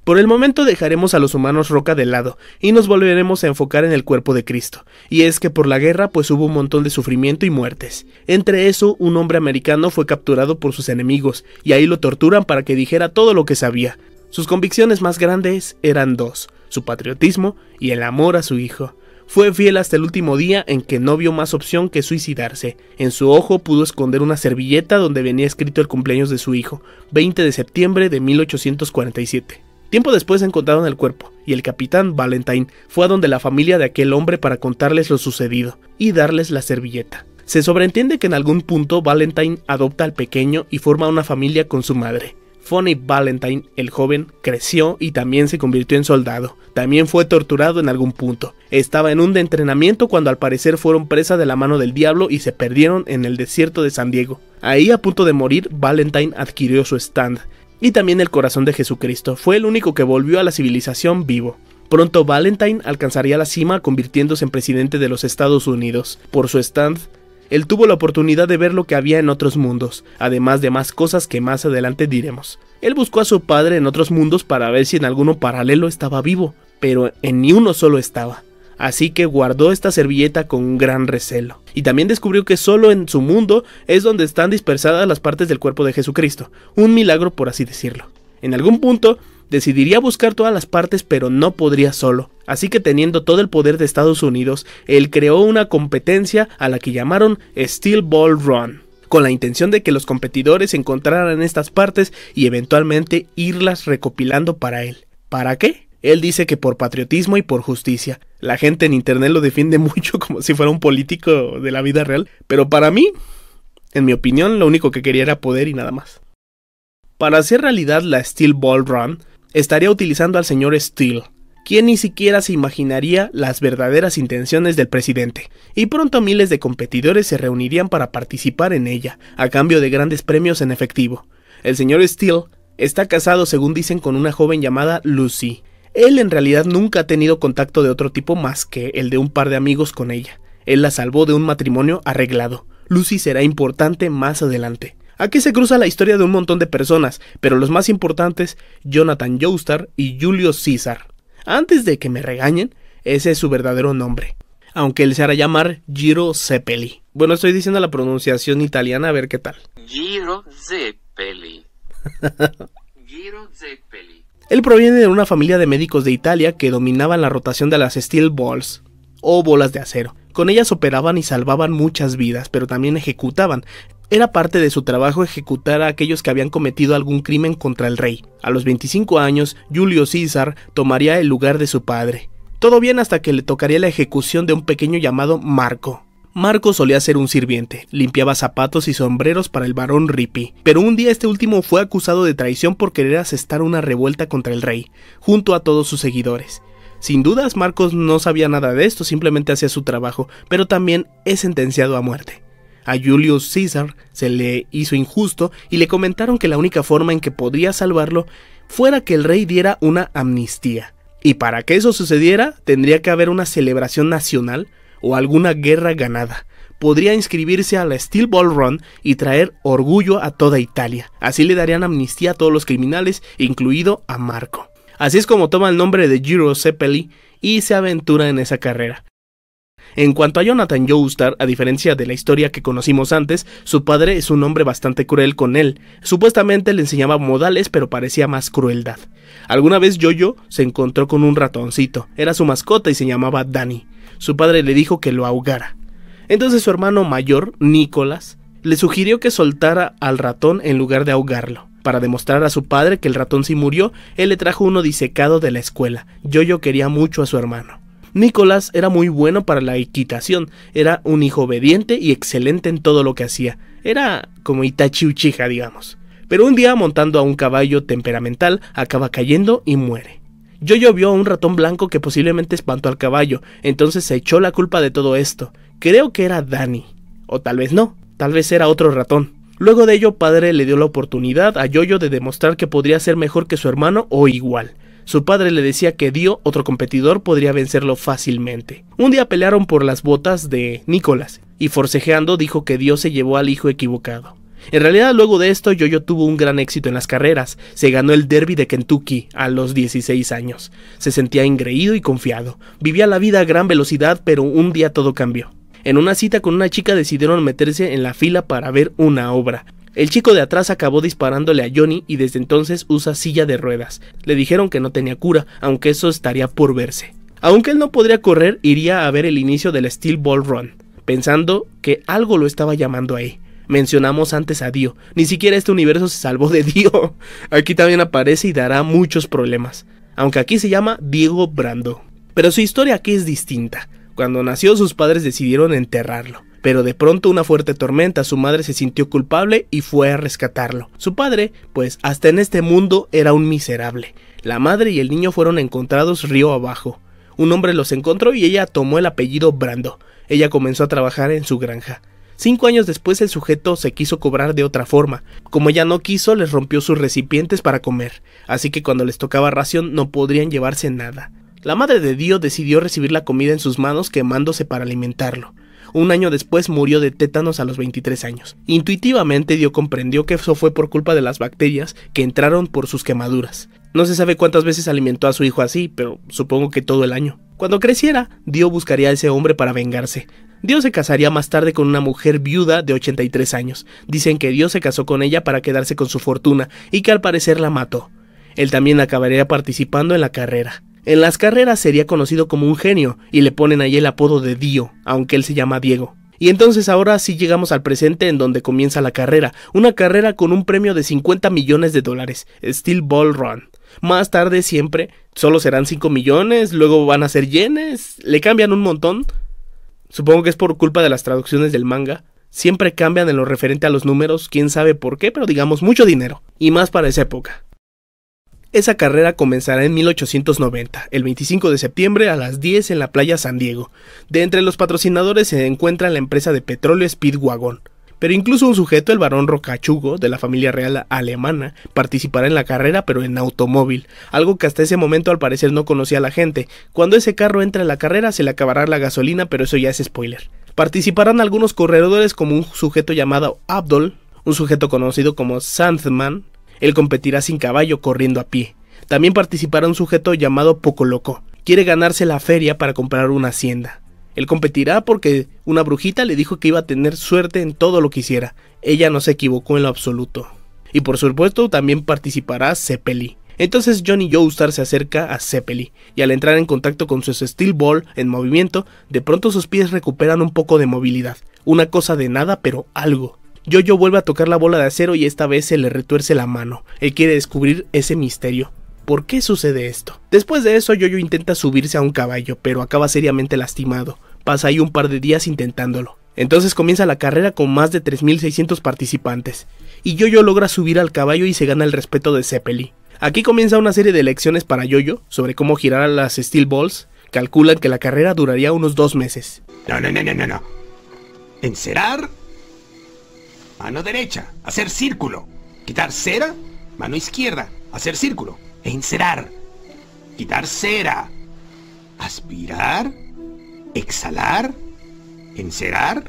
Por el momento dejaremos a los humanos roca de lado y nos volveremos a enfocar en el cuerpo de Cristo. Y es que por la guerra pues hubo un montón de sufrimiento y muertes. Entre eso, un hombre americano fue capturado por sus enemigos y ahí lo torturan para que dijera todo lo que sabía. Sus convicciones más grandes eran dos, su patriotismo y el amor a su hijo. Fue fiel hasta el último día en que no vio más opción que suicidarse. En su ojo pudo esconder una servilleta donde venía escrito el cumpleaños de su hijo, 20 de septiembre de 1847. Tiempo después encontraron el cuerpo, y el capitán Valentine fue a donde la familia de aquel hombre para contarles lo sucedido y darles la servilleta. Se sobreentiende que en algún punto Valentine adopta al pequeño y forma una familia con su madre. Funny Valentine, el joven, creció y también se convirtió en soldado. También fue torturado en algún punto. Estaba en un de entrenamiento cuando al parecer fueron presa de la mano del diablo y se perdieron en el desierto de San Diego. Ahí a punto de morir, Valentine adquirió su stand y también el corazón de Jesucristo. Fue el único que volvió a la civilización vivo. Pronto Valentine alcanzaría la cima convirtiéndose en presidente de los Estados Unidos. Por su stand, él tuvo la oportunidad de ver lo que había en otros mundos, además de más cosas que más adelante diremos. Él buscó a su padre en otros mundos para ver si en alguno paralelo estaba vivo, pero en ni uno solo estaba. Así que guardó esta servilleta con gran recelo. Y también descubrió que solo en su mundo es donde están dispersadas las partes del cuerpo de Jesucristo, un milagro por así decirlo. En algún punto, Decidiría buscar todas las partes pero no podría solo. Así que teniendo todo el poder de Estados Unidos, él creó una competencia a la que llamaron Steel Ball Run, con la intención de que los competidores encontraran estas partes y eventualmente irlas recopilando para él. ¿Para qué? Él dice que por patriotismo y por justicia. La gente en Internet lo defiende mucho como si fuera un político de la vida real, pero para mí, en mi opinión, lo único que quería era poder y nada más. Para hacer realidad la Steel Ball Run, estaría utilizando al señor Steele, quien ni siquiera se imaginaría las verdaderas intenciones del presidente, y pronto miles de competidores se reunirían para participar en ella, a cambio de grandes premios en efectivo. El señor Steele está casado, según dicen, con una joven llamada Lucy. Él en realidad nunca ha tenido contacto de otro tipo más que el de un par de amigos con ella. Él la salvó de un matrimonio arreglado. Lucy será importante más adelante. Aquí se cruza la historia de un montón de personas, pero los más importantes, Jonathan Joestar y Julio César. Antes de que me regañen, ese es su verdadero nombre, aunque él se hará llamar Giro Zeppeli. Bueno, estoy diciendo la pronunciación italiana, a ver qué tal. Giro Zeppeli. Giro Zeppeli. Él proviene de una familia de médicos de Italia que dominaban la rotación de las steel balls, o bolas de acero. Con ellas operaban y salvaban muchas vidas, pero también ejecutaban, era parte de su trabajo ejecutar a aquellos que habían cometido algún crimen contra el rey. A los 25 años, Julio César tomaría el lugar de su padre. Todo bien hasta que le tocaría la ejecución de un pequeño llamado Marco. Marco solía ser un sirviente, limpiaba zapatos y sombreros para el barón Ripi, pero un día este último fue acusado de traición por querer asestar una revuelta contra el rey, junto a todos sus seguidores. Sin dudas, Marcos no sabía nada de esto, simplemente hacía su trabajo, pero también es sentenciado a muerte. A Julius Caesar se le hizo injusto y le comentaron que la única forma en que podría salvarlo fuera que el rey diera una amnistía. Y para que eso sucediera, tendría que haber una celebración nacional o alguna guerra ganada. Podría inscribirse a la Steel Ball Run y traer orgullo a toda Italia. Así le darían amnistía a todos los criminales, incluido a Marco. Así es como toma el nombre de Giro Zeppeli y se aventura en esa carrera. En cuanto a Jonathan Joestar, a diferencia de la historia que conocimos antes, su padre es un hombre bastante cruel con él. Supuestamente le enseñaba modales, pero parecía más crueldad. Alguna vez Jojo se encontró con un ratoncito, era su mascota y se llamaba Danny. Su padre le dijo que lo ahogara. Entonces su hermano mayor, Nicholas, le sugirió que soltara al ratón en lugar de ahogarlo. Para demostrar a su padre que el ratón sí murió, él le trajo uno disecado de la escuela. Jojo quería mucho a su hermano. Nicolás era muy bueno para la equitación, era un hijo obediente y excelente en todo lo que hacía. Era como Itachi digamos. Pero un día montando a un caballo temperamental acaba cayendo y muere. Yoyo vio a un ratón blanco que posiblemente espantó al caballo, entonces se echó la culpa de todo esto. Creo que era Danny. O tal vez no, tal vez era otro ratón. Luego de ello, padre le dio la oportunidad a Yoyo de demostrar que podría ser mejor que su hermano o igual. Su padre le decía que Dio, otro competidor, podría vencerlo fácilmente. Un día pelearon por las botas de Nicolás, y forcejeando dijo que Dio se llevó al hijo equivocado. En realidad, luego de esto, Yoyo tuvo un gran éxito en las carreras. Se ganó el Derby de Kentucky a los 16 años. Se sentía engreído y confiado. Vivía la vida a gran velocidad, pero un día todo cambió. En una cita con una chica decidieron meterse en la fila para ver una obra. El chico de atrás acabó disparándole a Johnny y desde entonces usa silla de ruedas. Le dijeron que no tenía cura, aunque eso estaría por verse. Aunque él no podría correr, iría a ver el inicio del Steel Ball Run, pensando que algo lo estaba llamando ahí. Mencionamos antes a Dio, ni siquiera este universo se salvó de Dio. Aquí también aparece y dará muchos problemas, aunque aquí se llama Diego Brando. Pero su historia aquí es distinta. Cuando nació sus padres decidieron enterrarlo pero de pronto una fuerte tormenta, su madre se sintió culpable y fue a rescatarlo. Su padre, pues hasta en este mundo era un miserable. La madre y el niño fueron encontrados río abajo. Un hombre los encontró y ella tomó el apellido Brando. Ella comenzó a trabajar en su granja. Cinco años después el sujeto se quiso cobrar de otra forma. Como ella no quiso, les rompió sus recipientes para comer, así que cuando les tocaba ración no podrían llevarse nada. La madre de Dio decidió recibir la comida en sus manos quemándose para alimentarlo. Un año después murió de tétanos a los 23 años. Intuitivamente Dio comprendió que eso fue por culpa de las bacterias que entraron por sus quemaduras. No se sabe cuántas veces alimentó a su hijo así, pero supongo que todo el año. Cuando creciera, Dio buscaría a ese hombre para vengarse. Dio se casaría más tarde con una mujer viuda de 83 años. Dicen que Dio se casó con ella para quedarse con su fortuna y que al parecer la mató. Él también acabaría participando en la carrera. En las carreras sería conocido como un genio y le ponen ahí el apodo de Dio, aunque él se llama Diego. Y entonces ahora sí llegamos al presente en donde comienza la carrera, una carrera con un premio de 50 millones de dólares, Steel Ball Run. Más tarde siempre, solo serán 5 millones, luego van a ser yenes, le cambian un montón. Supongo que es por culpa de las traducciones del manga. Siempre cambian en lo referente a los números, quién sabe por qué, pero digamos mucho dinero. Y más para esa época. Esa carrera comenzará en 1890, el 25 de septiembre a las 10 en la playa San Diego. De entre los patrocinadores se encuentra la empresa de petróleo Speedwagon. Pero incluso un sujeto, el barón Rocachugo, de la familia real alemana, participará en la carrera pero en automóvil, algo que hasta ese momento al parecer no conocía la gente. Cuando ese carro entra en la carrera se le acabará la gasolina, pero eso ya es spoiler. Participarán algunos corredores como un sujeto llamado Abdol, un sujeto conocido como Sandman, él competirá sin caballo, corriendo a pie. También participará un sujeto llamado Poco Loco. Quiere ganarse la feria para comprar una hacienda. Él competirá porque una brujita le dijo que iba a tener suerte en todo lo que hiciera. Ella no se equivocó en lo absoluto. Y por supuesto también participará Zeppeli. Entonces Johnny Joestar se acerca a Zeppeli, y al entrar en contacto con su Steel Ball en movimiento, de pronto sus pies recuperan un poco de movilidad. Una cosa de nada, pero algo. Yoyo vuelve a tocar la bola de acero y esta vez se le retuerce la mano. Él quiere descubrir ese misterio. ¿Por qué sucede esto? Después de eso, Yoyo intenta subirse a un caballo, pero acaba seriamente lastimado. Pasa ahí un par de días intentándolo. Entonces comienza la carrera con más de 3.600 participantes, y Yoyo logra subir al caballo y se gana el respeto de Zeppeli. Aquí comienza una serie de lecciones para Yoyo sobre cómo girar a las Steel Balls. Calculan que la carrera duraría unos dos meses. No, no, no, no, no. Encerar mano derecha, hacer círculo. Quitar cera, mano izquierda, hacer círculo. E Quitar cera. Aspirar, exhalar, encerar,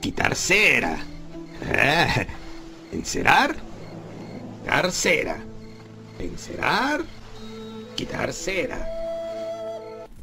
quitar cera. encerar, quitar cera. Encerar, quitar cera.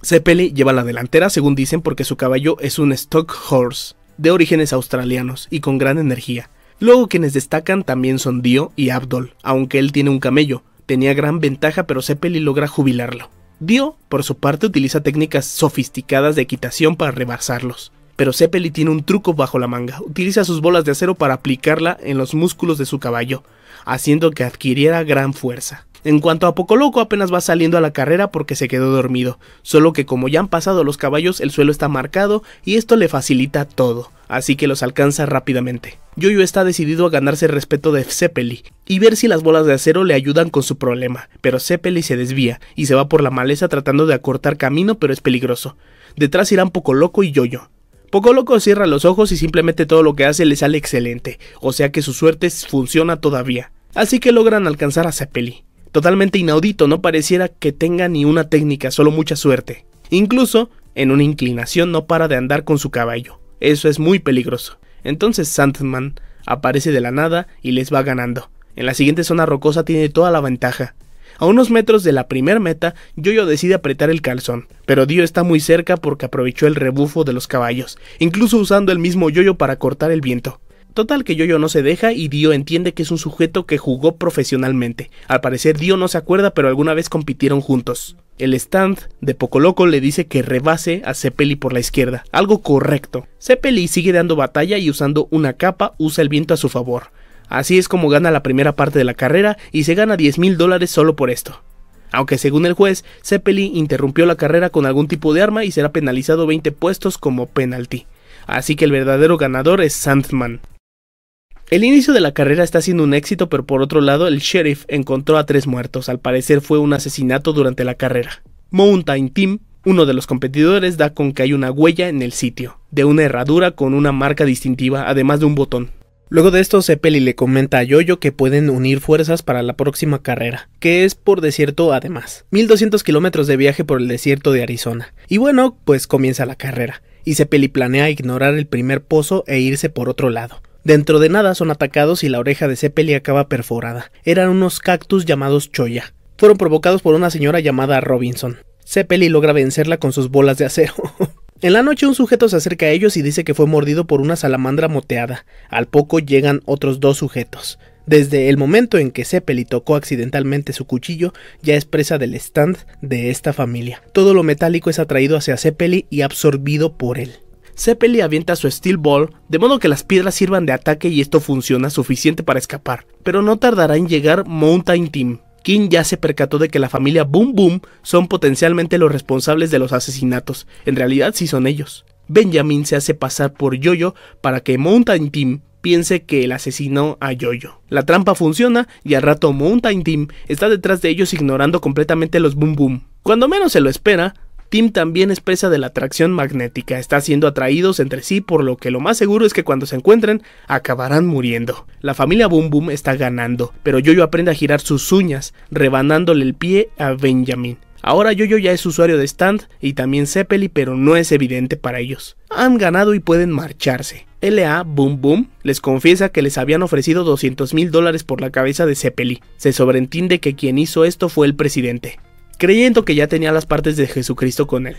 Zeppeli lleva la delantera, según dicen, porque su caballo es un stock horse de orígenes australianos y con gran energía. Luego quienes destacan también son Dio y Abdol, aunque él tiene un camello, tenía gran ventaja pero Zeppeli logra jubilarlo. Dio, por su parte, utiliza técnicas sofisticadas de equitación para rebasarlos, pero Zeppeli tiene un truco bajo la manga, utiliza sus bolas de acero para aplicarla en los músculos de su caballo, haciendo que adquiriera gran fuerza. En cuanto a Poco Loco apenas va saliendo a la carrera porque se quedó dormido, solo que como ya han pasado los caballos el suelo está marcado y esto le facilita todo, así que los alcanza rápidamente. Yoyo está decidido a ganarse el respeto de Zeppeli y ver si las bolas de acero le ayudan con su problema, pero Zeppeli se desvía y se va por la maleza tratando de acortar camino pero es peligroso. Detrás irán Loco y Yoyo. Loco cierra los ojos y simplemente todo lo que hace le sale excelente, o sea que su suerte funciona todavía. Así que logran alcanzar a Zeppeli. Totalmente inaudito, no pareciera que tenga ni una técnica, solo mucha suerte. Incluso, en una inclinación no para de andar con su caballo. Eso es muy peligroso. Entonces Sandman aparece de la nada y les va ganando. En la siguiente zona rocosa tiene toda la ventaja. A unos metros de la primer meta, Yoyo decide apretar el calzón, pero Dio está muy cerca porque aprovechó el rebufo de los caballos, incluso usando el mismo Yoyo para cortar el viento. Total que yo no se deja y Dio entiende que es un sujeto que jugó profesionalmente. Al parecer Dio no se acuerda, pero alguna vez compitieron juntos. El stand de Poco Loco le dice que rebase a Cepeli por la izquierda, algo correcto. Zeppeli sigue dando batalla y usando una capa usa el viento a su favor. Así es como gana la primera parte de la carrera y se gana 10 mil dólares solo por esto. Aunque según el juez, Zeppeli interrumpió la carrera con algún tipo de arma y será penalizado 20 puestos como penalti. Así que el verdadero ganador es Sandman. El inicio de la carrera está siendo un éxito, pero por otro lado, el sheriff encontró a tres muertos. Al parecer fue un asesinato durante la carrera. Mountain Team, uno de los competidores, da con que hay una huella en el sitio, de una herradura con una marca distintiva, además de un botón. Luego de esto, Zeppeli le comenta a Yoyo que pueden unir fuerzas para la próxima carrera, que es por desierto además. 1200 kilómetros de viaje por el desierto de Arizona. Y bueno, pues comienza la carrera, y Zeppeli planea ignorar el primer pozo e irse por otro lado. Dentro de nada son atacados y la oreja de Zeppeli acaba perforada. Eran unos cactus llamados choya. Fueron provocados por una señora llamada Robinson. Zeppeli logra vencerla con sus bolas de acero. en la noche un sujeto se acerca a ellos y dice que fue mordido por una salamandra moteada. Al poco llegan otros dos sujetos. Desde el momento en que Zeppeli tocó accidentalmente su cuchillo, ya es presa del stand de esta familia. Todo lo metálico es atraído hacia Zeppeli y absorbido por él. Zeppeli avienta su Steel Ball, de modo que las piedras sirvan de ataque y esto funciona suficiente para escapar, pero no tardará en llegar Mountain Team, King ya se percató de que la familia Boom Boom son potencialmente los responsables de los asesinatos. En realidad sí son ellos. Benjamin se hace pasar por Yoyo para que Mountain Team piense que el asesinó a Yoyo. La trampa funciona y al rato Mountain Team está detrás de ellos ignorando completamente los Boom Boom. Cuando menos se lo espera, Tim también es presa de la atracción magnética, está siendo atraídos entre sí por lo que lo más seguro es que cuando se encuentren acabarán muriendo. La familia Boom Boom está ganando, pero Yoyo aprende a girar sus uñas, rebanándole el pie a Benjamin. Ahora Yoyo ya es usuario de Stand y también Zeppeli, pero no es evidente para ellos. Han ganado y pueden marcharse. LA Boom Boom les confiesa que les habían ofrecido 200 mil dólares por la cabeza de Zeppeli. Se sobreentiende que quien hizo esto fue el presidente creyendo que ya tenía las partes de Jesucristo con él.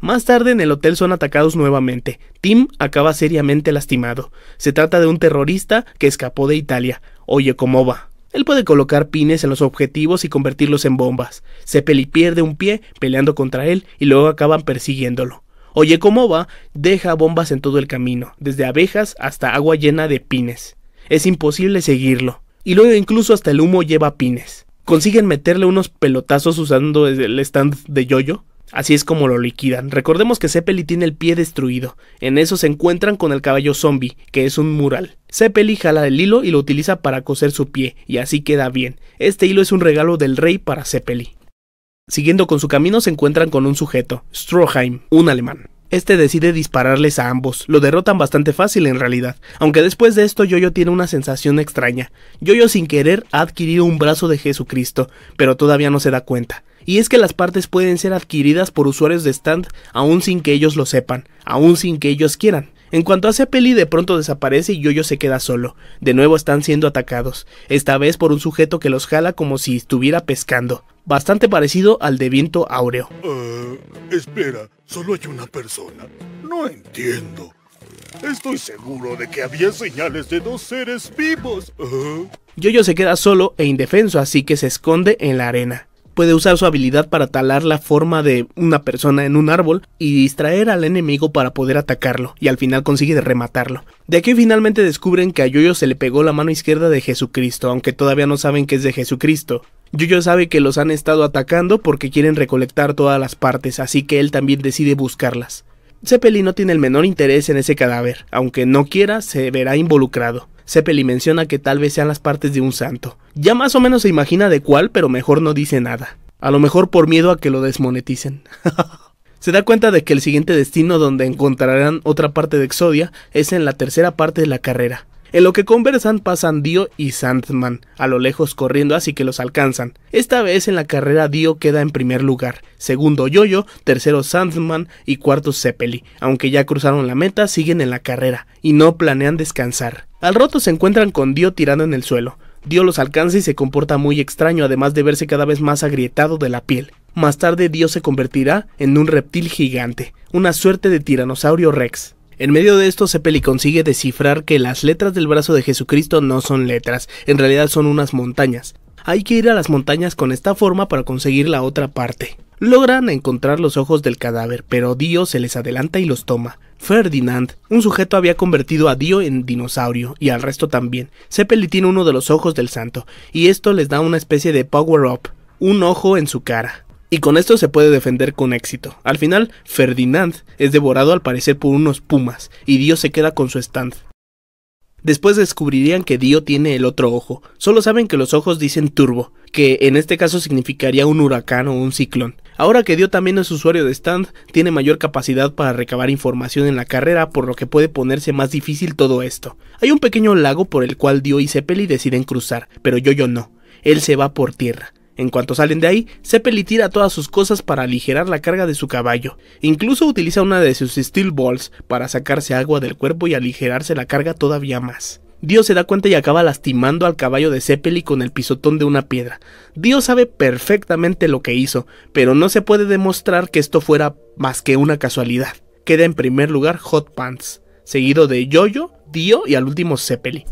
Más tarde en el hotel son atacados nuevamente. Tim acaba seriamente lastimado. Se trata de un terrorista que escapó de Italia. Oye, ¿cómo va? Él puede colocar pines en los objetivos y convertirlos en bombas. y pierde un pie peleando contra él y luego acaban persiguiéndolo. Oye, ¿cómo va? Deja bombas en todo el camino, desde abejas hasta agua llena de pines. Es imposible seguirlo. Y luego incluso hasta el humo lleva pines consiguen meterle unos pelotazos usando el stand de yoyo. Así es como lo liquidan. Recordemos que Zeppeli tiene el pie destruido. En eso se encuentran con el caballo zombie, que es un mural. Zeppeli jala el hilo y lo utiliza para coser su pie, y así queda bien. Este hilo es un regalo del rey para Zeppeli. Siguiendo con su camino se encuentran con un sujeto, Stroheim, un alemán. Este decide dispararles a ambos, lo derrotan bastante fácil en realidad, aunque después de esto Yoyo tiene una sensación extraña. Yoyo sin querer ha adquirido un brazo de Jesucristo, pero todavía no se da cuenta. Y es que las partes pueden ser adquiridas por usuarios de stand aún sin que ellos lo sepan, aún sin que ellos quieran. En cuanto hace peli, de pronto desaparece y Yoyo se queda solo. De nuevo están siendo atacados, esta vez por un sujeto que los jala como si estuviera pescando bastante parecido al de viento áureo. Eh, espera, solo hay una persona. No entiendo. Estoy seguro de que había señales de dos seres vivos. Yoyo se queda solo e indefenso, así que se esconde en la arena. Puede usar su habilidad para talar la forma de una persona en un árbol y distraer al enemigo para poder atacarlo, y al final consigue rematarlo. De aquí finalmente descubren que a Yoyo se le pegó la mano izquierda de Jesucristo, aunque todavía no saben que es de Jesucristo. Yuyo sabe que los han estado atacando porque quieren recolectar todas las partes, así que él también decide buscarlas. Zeppeli no tiene el menor interés en ese cadáver, aunque no quiera, se verá involucrado. Zeppeli menciona que tal vez sean las partes de un santo. Ya más o menos se imagina de cuál, pero mejor no dice nada. A lo mejor por miedo a que lo desmoneticen. se da cuenta de que el siguiente destino donde encontrarán otra parte de Exodia es en la tercera parte de la carrera. En lo que conversan pasan Dio y Sandman, a lo lejos corriendo así que los alcanzan. Esta vez en la carrera Dio queda en primer lugar, segundo Yoyo, tercero Sandman y cuarto Zeppeli. Aunque ya cruzaron la meta, siguen en la carrera y no planean descansar. Al roto se encuentran con Dio tirando en el suelo. Dio los alcanza y se comporta muy extraño además de verse cada vez más agrietado de la piel. Más tarde Dio se convertirá en un reptil gigante, una suerte de tiranosaurio rex. En medio de esto, Zeppeli consigue descifrar que las letras del brazo de Jesucristo no son letras, en realidad son unas montañas. Hay que ir a las montañas con esta forma para conseguir la otra parte. Logran encontrar los ojos del cadáver, pero Dio se les adelanta y los toma. Ferdinand, un sujeto había convertido a Dio en dinosaurio y al resto también. Zeppeli tiene uno de los ojos del santo, y esto les da una especie de power-up, un ojo en su cara y con esto se puede defender con éxito. Al final, Ferdinand es devorado al parecer por unos pumas, y Dio se queda con su stand. Después descubrirían que Dio tiene el otro ojo, solo saben que los ojos dicen turbo, que en este caso significaría un huracán o un ciclón. Ahora que Dio también es usuario de stand, tiene mayor capacidad para recabar información en la carrera, por lo que puede ponerse más difícil todo esto. Hay un pequeño lago por el cual Dio y Zeppeli deciden cruzar, pero yo, yo no. Él se va por tierra. En cuanto salen de ahí, Zeppeli tira todas sus cosas para aligerar la carga de su caballo. Incluso utiliza una de sus steel balls para sacarse agua del cuerpo y aligerarse la carga todavía más. Dios se da cuenta y acaba lastimando al caballo de Zeppeli con el pisotón de una piedra. Dios sabe perfectamente lo que hizo, pero no se puede demostrar que esto fuera más que una casualidad. Queda en primer lugar Hot Pants, seguido de Yoyo, Dio y al último Zeppeli.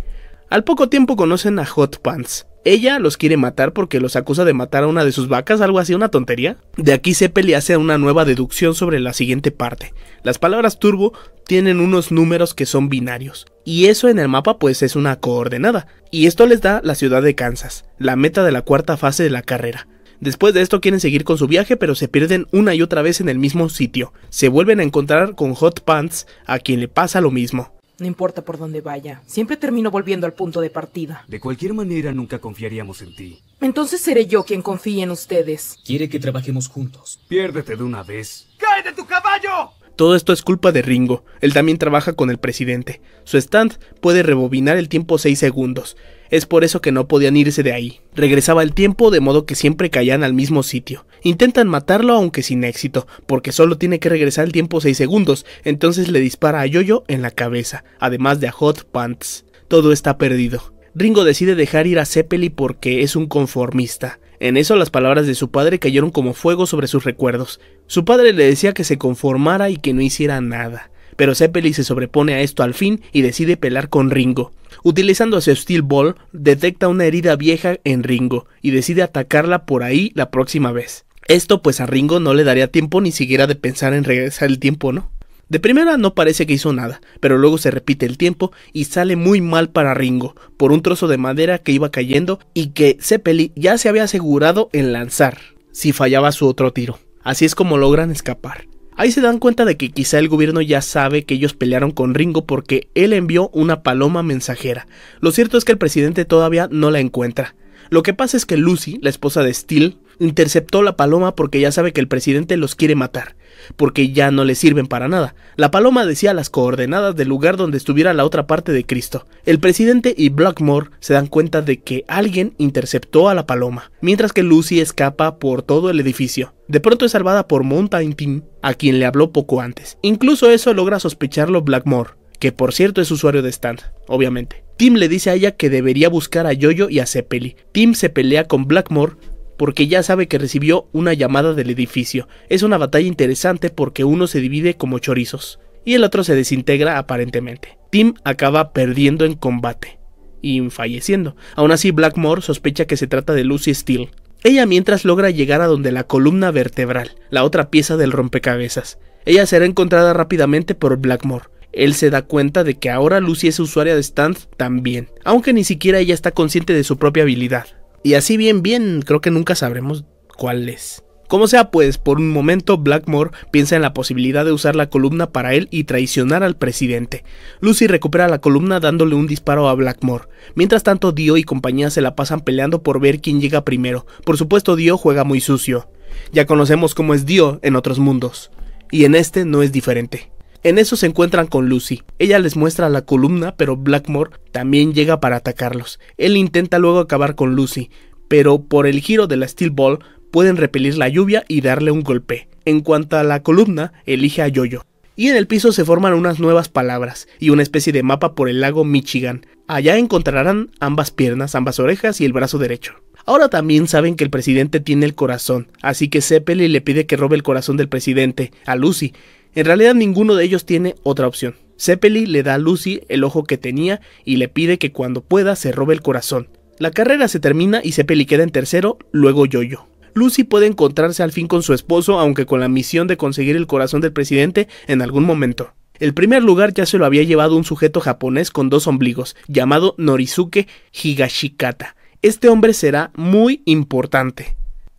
Al poco tiempo conocen a Hot Pants, ella los quiere matar porque los acusa de matar a una de sus vacas, algo así, una tontería. De aquí Seppel hace una nueva deducción sobre la siguiente parte. Las palabras turbo tienen unos números que son binarios, y eso en el mapa pues es una coordenada, y esto les da la ciudad de Kansas, la meta de la cuarta fase de la carrera. Después de esto quieren seguir con su viaje, pero se pierden una y otra vez en el mismo sitio. Se vuelven a encontrar con Hot Pants, a quien le pasa lo mismo. No importa por dónde vaya, siempre termino volviendo al punto de partida. De cualquier manera, nunca confiaríamos en ti. Entonces seré yo quien confíe en ustedes. Quiere que trabajemos juntos. Piérdete de una vez. ¡Cae de tu caballo! Todo esto es culpa de Ringo. Él también trabaja con el presidente. Su stand puede rebobinar el tiempo 6 segundos. Es por eso que no podían irse de ahí. Regresaba el tiempo de modo que siempre caían al mismo sitio. Intentan matarlo aunque sin éxito, porque solo tiene que regresar el tiempo 6 segundos, entonces le dispara a Yoyo en la cabeza, además de a Hot Pants. Todo está perdido. Ringo decide dejar ir a Zeppeli porque es un conformista. En eso las palabras de su padre cayeron como fuego sobre sus recuerdos. Su padre le decía que se conformara y que no hiciera nada pero Zeppeli se sobrepone a esto al fin y decide pelar con Ringo. Utilizando su Steel Ball, detecta una herida vieja en Ringo y decide atacarla por ahí la próxima vez. Esto pues a Ringo no le daría tiempo ni siquiera de pensar en regresar el tiempo, ¿no? De primera no parece que hizo nada, pero luego se repite el tiempo y sale muy mal para Ringo, por un trozo de madera que iba cayendo y que Zeppeli ya se había asegurado en lanzar, si fallaba su otro tiro. Así es como logran escapar. Ahí se dan cuenta de que quizá el gobierno ya sabe que ellos pelearon con Ringo porque él envió una paloma mensajera. Lo cierto es que el presidente todavía no la encuentra, lo que pasa es que Lucy, la esposa de Steele, interceptó la paloma porque ya sabe que el presidente los quiere matar, porque ya no le sirven para nada. La paloma decía las coordenadas del lugar donde estuviera la otra parte de Cristo. El presidente y Blackmore se dan cuenta de que alguien interceptó a la paloma, mientras que Lucy escapa por todo el edificio. De pronto es salvada por Mountain Team, a quien le habló poco antes. Incluso eso logra sospecharlo Blackmore, que por cierto es usuario de Stand, obviamente. Tim le dice a ella que debería buscar a Yoyo y a Zeppeli. Tim se pelea con Blackmore porque ya sabe que recibió una llamada del edificio. Es una batalla interesante porque uno se divide como chorizos y el otro se desintegra aparentemente. Tim acaba perdiendo en combate y falleciendo. Aún así, Blackmore sospecha que se trata de Lucy Steele. Ella mientras logra llegar a donde la columna vertebral, la otra pieza del rompecabezas. Ella será encontrada rápidamente por Blackmore, él se da cuenta de que ahora Lucy es usuaria de Stand también, aunque ni siquiera ella está consciente de su propia habilidad. Y así bien bien, creo que nunca sabremos cuál es. Como sea, pues, por un momento Blackmore piensa en la posibilidad de usar la columna para él y traicionar al presidente. Lucy recupera la columna dándole un disparo a Blackmore. Mientras tanto, Dio y compañía se la pasan peleando por ver quién llega primero. Por supuesto, Dio juega muy sucio. Ya conocemos cómo es Dio en otros mundos. Y en este no es diferente. En eso se encuentran con Lucy. Ella les muestra la columna, pero Blackmore también llega para atacarlos. Él intenta luego acabar con Lucy, pero por el giro de la Steel Ball pueden repelir la lluvia y darle un golpe. En cuanto a la columna, elige a Yoyo. Y en el piso se forman unas nuevas palabras y una especie de mapa por el lago Michigan. Allá encontrarán ambas piernas, ambas orejas y el brazo derecho. Ahora también saben que el presidente tiene el corazón, así que Zeppeli le pide que robe el corazón del presidente, a Lucy, en realidad ninguno de ellos tiene otra opción. Zeppeli le da a Lucy el ojo que tenía y le pide que cuando pueda se robe el corazón. La carrera se termina y Zeppeli queda en tercero, luego Yoyo. Lucy puede encontrarse al fin con su esposo, aunque con la misión de conseguir el corazón del presidente en algún momento. El primer lugar ya se lo había llevado un sujeto japonés con dos ombligos, llamado Norizuke Higashikata. Este hombre será muy importante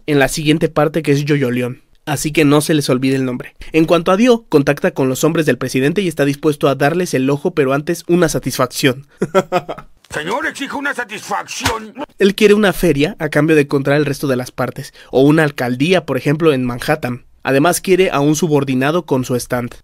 en la siguiente parte que es Yoyo León así que no se les olvide el nombre. En cuanto a Dio, contacta con los hombres del presidente y está dispuesto a darles el ojo, pero antes una satisfacción. Señor, exige una satisfacción. Él quiere una feria a cambio de encontrar el resto de las partes, o una alcaldía, por ejemplo, en Manhattan. Además quiere a un subordinado con su stand.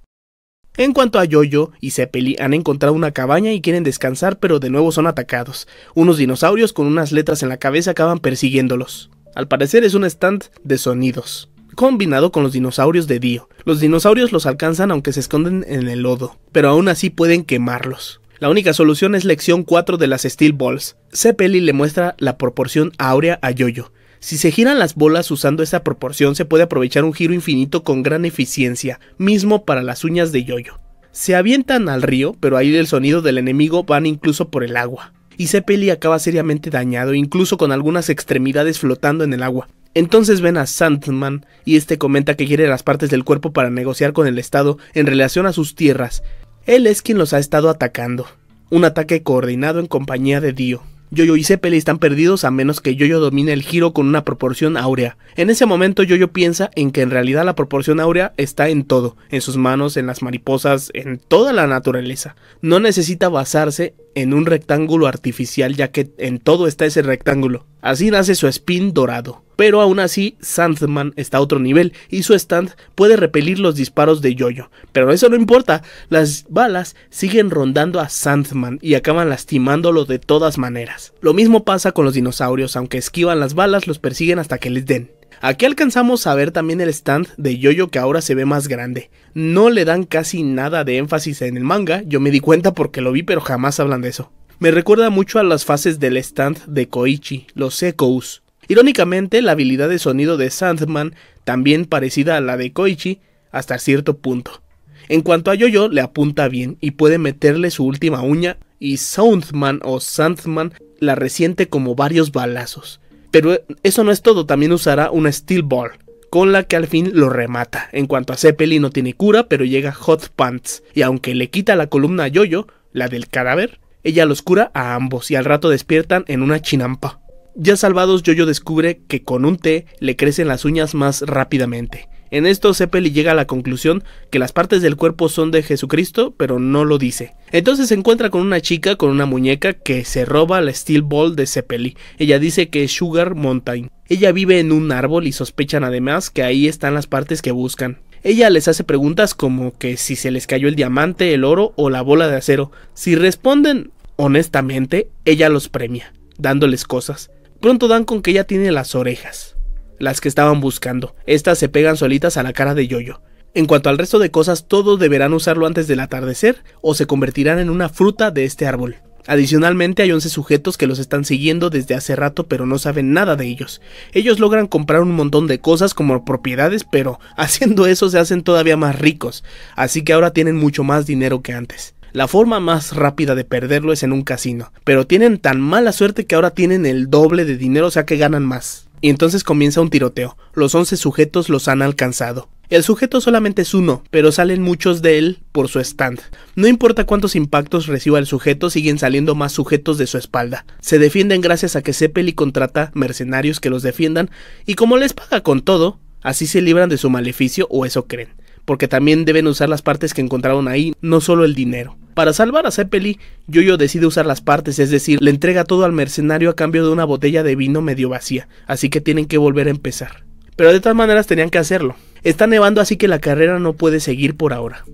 En cuanto a Yoyo y Zeppeli han encontrado una cabaña y quieren descansar, pero de nuevo son atacados. Unos dinosaurios con unas letras en la cabeza acaban persiguiéndolos. Al parecer es un stand de sonidos combinado con los dinosaurios de Dio. Los dinosaurios los alcanzan aunque se esconden en el lodo, pero aún así pueden quemarlos. La única solución es lección 4 de las Steel Balls. Zeppeli le muestra la proporción áurea a Yoyo. Si se giran las bolas usando esa proporción se puede aprovechar un giro infinito con gran eficiencia, mismo para las uñas de Yoyo. Se avientan al río, pero ahí el sonido del enemigo van incluso por el agua. Y Zeppeli acaba seriamente dañado, incluso con algunas extremidades flotando en el agua. Entonces ven a Sandman y este comenta que quiere las partes del cuerpo para negociar con el Estado en relación a sus tierras. Él es quien los ha estado atacando. Un ataque coordinado en compañía de Dio. Yoyo y Zeppeli están perdidos a menos que Yoyo domine el giro con una proporción áurea. En ese momento Yoyo piensa en que en realidad la proporción áurea está en todo, en sus manos, en las mariposas, en toda la naturaleza. No necesita basarse en un rectángulo artificial ya que en todo está ese rectángulo. Así nace su spin dorado. Pero aún así, Sandman está a otro nivel y su stand puede repelir los disparos de Yoyo. Pero eso no importa, las balas siguen rondando a Sandman y acaban lastimándolo de todas maneras. Lo mismo pasa con los dinosaurios, aunque esquivan las balas, los persiguen hasta que les den. Aquí alcanzamos a ver también el stand de Yoyo que ahora se ve más grande. No le dan casi nada de énfasis en el manga, yo me di cuenta porque lo vi pero jamás hablan de eso. Me recuerda mucho a las fases del stand de Koichi, los Echoes. Irónicamente, la habilidad de sonido de Sandman, también parecida a la de Koichi, hasta cierto punto. En cuanto a Yoyo, le apunta bien y puede meterle su última uña y Soundman o Sandman la resiente como varios balazos. Pero eh, eso no es todo, también usará una Steel Ball, con la que al fin lo remata. En cuanto a Zeppelin no tiene cura, pero llega Hot Pants, y aunque le quita la columna a Yoyo, la del cadáver, ella los cura a ambos y al rato despiertan en una chinampa. Ya salvados, Yoyo descubre que con un té le crecen las uñas más rápidamente, en esto Zeppeli llega a la conclusión que las partes del cuerpo son de Jesucristo, pero no lo dice. Entonces se encuentra con una chica con una muñeca que se roba la Steel Ball de Zeppeli. Ella dice que es Sugar Mountain. Ella vive en un árbol y sospechan además que ahí están las partes que buscan. Ella les hace preguntas como que si se les cayó el diamante, el oro o la bola de acero. Si responden honestamente, ella los premia, dándoles cosas. Pronto dan con que ella tiene las orejas las que estaban buscando. Estas se pegan solitas a la cara de Yoyo. En cuanto al resto de cosas, todos deberán usarlo antes del atardecer o se convertirán en una fruta de este árbol. Adicionalmente hay 11 sujetos que los están siguiendo desde hace rato pero no saben nada de ellos. Ellos logran comprar un montón de cosas como propiedades pero haciendo eso se hacen todavía más ricos, así que ahora tienen mucho más dinero que antes. La forma más rápida de perderlo es en un casino, pero tienen tan mala suerte que ahora tienen el doble de dinero o sea que ganan más y entonces comienza un tiroteo. Los 11 sujetos los han alcanzado. El sujeto solamente es uno, pero salen muchos de él por su stand. No importa cuántos impactos reciba el sujeto, siguen saliendo más sujetos de su espalda. Se defienden gracias a que Zeppeli contrata mercenarios que los defiendan, y como les paga con todo, así se libran de su maleficio o eso creen porque también deben usar las partes que encontraron ahí, no solo el dinero. Para salvar a Zeppeli, Yoyo decide usar las partes, es decir, le entrega todo al mercenario a cambio de una botella de vino medio vacía, así que tienen que volver a empezar. Pero de todas maneras tenían que hacerlo. Está nevando así que la carrera no puede seguir por ahora.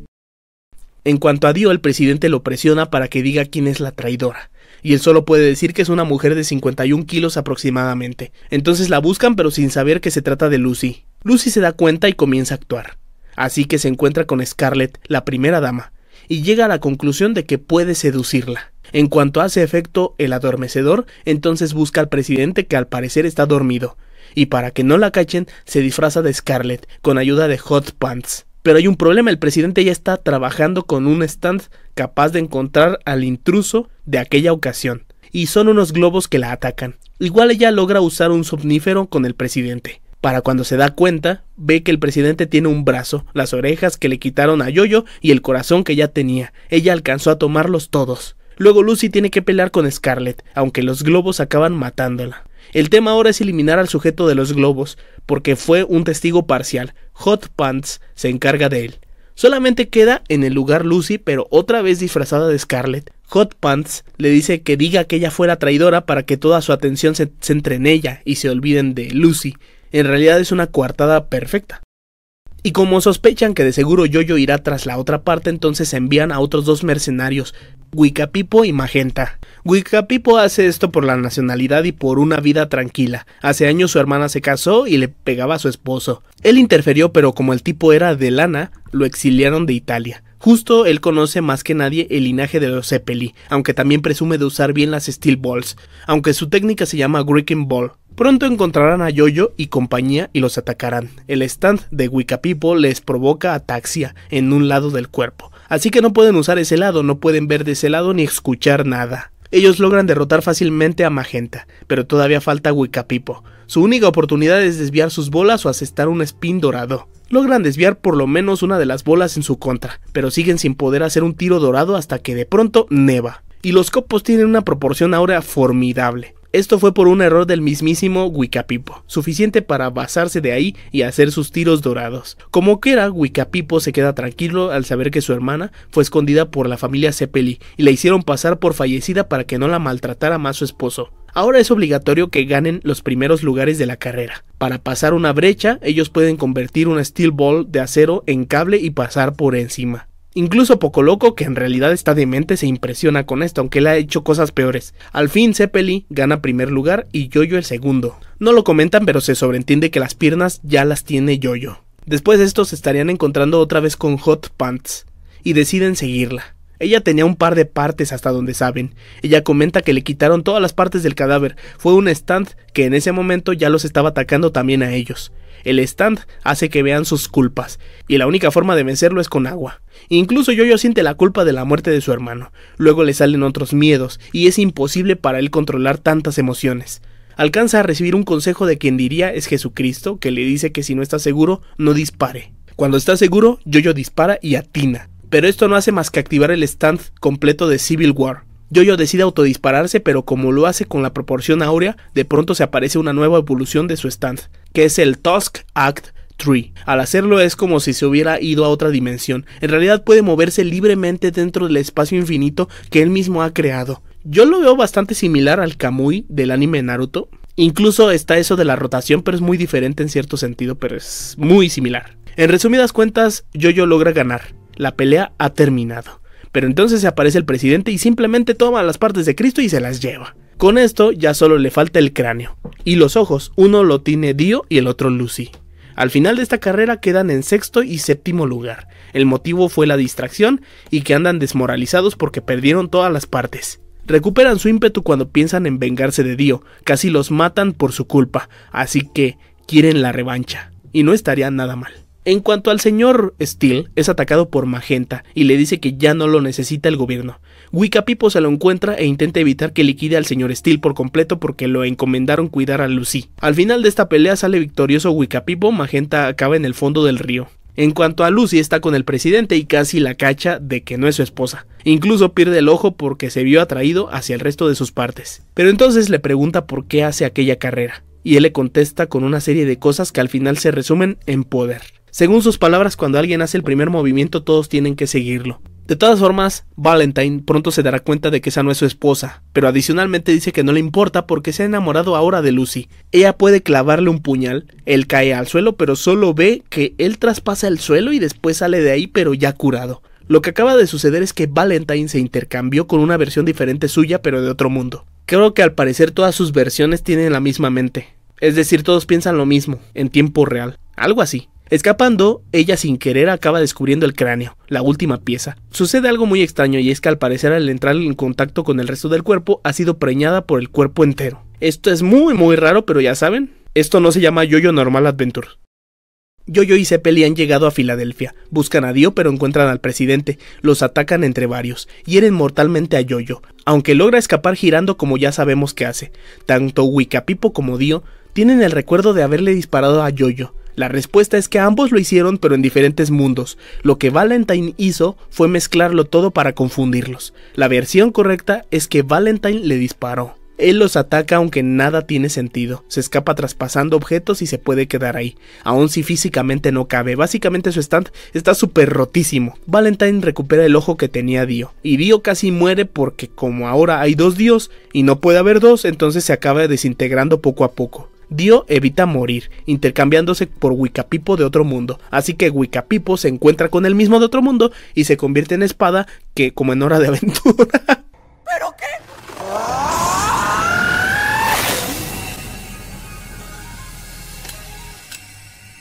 En cuanto a Dio, el presidente lo presiona para que diga quién es la traidora, y él solo puede decir que es una mujer de 51 kilos aproximadamente. Entonces la buscan pero sin saber que se trata de Lucy. Lucy se da cuenta y comienza a actuar. Así que se encuentra con Scarlett, la primera dama, y llega a la conclusión de que puede seducirla. En cuanto hace efecto el adormecedor, entonces busca al presidente que al parecer está dormido, y para que no la cachen, se disfraza de Scarlett con ayuda de Hot Pants. Pero hay un problema, el presidente ya está trabajando con un stand capaz de encontrar al intruso de aquella ocasión, y son unos globos que la atacan. Igual ella logra usar un somnífero con el presidente para cuando se da cuenta, ve que el presidente tiene un brazo, las orejas que le quitaron a Yoyo y el corazón que ya tenía. Ella alcanzó a tomarlos todos. Luego Lucy tiene que pelear con Scarlett, aunque los globos acaban matándola. El tema ahora es eliminar al sujeto de los globos, porque fue un testigo parcial. Hot Pants se encarga de él. Solamente queda en el lugar Lucy, pero otra vez disfrazada de Scarlett. Hot Pants le dice que diga que ella fuera traidora para que toda su atención se centre en ella y se olviden de Lucy en realidad es una coartada perfecta. Y como sospechan que de seguro Yoyo irá tras la otra parte, entonces envían a otros dos mercenarios, Wicapipo y Magenta. Wicapipo hace esto por la nacionalidad y por una vida tranquila. Hace años su hermana se casó y le pegaba a su esposo. Él interferió, pero como el tipo era de lana, lo exiliaron de Italia. Justo él conoce más que nadie el linaje de los Zeppeli, aunque también presume de usar bien las Steel Balls, aunque su técnica se llama Greken Ball. Pronto encontrarán a Yoyo y compañía y los atacarán. El stand de Wicapipo les provoca ataxia en un lado del cuerpo, así que no pueden usar ese lado, no pueden ver de ese lado ni escuchar nada. Ellos logran derrotar fácilmente a Magenta, pero todavía falta Wicapipo. Su única oportunidad es desviar sus bolas o asestar un spin dorado. Logran desviar por lo menos una de las bolas en su contra, pero siguen sin poder hacer un tiro dorado hasta que de pronto neva. Y los copos tienen una proporción ahora formidable. Esto fue por un error del mismísimo Wicapipo, suficiente para basarse de ahí y hacer sus tiros dorados. Como quiera, Wicapipo se queda tranquilo al saber que su hermana fue escondida por la familia Cepeli y la hicieron pasar por fallecida para que no la maltratara más su esposo. Ahora es obligatorio que ganen los primeros lugares de la carrera. Para pasar una brecha, ellos pueden convertir una steel ball de acero en cable y pasar por encima. Incluso Poco Loco, que en realidad está demente, se impresiona con esto, aunque le ha hecho cosas peores. Al fin, Zeppeli gana primer lugar y Yoyo el segundo. No lo comentan, pero se sobreentiende que las piernas ya las tiene Yoyo. Después de esto se estarían encontrando otra vez con Hot Pants, y deciden seguirla. Ella tenía un par de partes hasta donde saben. Ella comenta que le quitaron todas las partes del cadáver. Fue un stand que en ese momento ya los estaba atacando también a ellos. El stand hace que vean sus culpas, y la única forma de vencerlo es con agua. Incluso Yoyo siente la culpa de la muerte de su hermano, luego le salen otros miedos, y es imposible para él controlar tantas emociones. Alcanza a recibir un consejo de quien diría es Jesucristo, que le dice que si no está seguro, no dispare. Cuando está seguro, Yoyo dispara y atina. Pero esto no hace más que activar el stand completo de Civil War, Yoyo decide autodispararse, pero como lo hace con la proporción áurea, de pronto se aparece una nueva evolución de su stand que es el Tusk Act 3. Al hacerlo es como si se hubiera ido a otra dimensión. En realidad puede moverse libremente dentro del espacio infinito que él mismo ha creado. Yo lo veo bastante similar al Kamui del anime Naruto. Incluso está eso de la rotación, pero es muy diferente en cierto sentido, pero es muy similar. En resumidas cuentas, Jojo logra ganar. La pelea ha terminado. Pero entonces se aparece el presidente y simplemente toma las partes de Cristo y se las lleva. Con esto ya solo le falta el cráneo. Y los ojos, uno lo tiene Dio y el otro Lucy. Al final de esta carrera quedan en sexto y séptimo lugar. El motivo fue la distracción y que andan desmoralizados porque perdieron todas las partes. Recuperan su ímpetu cuando piensan en vengarse de Dio, casi los matan por su culpa, así que quieren la revancha, y no estaría nada mal. En cuanto al señor Steel, es atacado por Magenta y le dice que ya no lo necesita el gobierno. Wicapipo se lo encuentra e intenta evitar que liquide al señor Steel por completo porque lo encomendaron cuidar a Lucy. Al final de esta pelea sale victorioso Wicapipo, Magenta acaba en el fondo del río. En cuanto a Lucy, está con el presidente y casi la cacha de que no es su esposa. Incluso pierde el ojo porque se vio atraído hacia el resto de sus partes. Pero entonces le pregunta por qué hace aquella carrera, y él le contesta con una serie de cosas que al final se resumen en poder. Según sus palabras, cuando alguien hace el primer movimiento todos tienen que seguirlo. De todas formas, Valentine pronto se dará cuenta de que esa no es su esposa, pero adicionalmente dice que no le importa porque se ha enamorado ahora de Lucy. Ella puede clavarle un puñal, él cae al suelo pero solo ve que él traspasa el suelo y después sale de ahí pero ya curado. Lo que acaba de suceder es que Valentine se intercambió con una versión diferente suya pero de otro mundo. Creo que al parecer todas sus versiones tienen la misma mente. Es decir, todos piensan lo mismo, en tiempo real. Algo así. Escapando, ella sin querer acaba descubriendo el cráneo, la última pieza. Sucede algo muy extraño y es que al parecer al entrar en contacto con el resto del cuerpo ha sido preñada por el cuerpo entero. Esto es muy muy raro, pero ya saben, esto no se llama Yoyo Normal Adventure. Yoyo y Zeppeli han llegado a Filadelfia, buscan a Dio pero encuentran al presidente, los atacan entre varios, Y hieren mortalmente a Yoyo, aunque logra escapar girando como ya sabemos que hace. Tanto Wicapipo como Dio tienen el recuerdo de haberle disparado a Yoyo, la respuesta es que ambos lo hicieron pero en diferentes mundos. Lo que Valentine hizo fue mezclarlo todo para confundirlos. La versión correcta es que Valentine le disparó. Él los ataca aunque nada tiene sentido, se escapa traspasando objetos y se puede quedar ahí, aun si físicamente no cabe, básicamente su stand está súper rotísimo. Valentine recupera el ojo que tenía Dio, y Dio casi muere porque como ahora hay dos Dios y no puede haber dos, entonces se acaba desintegrando poco a poco. Dio evita morir, intercambiándose por Wicapipo de otro mundo, así que Wicapipo se encuentra con el mismo de otro mundo y se convierte en espada que como en hora de aventura. ¿Pero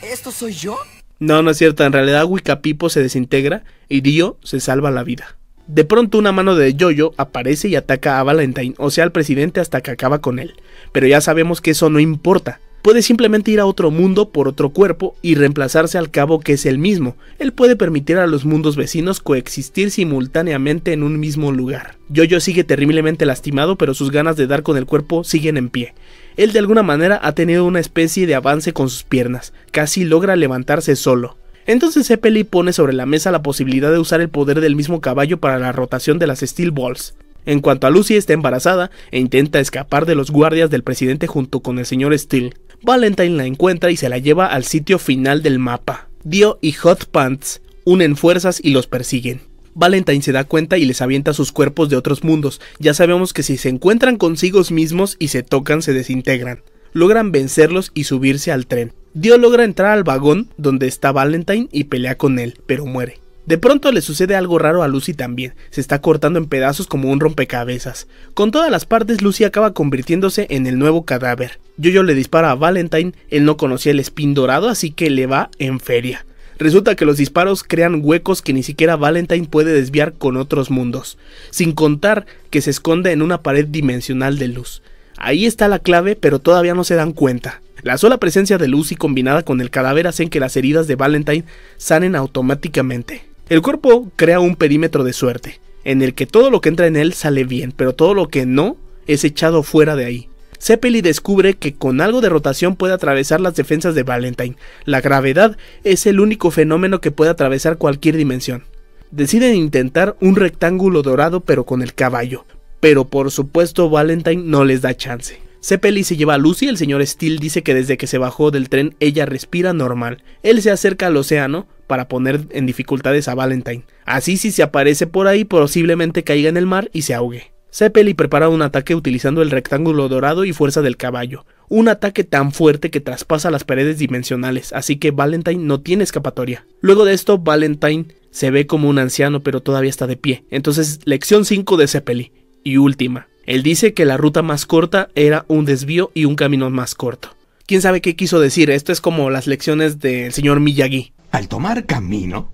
qué? ¿Esto soy yo? No, no es cierto, en realidad Wicapipo se desintegra y Dio se salva la vida. De pronto una mano de Jojo aparece y ataca a Valentine, o sea al presidente hasta que acaba con él. Pero ya sabemos que eso no importa. Puede simplemente ir a otro mundo por otro cuerpo y reemplazarse al cabo que es el mismo. Él puede permitir a los mundos vecinos coexistir simultáneamente en un mismo lugar. Jojo sigue terriblemente lastimado, pero sus ganas de dar con el cuerpo siguen en pie. Él de alguna manera ha tenido una especie de avance con sus piernas, casi logra levantarse solo. Entonces Zeppeli pone sobre la mesa la posibilidad de usar el poder del mismo caballo para la rotación de las Steel Balls. En cuanto a Lucy está embarazada e intenta escapar de los guardias del presidente junto con el señor Steel, Valentine la encuentra y se la lleva al sitio final del mapa. Dio y Hot Pants unen fuerzas y los persiguen. Valentine se da cuenta y les avienta sus cuerpos de otros mundos. Ya sabemos que si se encuentran consigo mismos y se tocan se desintegran logran vencerlos y subirse al tren. Dio logra entrar al vagón donde está Valentine y pelea con él, pero muere. De pronto le sucede algo raro a Lucy también, se está cortando en pedazos como un rompecabezas. Con todas las partes, Lucy acaba convirtiéndose en el nuevo cadáver. Yoyo le dispara a Valentine, él no conocía el espín dorado, así que le va en feria. Resulta que los disparos crean huecos que ni siquiera Valentine puede desviar con otros mundos, sin contar que se esconde en una pared dimensional de luz. Ahí está la clave, pero todavía no se dan cuenta. La sola presencia de Lucy combinada con el cadáver hacen que las heridas de Valentine sanen automáticamente. El cuerpo crea un perímetro de suerte, en el que todo lo que entra en él sale bien, pero todo lo que no es echado fuera de ahí. Zeppeli descubre que con algo de rotación puede atravesar las defensas de Valentine. La gravedad es el único fenómeno que puede atravesar cualquier dimensión. Deciden intentar un rectángulo dorado pero con el caballo, pero por supuesto Valentine no les da chance. Zeppeli se lleva a Lucy, el señor Steel dice que desde que se bajó del tren ella respira normal. Él se acerca al océano para poner en dificultades a Valentine. Así si se aparece por ahí posiblemente caiga en el mar y se ahogue. Zeppeli prepara un ataque utilizando el rectángulo dorado y fuerza del caballo, un ataque tan fuerte que traspasa las paredes dimensionales, así que Valentine no tiene escapatoria. Luego de esto, Valentine se ve como un anciano pero todavía está de pie, entonces lección 5 de Zeppeli, y última. Él dice que la ruta más corta era un desvío y un camino más corto. ¿Quién sabe qué quiso decir? Esto es como las lecciones del señor Miyagi. Al tomar camino,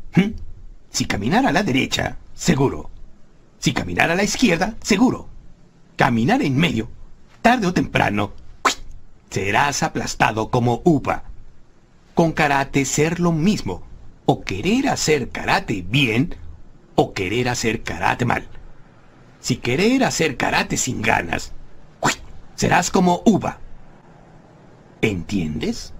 si caminar a la derecha, seguro. Si caminar a la izquierda, seguro. Caminar en medio, tarde o temprano, serás aplastado como upa. Con karate ser lo mismo, o querer hacer karate bien, o querer hacer karate mal. Si querer hacer karate sin ganas, serás como uva. ¿Entiendes?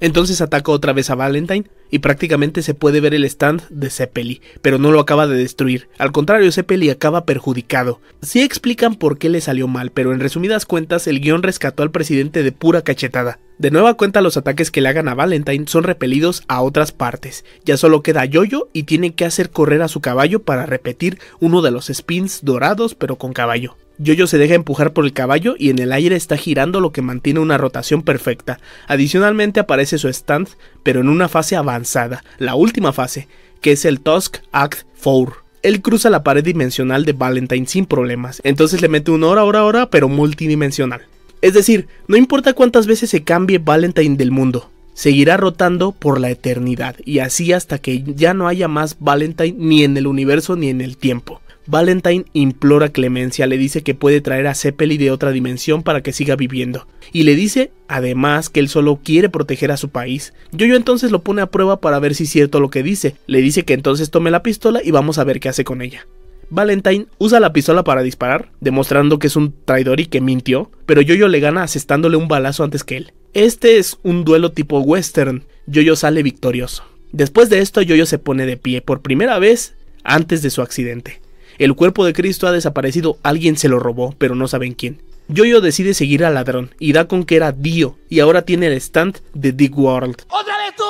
Entonces atacó otra vez a Valentine y prácticamente se puede ver el stand de Zeppeli, pero no lo acaba de destruir. Al contrario, Zeppeli acaba perjudicado. Sí explican por qué le salió mal, pero en resumidas cuentas el guión rescató al presidente de pura cachetada. De nueva cuenta los ataques que le hagan a Valentine son repelidos a otras partes. Ya solo queda Yoyo y tiene que hacer correr a su caballo para repetir uno de los spins dorados pero con caballo. Yoyo se deja empujar por el caballo y en el aire está girando lo que mantiene una rotación perfecta. Adicionalmente aparece su stand, pero en una fase avanzada, la última fase, que es el Tusk Act 4 él cruza la pared dimensional de Valentine sin problemas, entonces le mete un hora, hora, hora, pero multidimensional. Es decir, no importa cuántas veces se cambie Valentine del mundo, seguirá rotando por la eternidad, y así hasta que ya no haya más Valentine ni en el universo ni en el tiempo. Valentine implora clemencia, le dice que puede traer a Zeppeli de otra dimensión para que siga viviendo, y le dice además que él solo quiere proteger a su país. Yoyo entonces lo pone a prueba para ver si es cierto lo que dice, le dice que entonces tome la pistola y vamos a ver qué hace con ella. Valentine usa la pistola para disparar, demostrando que es un traidor y que mintió, pero Yoyo le gana asestándole un balazo antes que él. Este es un duelo tipo western, Yoyo sale victorioso. Después de esto, Yoyo se pone de pie por primera vez antes de su accidente. El cuerpo de Cristo ha desaparecido, alguien se lo robó, pero no saben quién. Yoyo decide seguir al ladrón y da con que era Dio y ahora tiene el stand de Dig World. ¡Otra vez tú!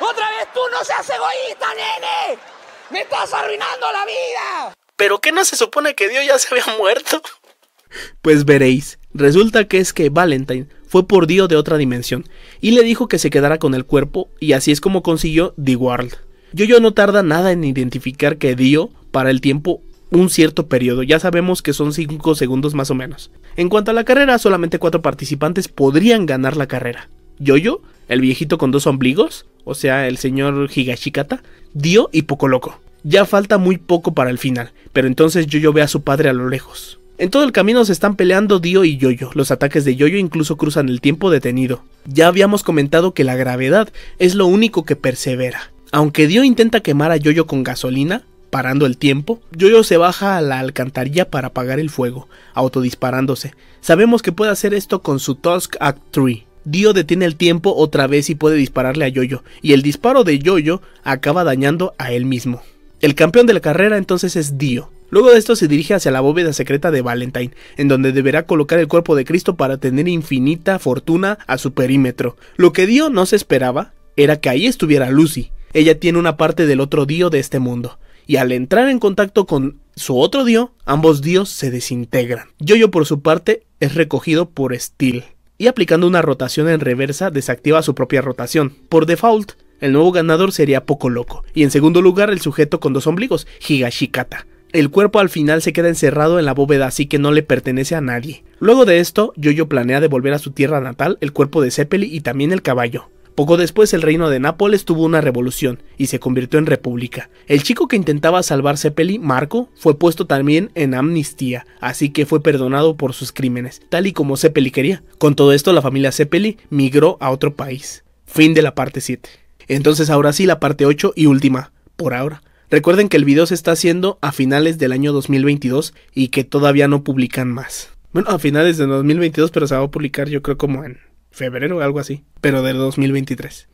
¡Otra vez tú! ¡No seas egoísta, nene! ¡Me estás arruinando la vida! ¿Pero qué no se supone que Dio ya se había muerto? Pues veréis, resulta que es que Valentine fue por Dio de otra dimensión y le dijo que se quedara con el cuerpo y así es como consiguió The World. Yoyo no tarda nada en identificar que Dio para el tiempo un cierto periodo, ya sabemos que son 5 segundos más o menos. En cuanto a la carrera, solamente 4 participantes podrían ganar la carrera. Yoyo, el viejito con dos ombligos, o sea, el señor Higashikata, Dio y Poco Loco. Ya falta muy poco para el final, pero entonces Yoyo ve a su padre a lo lejos. En todo el camino se están peleando Dio y Yoyo. Los ataques de Yoyo incluso cruzan el tiempo detenido. Ya habíamos comentado que la gravedad es lo único que persevera. Aunque Dio intenta quemar a Yoyo con gasolina, parando el tiempo, Yoyo se baja a la alcantarilla para apagar el fuego, autodisparándose. Sabemos que puede hacer esto con su Tusk Act 3. Dio detiene el tiempo otra vez y puede dispararle a Yoyo, y el disparo de Yoyo acaba dañando a él mismo. El campeón de la carrera entonces es Dio. Luego de esto se dirige hacia la bóveda secreta de Valentine, en donde deberá colocar el cuerpo de Cristo para tener infinita fortuna a su perímetro. Lo que Dio no se esperaba era que ahí estuviera Lucy. Ella tiene una parte del otro Dio de este mundo y al entrar en contacto con su otro dio, ambos dios se desintegran. Yoyo por su parte es recogido por Steel y aplicando una rotación en reversa desactiva su propia rotación. Por default, el nuevo ganador sería Poco Loco y en segundo lugar el sujeto con dos ombligos, Higashikata. El cuerpo al final se queda encerrado en la bóveda así que no le pertenece a nadie. Luego de esto, Yoyo planea devolver a su tierra natal el cuerpo de Zeppeli y también el caballo, poco después el reino de Nápoles tuvo una revolución y se convirtió en república. El chico que intentaba salvar Cepeli, Marco, fue puesto también en amnistía, así que fue perdonado por sus crímenes, tal y como Cepeli quería. Con todo esto la familia Cepeli migró a otro país. Fin de la parte 7. Entonces ahora sí la parte 8 y última, por ahora. Recuerden que el video se está haciendo a finales del año 2022 y que todavía no publican más. Bueno, a finales de 2022, pero se va a publicar yo creo como en febrero, o algo así, pero del 2023.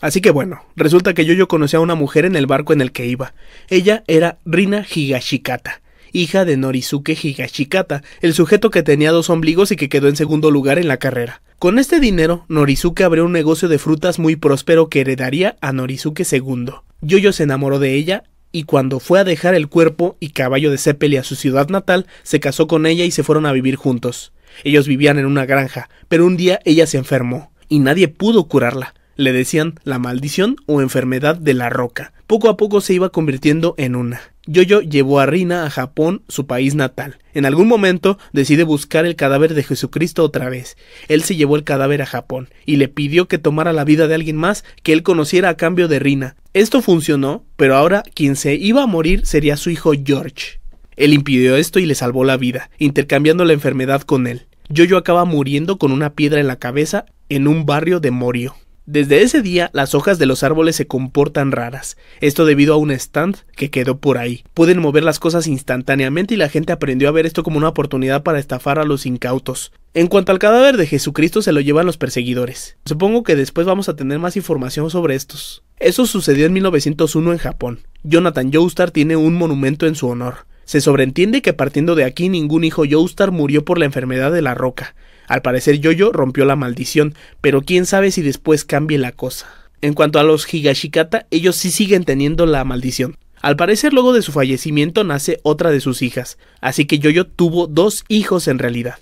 Así que bueno, resulta que Yoyo conocí a una mujer en el barco en el que iba. Ella era Rina Higashikata, hija de Norisuke Higashikata, el sujeto que tenía dos ombligos y que quedó en segundo lugar en la carrera. Con este dinero, Norisuke abrió un negocio de frutas muy próspero que heredaría a Norisuke II. Yoyo se enamoró de ella y cuando fue a dejar el cuerpo y caballo de Zeppeli a su ciudad natal, se casó con ella y se fueron a vivir juntos. Ellos vivían en una granja, pero un día ella se enfermó, y nadie pudo curarla. Le decían la maldición o enfermedad de la roca. Poco a poco se iba convirtiendo en una. Yoyo llevó a Rina a Japón, su país natal. En algún momento decide buscar el cadáver de Jesucristo otra vez. Él se llevó el cadáver a Japón y le pidió que tomara la vida de alguien más que él conociera a cambio de Rina. Esto funcionó, pero ahora quien se iba a morir sería su hijo George. Él impidió esto y le salvó la vida, intercambiando la enfermedad con él. Yoyo acaba muriendo con una piedra en la cabeza en un barrio de Morio. Desde ese día, las hojas de los árboles se comportan raras, esto debido a un stand que quedó por ahí. Pueden mover las cosas instantáneamente y la gente aprendió a ver esto como una oportunidad para estafar a los incautos. En cuanto al cadáver de Jesucristo, se lo llevan los perseguidores. Supongo que después vamos a tener más información sobre estos. Eso sucedió en 1901 en Japón. Jonathan Joestar tiene un monumento en su honor. Se sobreentiende que partiendo de aquí ningún hijo Joestar murió por la enfermedad de la roca. Al parecer Yoyo rompió la maldición, pero quién sabe si después cambie la cosa. En cuanto a los Higashikata, ellos sí siguen teniendo la maldición. Al parecer luego de su fallecimiento nace otra de sus hijas, así que Yoyo tuvo dos hijos en realidad.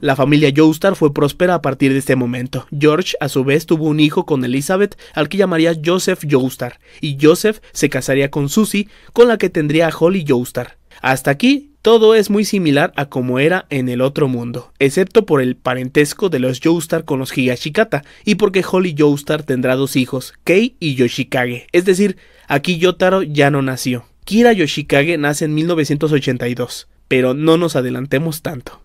La familia Joestar fue próspera a partir de este momento. George, a su vez, tuvo un hijo con Elizabeth, al que llamaría Joseph Joestar, y Joseph se casaría con Susie, con la que tendría a Holly Joestar. Hasta aquí todo es muy similar a como era en el otro mundo, excepto por el parentesco de los Joestar con los Higashikata y porque Holly Joestar tendrá dos hijos, Kei y Yoshikage, es decir, aquí Yotaro ya no nació. Kira Yoshikage nace en 1982, pero no nos adelantemos tanto.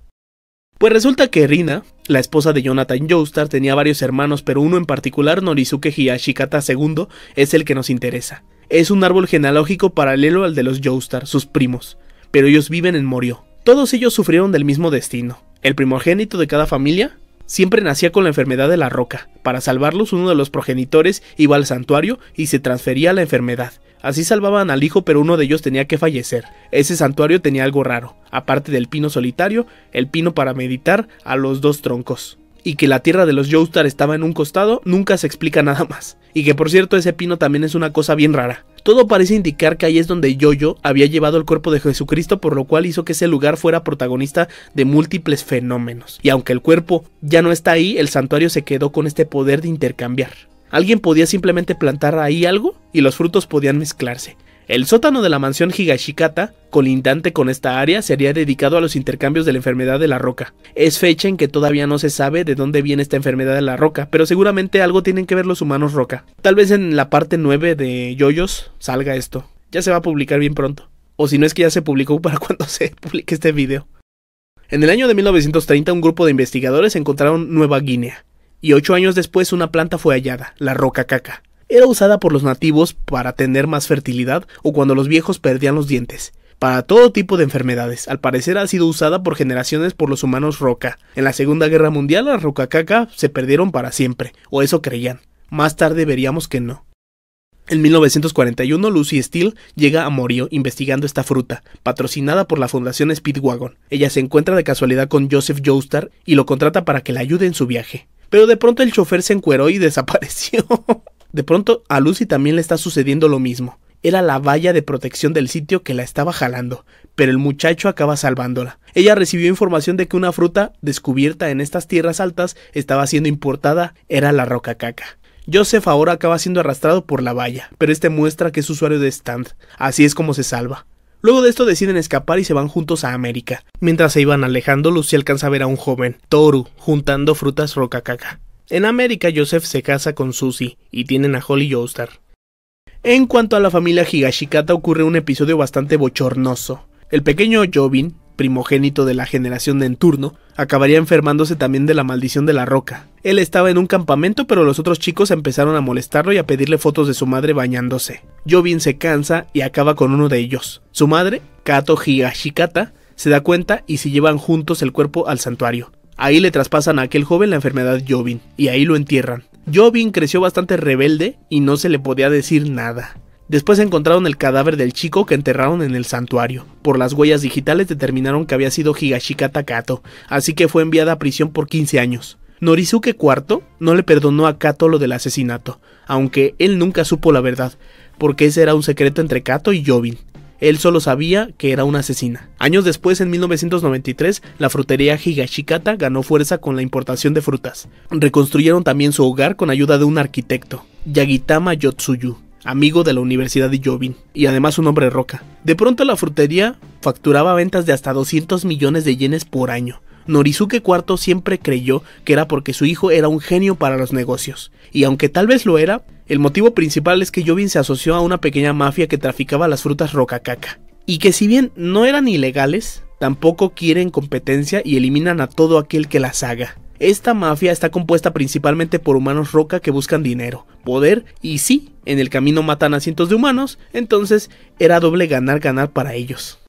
Pues resulta que Rina, la esposa de Jonathan Joestar, tenía varios hermanos, pero uno en particular, Norisuke Hiyashikata II, es el que nos interesa. Es un árbol genealógico paralelo al de los Joestar, sus primos pero ellos viven en Morio. Todos ellos sufrieron del mismo destino. El primogénito de cada familia siempre nacía con la enfermedad de la roca. Para salvarlos, uno de los progenitores iba al santuario y se transfería a la enfermedad. Así salvaban al hijo, pero uno de ellos tenía que fallecer. Ese santuario tenía algo raro, aparte del pino solitario, el pino para meditar a los dos troncos. Y que la tierra de los Joestar estaba en un costado, nunca se explica nada más. Y que por cierto, ese pino también es una cosa bien rara. Todo parece indicar que ahí es donde Yoyo había llevado el cuerpo de Jesucristo, por lo cual hizo que ese lugar fuera protagonista de múltiples fenómenos. Y aunque el cuerpo ya no está ahí, el santuario se quedó con este poder de intercambiar. Alguien podía simplemente plantar ahí algo y los frutos podían mezclarse. El sótano de la mansión Higashikata, colindante con esta área, sería dedicado a los intercambios de la enfermedad de la roca. Es fecha en que todavía no se sabe de dónde viene esta enfermedad de la roca, pero seguramente algo tienen que ver los humanos roca. Tal vez en la parte 9 de Yoyos salga esto. Ya se va a publicar bien pronto. O si no es que ya se publicó para cuando se publique este video. En el año de 1930 un grupo de investigadores encontraron Nueva Guinea. Y ocho años después una planta fue hallada, la roca caca era usada por los nativos para tener más fertilidad o cuando los viejos perdían los dientes. Para todo tipo de enfermedades, al parecer ha sido usada por generaciones por los humanos roca. En la Segunda Guerra Mundial las caca se perdieron para siempre, o eso creían. Más tarde veríamos que no. En 1941, Lucy Steele llega a Morio investigando esta fruta, patrocinada por la Fundación Speedwagon. Ella se encuentra de casualidad con Joseph Joestar y lo contrata para que la ayude en su viaje. Pero de pronto el chofer se encueró y desapareció. De pronto a Lucy también le está sucediendo lo mismo. Era la valla de protección del sitio que la estaba jalando, pero el muchacho acaba salvándola. Ella recibió información de que una fruta descubierta en estas tierras altas estaba siendo importada, era la roca caca. Joseph ahora acaba siendo arrastrado por la valla, pero este muestra que es usuario de Stand. Así es como se salva. Luego de esto deciden escapar y se van juntos a América. Mientras se iban alejando, Lucy alcanza a ver a un joven, Toru, juntando frutas roca caca. En América, Joseph se casa con Susie y tienen a Holly Joestar. En cuanto a la familia Higashikata, ocurre un episodio bastante bochornoso. El pequeño Jobin, primogénito de la generación de Enturno, acabaría enfermándose también de la maldición de la roca. Él estaba en un campamento, pero los otros chicos empezaron a molestarlo y a pedirle fotos de su madre bañándose. Jobin se cansa y acaba con uno de ellos. Su madre, Kato Higashikata, se da cuenta y se llevan juntos el cuerpo al santuario. Ahí le traspasan a aquel joven la enfermedad Jobin, y ahí lo entierran. Jobin creció bastante rebelde y no se le podía decir nada. Después encontraron el cadáver del chico que enterraron en el santuario. Por las huellas digitales determinaron que había sido Higashikata Kato, así que fue enviada a prisión por 15 años. Norisuke IV no le perdonó a Kato lo del asesinato, aunque él nunca supo la verdad, porque ese era un secreto entre Kato y Jobin. Él solo sabía que era una asesina. Años después, en 1993, la frutería Higashikata ganó fuerza con la importación de frutas. Reconstruyeron también su hogar con ayuda de un arquitecto, Yagitama Yotsuyu, amigo de la Universidad de Yobin, y además un hombre roca. De pronto la frutería facturaba ventas de hasta 200 millones de yenes por año, Norisuke IV siempre creyó que era porque su hijo era un genio para los negocios, y aunque tal vez lo era, el motivo principal es que Yobin se asoció a una pequeña mafia que traficaba las frutas roca caca. y que si bien no eran ilegales, tampoco quieren competencia y eliminan a todo aquel que las haga. Esta mafia está compuesta principalmente por humanos roca que buscan dinero, poder y sí, en el camino matan a cientos de humanos, entonces era doble ganar ganar para ellos.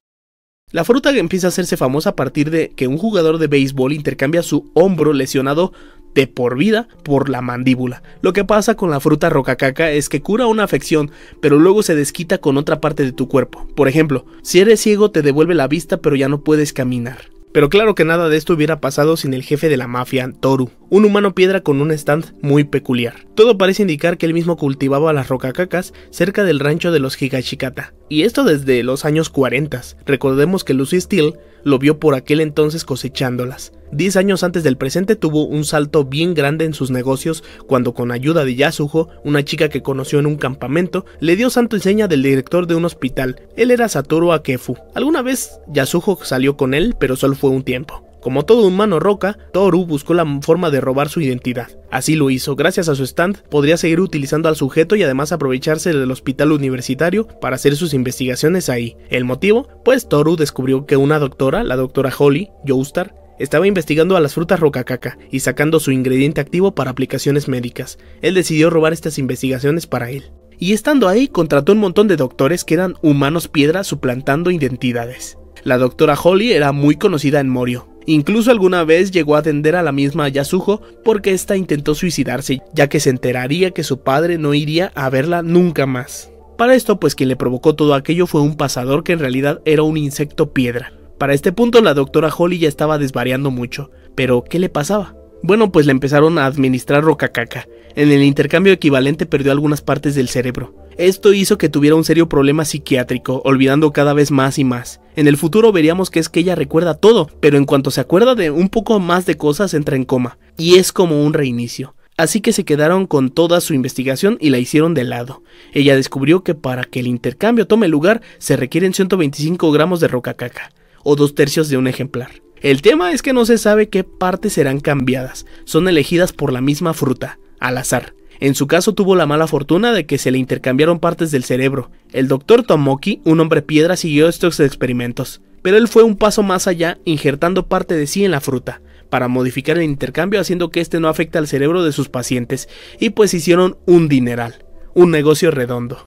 La fruta empieza a hacerse famosa a partir de que un jugador de béisbol intercambia su hombro lesionado de por vida por la mandíbula. Lo que pasa con la fruta rocacaca es que cura una afección, pero luego se desquita con otra parte de tu cuerpo. Por ejemplo, si eres ciego te devuelve la vista pero ya no puedes caminar. Pero claro que nada de esto hubiera pasado sin el jefe de la mafia, Toru, un humano piedra con un stand muy peculiar. Todo parece indicar que él mismo cultivaba las rocacacas cerca del rancho de los Higashikata, y esto desde los años 40. Recordemos que Lucy Steele lo vio por aquel entonces cosechándolas. Diez años antes del presente tuvo un salto bien grande en sus negocios cuando con ayuda de Yasuho, una chica que conoció en un campamento, le dio santo y seña del director de un hospital. Él era Satoru Akefu. Alguna vez Yasuho salió con él, pero solo fue un tiempo. Como todo humano roca, Toru buscó la forma de robar su identidad. Así lo hizo, gracias a su stand podría seguir utilizando al sujeto y además aprovecharse del hospital universitario para hacer sus investigaciones ahí. ¿El motivo? Pues Toru descubrió que una doctora, la doctora Holly, Joestar, estaba investigando a las frutas roca caca y sacando su ingrediente activo para aplicaciones médicas. Él decidió robar estas investigaciones para él. Y estando ahí, contrató un montón de doctores que eran humanos piedra suplantando identidades. La doctora Holly era muy conocida en Morio, Incluso alguna vez llegó a atender a la misma Yasuho porque ésta intentó suicidarse, ya que se enteraría que su padre no iría a verla nunca más. Para esto, pues quien le provocó todo aquello fue un pasador que en realidad era un insecto piedra. Para este punto la doctora Holly ya estaba desvariando mucho, pero ¿qué le pasaba? Bueno, pues le empezaron a administrar caca, En el intercambio equivalente perdió algunas partes del cerebro. Esto hizo que tuviera un serio problema psiquiátrico, olvidando cada vez más y más. En el futuro veríamos que es que ella recuerda todo, pero en cuanto se acuerda de un poco más de cosas entra en coma, y es como un reinicio. Así que se quedaron con toda su investigación y la hicieron de lado. Ella descubrió que para que el intercambio tome lugar se requieren 125 gramos de roca caca, o dos tercios de un ejemplar. El tema es que no se sabe qué partes serán cambiadas, son elegidas por la misma fruta, al azar. En su caso tuvo la mala fortuna de que se le intercambiaron partes del cerebro. El doctor Tomoki, un hombre piedra, siguió estos experimentos, pero él fue un paso más allá injertando parte de sí en la fruta, para modificar el intercambio haciendo que este no afecte al cerebro de sus pacientes, y pues hicieron un dineral, un negocio redondo.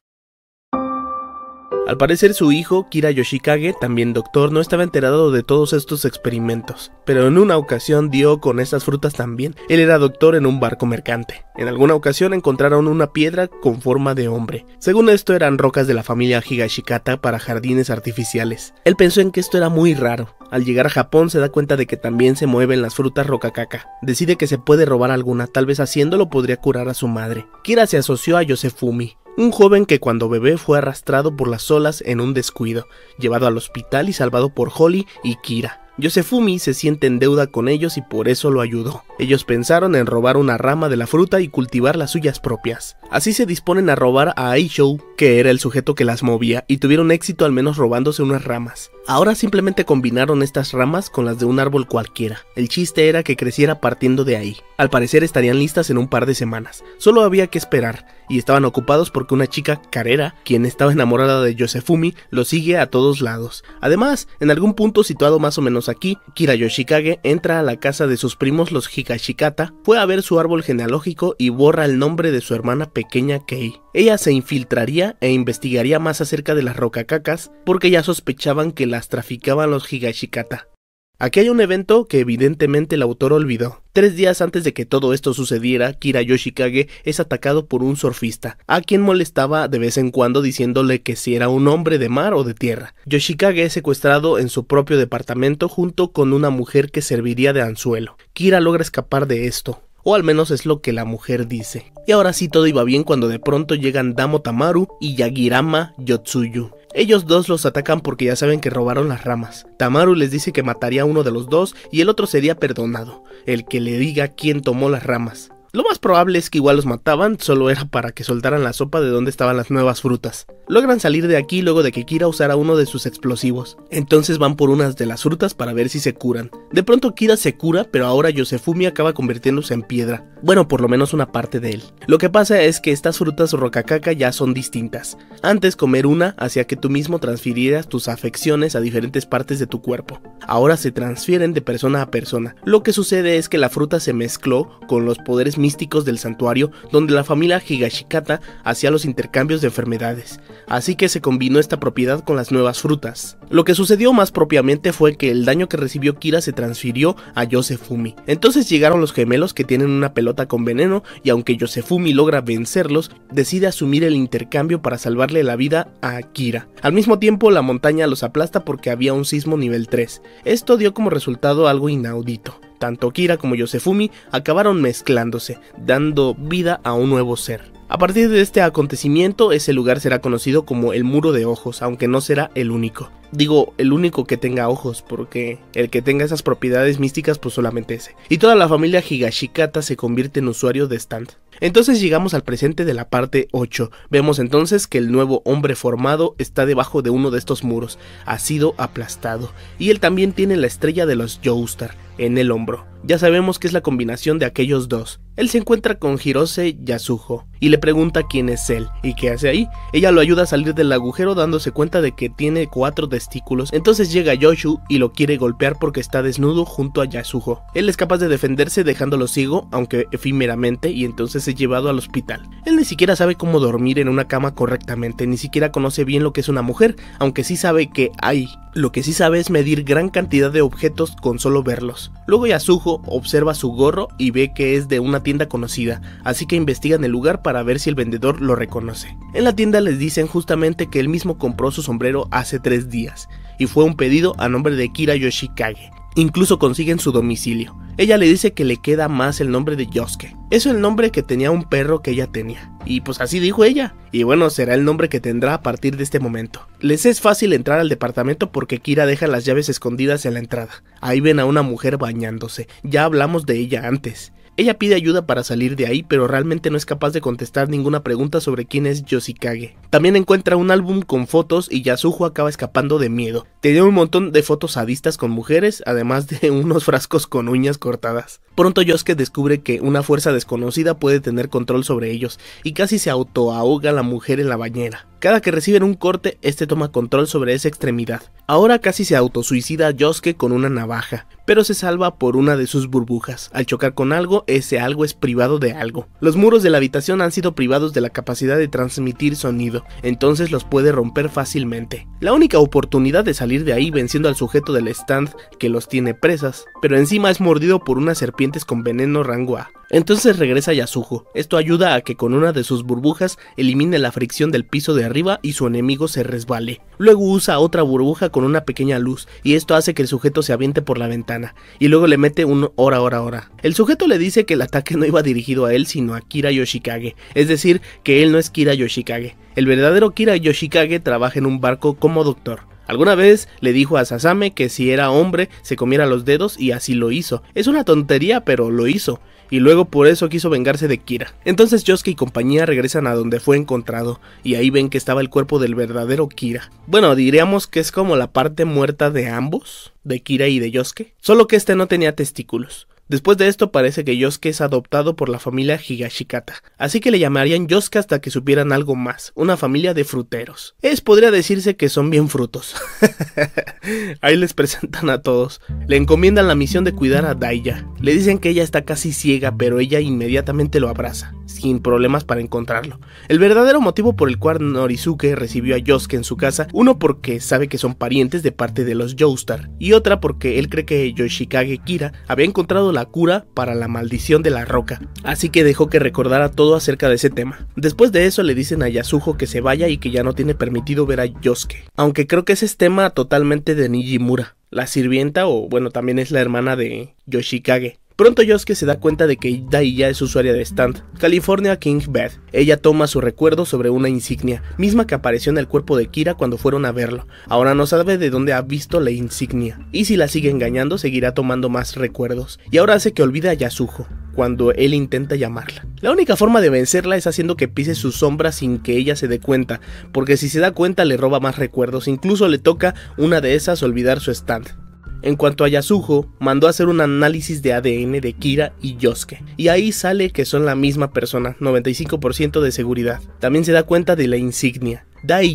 Al parecer su hijo, Kira Yoshikage, también doctor, no estaba enterado de todos estos experimentos, pero en una ocasión dio con estas frutas también. Él era doctor en un barco mercante. En alguna ocasión encontraron una piedra con forma de hombre. Según esto eran rocas de la familia Higashikata para jardines artificiales. Él pensó en que esto era muy raro. Al llegar a Japón se da cuenta de que también se mueven las frutas roca caca. Decide que se puede robar alguna, tal vez haciéndolo podría curar a su madre. Kira se asoció a Yosefumi, un joven que cuando bebé fue arrastrado por las olas en un descuido, llevado al hospital y salvado por Holly y Kira. Yosefumi se siente en deuda con ellos y por eso lo ayudó. Ellos pensaron en robar una rama de la fruta y cultivar las suyas propias. Así se disponen a robar a Aishou, que era el sujeto que las movía, y tuvieron éxito al menos robándose unas ramas. Ahora simplemente combinaron estas ramas con las de un árbol cualquiera. El chiste era que creciera partiendo de ahí. Al parecer estarían listas en un par de semanas. Solo había que esperar y estaban ocupados porque una chica, Carera, quien estaba enamorada de Yosefumi, lo sigue a todos lados. Además, en algún punto situado más o menos aquí, Kira Yoshikage entra a la casa de sus primos los Higashikata, fue a ver su árbol genealógico y borra el nombre de su hermana pequeña Kei. Ella se infiltraría e investigaría más acerca de las rocacacas porque ya sospechaban que las traficaban los Higashikata. Aquí hay un evento que evidentemente el autor olvidó. Tres días antes de que todo esto sucediera, Kira Yoshikage es atacado por un surfista, a quien molestaba de vez en cuando diciéndole que si era un hombre de mar o de tierra. Yoshikage es secuestrado en su propio departamento junto con una mujer que serviría de anzuelo. Kira logra escapar de esto, o al menos es lo que la mujer dice. Y ahora sí todo iba bien cuando de pronto llegan Damo Tamaru y Yagirama Yotsuyu. Ellos dos los atacan porque ya saben que robaron las ramas. Tamaru les dice que mataría a uno de los dos y el otro sería perdonado, el que le diga quién tomó las ramas. Lo más probable es que igual los mataban, solo era para que soltaran la sopa de donde estaban las nuevas frutas. Logran salir de aquí luego de que Kira usara uno de sus explosivos. Entonces van por unas de las frutas para ver si se curan. De pronto Kira se cura, pero ahora Yosefumi acaba convirtiéndose en piedra. Bueno, por lo menos una parte de él. Lo que pasa es que estas frutas rocacaca ya son distintas. Antes comer una hacía que tú mismo transfirieras tus afecciones a diferentes partes de tu cuerpo. Ahora se transfieren de persona a persona. Lo que sucede es que la fruta se mezcló con los poderes mismos místicos del santuario donde la familia Higashikata hacía los intercambios de enfermedades, así que se combinó esta propiedad con las nuevas frutas. Lo que sucedió más propiamente fue que el daño que recibió Kira se transfirió a Yosefumi. Entonces llegaron los gemelos que tienen una pelota con veneno y aunque Yosefumi logra vencerlos, decide asumir el intercambio para salvarle la vida a Kira. Al mismo tiempo la montaña los aplasta porque había un sismo nivel 3. Esto dio como resultado algo inaudito. Tanto Kira como Yosefumi acabaron mezclándose, dando vida a un nuevo ser. A partir de este acontecimiento, ese lugar será conocido como el Muro de Ojos, aunque no será el único. Digo, el único que tenga ojos, porque el que tenga esas propiedades místicas, pues solamente ese. Y toda la familia Higashikata se convierte en usuario de Stand. Entonces llegamos al presente de la parte 8. Vemos entonces que el nuevo hombre formado está debajo de uno de estos muros, ha sido aplastado, y él también tiene la estrella de los Joestar en el hombro. Ya sabemos que es la combinación de aquellos dos. Él se encuentra con Hirose Yasuho y le pregunta quién es él y qué hace ahí. Ella lo ayuda a salir del agujero dándose cuenta de que tiene cuatro testículos. Entonces llega Yoshu y lo quiere golpear porque está desnudo junto a Yasuho, Él es capaz de defenderse dejándolo ciego, aunque efímeramente, y entonces llevado al hospital. Él ni siquiera sabe cómo dormir en una cama correctamente, ni siquiera conoce bien lo que es una mujer, aunque sí sabe que hay. Lo que sí sabe es medir gran cantidad de objetos con solo verlos. Luego Yasuho observa su gorro y ve que es de una tienda conocida, así que investigan el lugar para ver si el vendedor lo reconoce. En la tienda les dicen justamente que él mismo compró su sombrero hace tres días, y fue un pedido a nombre de Kira Yoshikage, Incluso consiguen su domicilio. Ella le dice que le queda más el nombre de Yosuke. Es el nombre que tenía un perro que ella tenía. Y pues así dijo ella. Y bueno, será el nombre que tendrá a partir de este momento. Les es fácil entrar al departamento porque Kira deja las llaves escondidas en la entrada. Ahí ven a una mujer bañándose. Ya hablamos de ella antes. Ella pide ayuda para salir de ahí, pero realmente no es capaz de contestar ninguna pregunta sobre quién es Yoshikage. También encuentra un álbum con fotos y Yasuho acaba escapando de miedo. Tenía un montón de fotos sadistas con mujeres, además de unos frascos con uñas cortadas. Pronto Yosuke descubre que una fuerza desconocida puede tener control sobre ellos y casi se autoahoga la mujer en la bañera. Cada que reciben un corte, este toma control sobre esa extremidad. Ahora casi se autosuicida a Yosuke con una navaja, pero se salva por una de sus burbujas. Al chocar con algo, ese algo es privado de algo. Los muros de la habitación han sido privados de la capacidad de transmitir sonido, entonces los puede romper fácilmente. La única oportunidad de salir de ahí venciendo al sujeto del stand que los tiene presas, pero encima es mordido por unas serpientes con veneno rango A. Entonces regresa Yasuho, esto ayuda a que con una de sus burbujas elimine la fricción del piso de arriba y su enemigo se resbale. Luego usa otra burbuja con una pequeña luz y esto hace que el sujeto se aviente por la ventana y luego le mete un hora hora hora. El sujeto le dice que el ataque no iba dirigido a él sino a Kira Yoshikage, es decir, que él no es Kira Yoshikage. El verdadero Kira Yoshikage trabaja en un barco como doctor. Alguna vez le dijo a Sasame que si era hombre se comiera los dedos y así lo hizo. Es una tontería, pero lo hizo. Y luego por eso quiso vengarse de Kira. Entonces Yosuke y compañía regresan a donde fue encontrado, y ahí ven que estaba el cuerpo del verdadero Kira. Bueno, diríamos que es como la parte muerta de ambos, de Kira y de Yosuke, solo que este no tenía testículos. Después de esto parece que Yosuke es adoptado por la familia Higashikata, así que le llamarían Yosuke hasta que supieran algo más, una familia de fruteros. Es podría decirse que son bien frutos. Ahí les presentan a todos. Le encomiendan la misión de cuidar a Daiya. Le dicen que ella está casi ciega, pero ella inmediatamente lo abraza, sin problemas para encontrarlo. El verdadero motivo por el cual Norizuke recibió a Yosuke en su casa, uno porque sabe que son parientes de parte de los Joestar, y otra porque él cree que Yoshikage Kira había encontrado la cura para la maldición de la roca, así que dejó que recordara todo acerca de ese tema. Después de eso le dicen a Yasuho que se vaya y que ya no tiene permitido ver a Yosuke, aunque creo que ese es tema totalmente de Nijimura, la sirvienta o bueno también es la hermana de Yoshikage. Pronto Yosuke se da cuenta de que Dai ya es usuaria de Stand, California King Bed. Ella toma su recuerdo sobre una insignia, misma que apareció en el cuerpo de Kira cuando fueron a verlo. Ahora no sabe de dónde ha visto la insignia, y si la sigue engañando seguirá tomando más recuerdos, y ahora hace que olvide a Yasujo cuando él intenta llamarla. La única forma de vencerla es haciendo que pise su sombra sin que ella se dé cuenta, porque si se da cuenta le roba más recuerdos, incluso le toca una de esas olvidar su stand. En cuanto a Yasuho, mandó a hacer un análisis de ADN de Kira y Yosuke, y ahí sale que son la misma persona, 95% de seguridad. También se da cuenta de la insignia.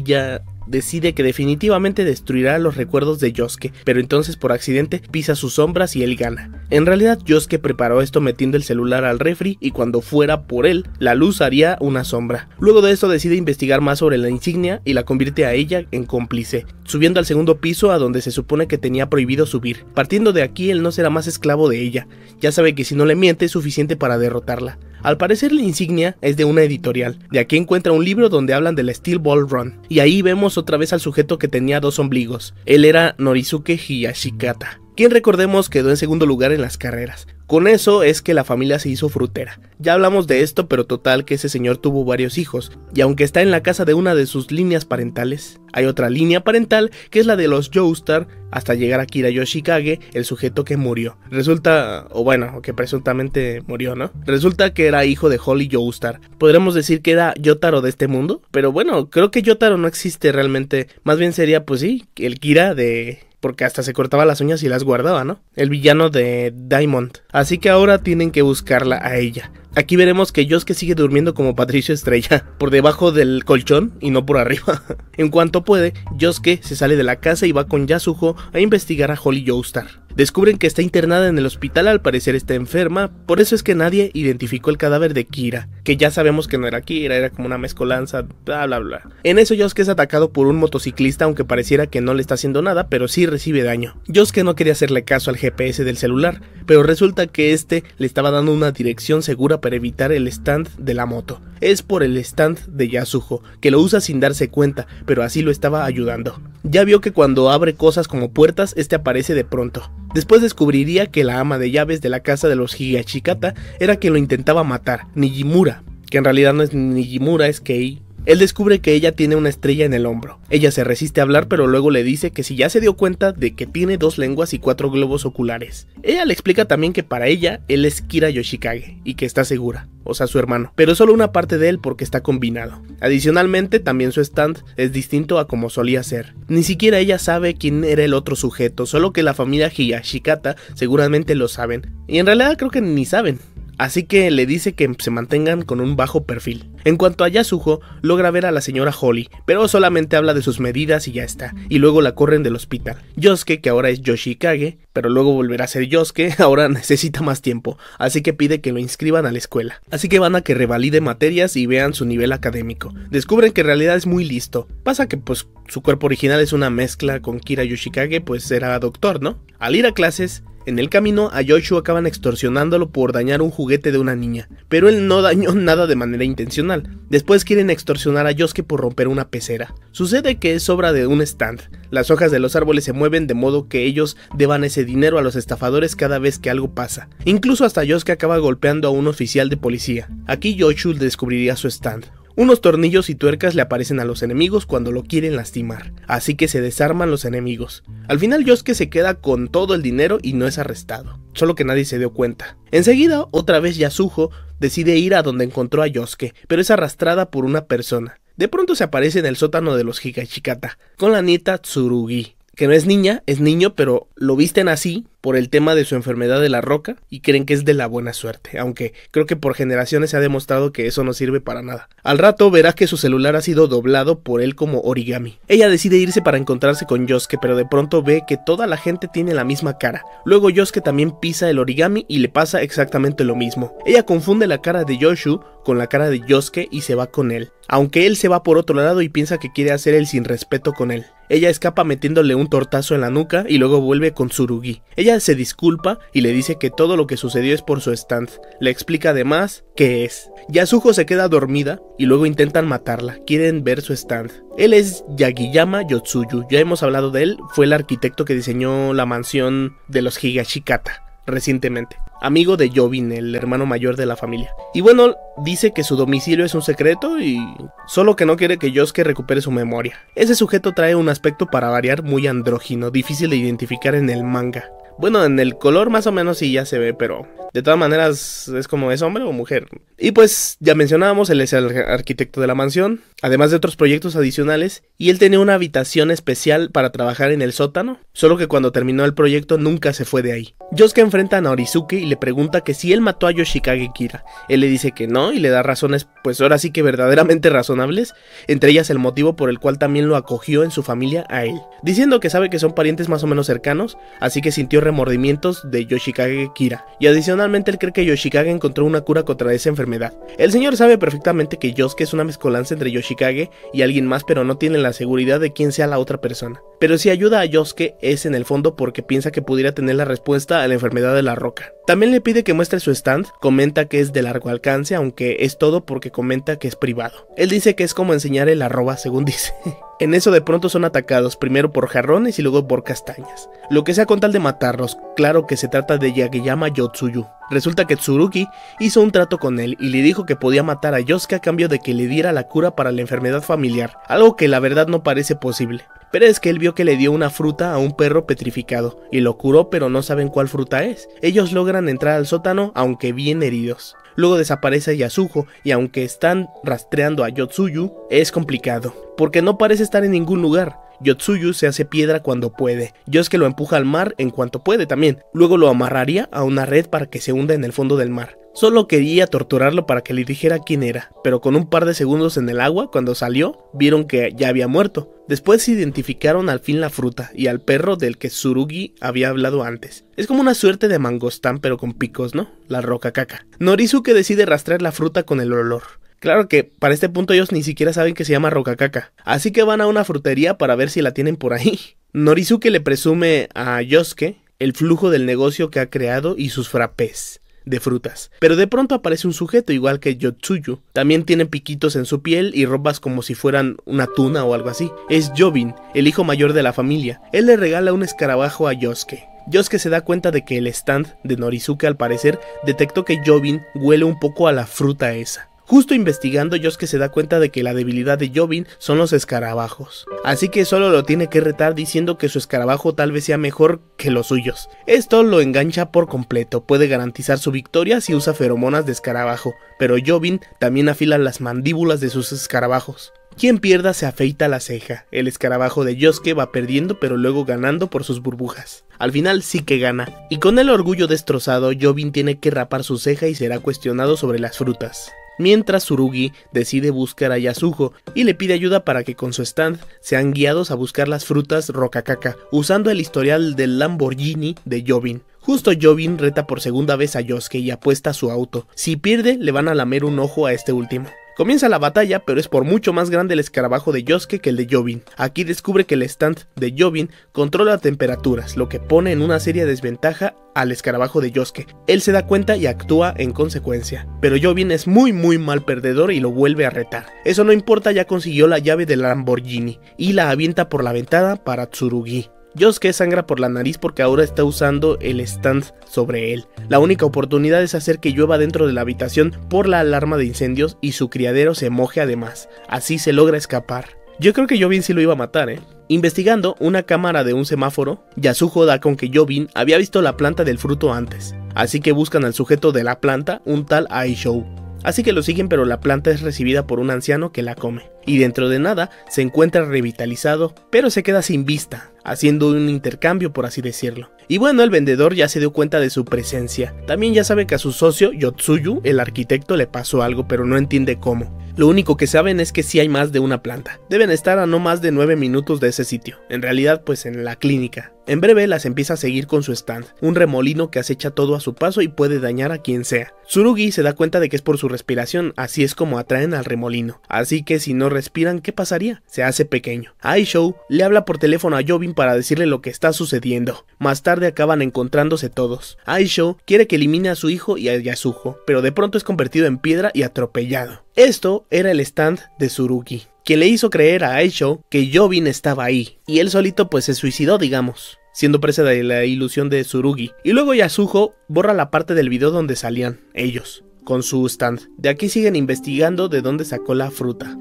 ya decide que definitivamente destruirá los recuerdos de Yosuke, pero entonces por accidente pisa sus sombras y él gana. En realidad Yosuke preparó esto metiendo el celular al refri y cuando fuera por él, la luz haría una sombra. Luego de esto decide investigar más sobre la insignia y la convierte a ella en cómplice, subiendo al segundo piso a donde se supone que tenía prohibido subir. Partiendo de aquí él no será más esclavo de ella, ya sabe que si no le miente es suficiente para derrotarla. Al parecer la insignia es de una editorial, de aquí encuentra un libro donde hablan del Steel Ball Run, y ahí vemos otra vez al sujeto que tenía dos ombligos, él era Norisuke Hiyashikata, quien recordemos quedó en segundo lugar en las carreras, con eso es que la familia se hizo frutera. Ya hablamos de esto, pero total que ese señor tuvo varios hijos, y aunque está en la casa de una de sus líneas parentales, hay otra línea parental que es la de los Joestar, hasta llegar a Kira Yoshikage, el sujeto que murió. Resulta, o bueno, que presuntamente murió, ¿no? Resulta que era hijo de Holly Joestar. Podremos decir que era Yotaro de este mundo, pero bueno, creo que Yotaro no existe realmente. Más bien sería, pues sí, el Kira de porque hasta se cortaba las uñas y las guardaba, ¿no? El villano de Diamond. Así que ahora tienen que buscarla a ella. Aquí veremos que Josuke sigue durmiendo como Patricio Estrella, por debajo del colchón y no por arriba. en cuanto puede, Josuke se sale de la casa y va con Yasuho a investigar a Holly Joestar. Descubren que está internada en el hospital, al parecer está enferma, por eso es que nadie identificó el cadáver de Kira, que ya sabemos que no era Kira, era como una mezcolanza, bla bla bla. En eso Josuke es atacado por un motociclista aunque pareciera que no le está haciendo nada, pero sí recibe daño. Josuke no quería hacerle caso al GPS del celular, pero resulta que este le estaba dando una dirección segura para evitar el stand de la moto. Es por el stand de Yasuho que lo usa sin darse cuenta, pero así lo estaba ayudando. Ya vio que cuando abre cosas como puertas, este aparece de pronto. Después descubriría que la ama de llaves de la casa de los Higashikata era quien lo intentaba matar, Nijimura, que en realidad no es Nijimura, es Kei él descubre que ella tiene una estrella en el hombro. Ella se resiste a hablar pero luego le dice que si ya se dio cuenta de que tiene dos lenguas y cuatro globos oculares. Ella le explica también que para ella él es Kira Yoshikage y que está segura, o sea su hermano, pero solo una parte de él porque está combinado. Adicionalmente también su stand es distinto a como solía ser. Ni siquiera ella sabe quién era el otro sujeto, solo que la familia Hiyashikata seguramente lo saben. Y en realidad creo que ni saben, así que le dice que se mantengan con un bajo perfil. En cuanto a Yasuho, logra ver a la señora Holly, pero solamente habla de sus medidas y ya está, y luego la corren del hospital. Yosuke, que ahora es Yoshikage, pero luego volverá a ser Yosuke, ahora necesita más tiempo, así que pide que lo inscriban a la escuela. Así que van a que revalide materias y vean su nivel académico. Descubren que en realidad es muy listo. Pasa que pues su cuerpo original es una mezcla con Kira Yoshikage, pues será doctor, ¿no? Al ir a clases, en el camino, a Yoshu acaban extorsionándolo por dañar un juguete de una niña, pero él no dañó nada de manera intencional. Después quieren extorsionar a Yosuke por romper una pecera. Sucede que es obra de un stand. Las hojas de los árboles se mueven de modo que ellos deban ese dinero a los estafadores cada vez que algo pasa. Incluso hasta Yosuke acaba golpeando a un oficial de policía. Aquí Yoshu descubriría su stand unos tornillos y tuercas le aparecen a los enemigos cuando lo quieren lastimar, así que se desarman los enemigos. Al final Yosuke se queda con todo el dinero y no es arrestado, solo que nadie se dio cuenta. Enseguida, otra vez Yasuho decide ir a donde encontró a Yosuke, pero es arrastrada por una persona. De pronto se aparece en el sótano de los Higashikata, con la nieta Tsurugi, que no es niña, es niño, pero lo visten así por el tema de su enfermedad de la roca y creen que es de la buena suerte, aunque creo que por generaciones se ha demostrado que eso no sirve para nada. Al rato verá que su celular ha sido doblado por él como origami. Ella decide irse para encontrarse con Yosuke, pero de pronto ve que toda la gente tiene la misma cara. Luego Yosuke también pisa el origami y le pasa exactamente lo mismo. Ella confunde la cara de Yoshu con la cara de Yosuke y se va con él, aunque él se va por otro lado y piensa que quiere hacer el sin respeto con él. Ella escapa metiéndole un tortazo en la nuca y luego vuelve con Tsurugi. Ella se disculpa y le dice que todo lo que sucedió es por su stand. Le explica además qué es. Yasujo se queda dormida y luego intentan matarla. Quieren ver su stand. Él es Yagiyama Yotsuyu. Ya hemos hablado de él. Fue el arquitecto que diseñó la mansión de los Higashikata recientemente amigo de Jovin, el hermano mayor de la familia. Y bueno, dice que su domicilio es un secreto y solo que no quiere que Yosuke recupere su memoria. Ese sujeto trae un aspecto para variar muy andrógino, difícil de identificar en el manga. Bueno, en el color más o menos sí ya se ve, pero de todas maneras es como es hombre o mujer. Y pues ya mencionábamos, él es el arquitecto de la mansión, además de otros proyectos adicionales, y él tenía una habitación especial para trabajar en el sótano, solo que cuando terminó el proyecto nunca se fue de ahí. Yosuke enfrenta a Norizuki y le pregunta que si él mató a Yoshikage Kira. Él le dice que no y le da razones, pues ahora sí que verdaderamente razonables, entre ellas el motivo por el cual también lo acogió en su familia a él, diciendo que sabe que son parientes más o menos cercanos, así que sintió remordimientos de Yoshikage Kira. Y adicionalmente él cree que Yoshikage encontró una cura contra esa enfermedad. El señor sabe perfectamente que Yosuke es una mezcolanza entre Yoshikage y alguien más, pero no tiene la seguridad de quién sea la otra persona. Pero si ayuda a Yosuke es en el fondo porque piensa que pudiera tener la respuesta a la enfermedad de la roca. También también le pide que muestre su stand, comenta que es de largo alcance, aunque es todo porque comenta que es privado. Él dice que es como enseñar el arroba, según dice. En eso de pronto son atacados, primero por jarrones y luego por castañas. Lo que sea con tal de matarlos, claro que se trata de Yagiyama Yotsuyu. Resulta que Tsuruki hizo un trato con él y le dijo que podía matar a Yosuke a cambio de que le diera la cura para la enfermedad familiar, algo que la verdad no parece posible. Pero es que él vio que le dio una fruta a un perro petrificado y lo curó pero no saben cuál fruta es. Ellos logran entrar al sótano aunque bien heridos. Luego desaparece Yasujo y aunque están rastreando a Yotsuyu, es complicado, porque no parece estar en ningún lugar. Yotsuyu se hace piedra cuando puede. que lo empuja al mar en cuanto puede también. Luego lo amarraría a una red para que se hunda en el fondo del mar. Solo quería torturarlo para que le dijera quién era, pero con un par de segundos en el agua, cuando salió, vieron que ya había muerto. Después identificaron al fin la fruta y al perro del que Tsurugi había hablado antes. Es como una suerte de mangostán pero con picos, ¿no? La roca caca. Norizuke decide rastrear la fruta con el olor. Claro que para este punto ellos ni siquiera saben que se llama roca caca, así que van a una frutería para ver si la tienen por ahí. Norizuke le presume a Yosuke el flujo del negocio que ha creado y sus frapés de frutas. Pero de pronto aparece un sujeto igual que Yotsuyu. También tiene piquitos en su piel y ropas como si fueran una tuna o algo así. Es Jobin, el hijo mayor de la familia. Él le regala un escarabajo a Yosuke. Yosuke se da cuenta de que el stand de Norisuke al parecer detectó que Jobin huele un poco a la fruta esa. Justo investigando, Yosuke se da cuenta de que la debilidad de Jobin son los escarabajos, así que solo lo tiene que retar diciendo que su escarabajo tal vez sea mejor que los suyos. Esto lo engancha por completo, puede garantizar su victoria si usa feromonas de escarabajo, pero Jobin también afila las mandíbulas de sus escarabajos. Quien pierda se afeita la ceja. El escarabajo de Yosuke va perdiendo pero luego ganando por sus burbujas. Al final sí que gana. Y con el orgullo destrozado, Jobin tiene que rapar su ceja y será cuestionado sobre las frutas mientras Surugi decide buscar a Yasuho y le pide ayuda para que con su stand sean guiados a buscar las frutas Rocacaca, usando el historial del Lamborghini de Jobin. Justo Jobin reta por segunda vez a Yosuke y apuesta a su auto. Si pierde, le van a lamer un ojo a este último. Comienza la batalla, pero es por mucho más grande el escarabajo de Yosuke que el de Jobin. Aquí descubre que el stand de Jobin controla temperaturas, lo que pone en una seria desventaja al escarabajo de Yosuke. Él se da cuenta y actúa en consecuencia, pero Jobin es muy muy mal perdedor y lo vuelve a retar. Eso no importa, ya consiguió la llave del Lamborghini y la avienta por la ventana para Tsurugi. Yosuke sangra por la nariz porque ahora está usando el stand sobre él. La única oportunidad es hacer que llueva dentro de la habitación por la alarma de incendios y su criadero se moje además. Así se logra escapar. Yo creo que Jovin sí lo iba a matar, ¿eh? Investigando una cámara de un semáforo, Yasuho da con que Jovin había visto la planta del fruto antes, así que buscan al sujeto de la planta, un tal Aishou. Así que lo siguen pero la planta es recibida por un anciano que la come, y dentro de nada se encuentra revitalizado, pero se queda sin vista, haciendo un intercambio por así decirlo. Y bueno, el vendedor ya se dio cuenta de su presencia. También ya sabe que a su socio, Yotsuyu, el arquitecto, le pasó algo, pero no entiende cómo. Lo único que saben es que si hay más de una planta. Deben estar a no más de 9 minutos de ese sitio. En realidad, pues en la clínica. En breve las empieza a seguir con su stand, un remolino que acecha todo a su paso y puede dañar a quien sea. Tsurugi se da cuenta de que es por su respiración, así es como atraen al remolino. Así que si no respiran, ¿qué pasaría? Se hace pequeño. Aishou le habla por teléfono a Jobin para decirle lo que está sucediendo. Más tarde acaban encontrándose todos. Aisho quiere que elimine a su hijo y a Yasuho pero de pronto es convertido en piedra y atropellado. Esto era el stand de Surugi, Que le hizo creer a Aisho que Jobin estaba ahí, y él solito pues se suicidó, digamos siendo presa de la ilusión de Surugi. Y luego Yasuho borra la parte del video donde salían ellos, con su stand. De aquí siguen investigando de dónde sacó la fruta.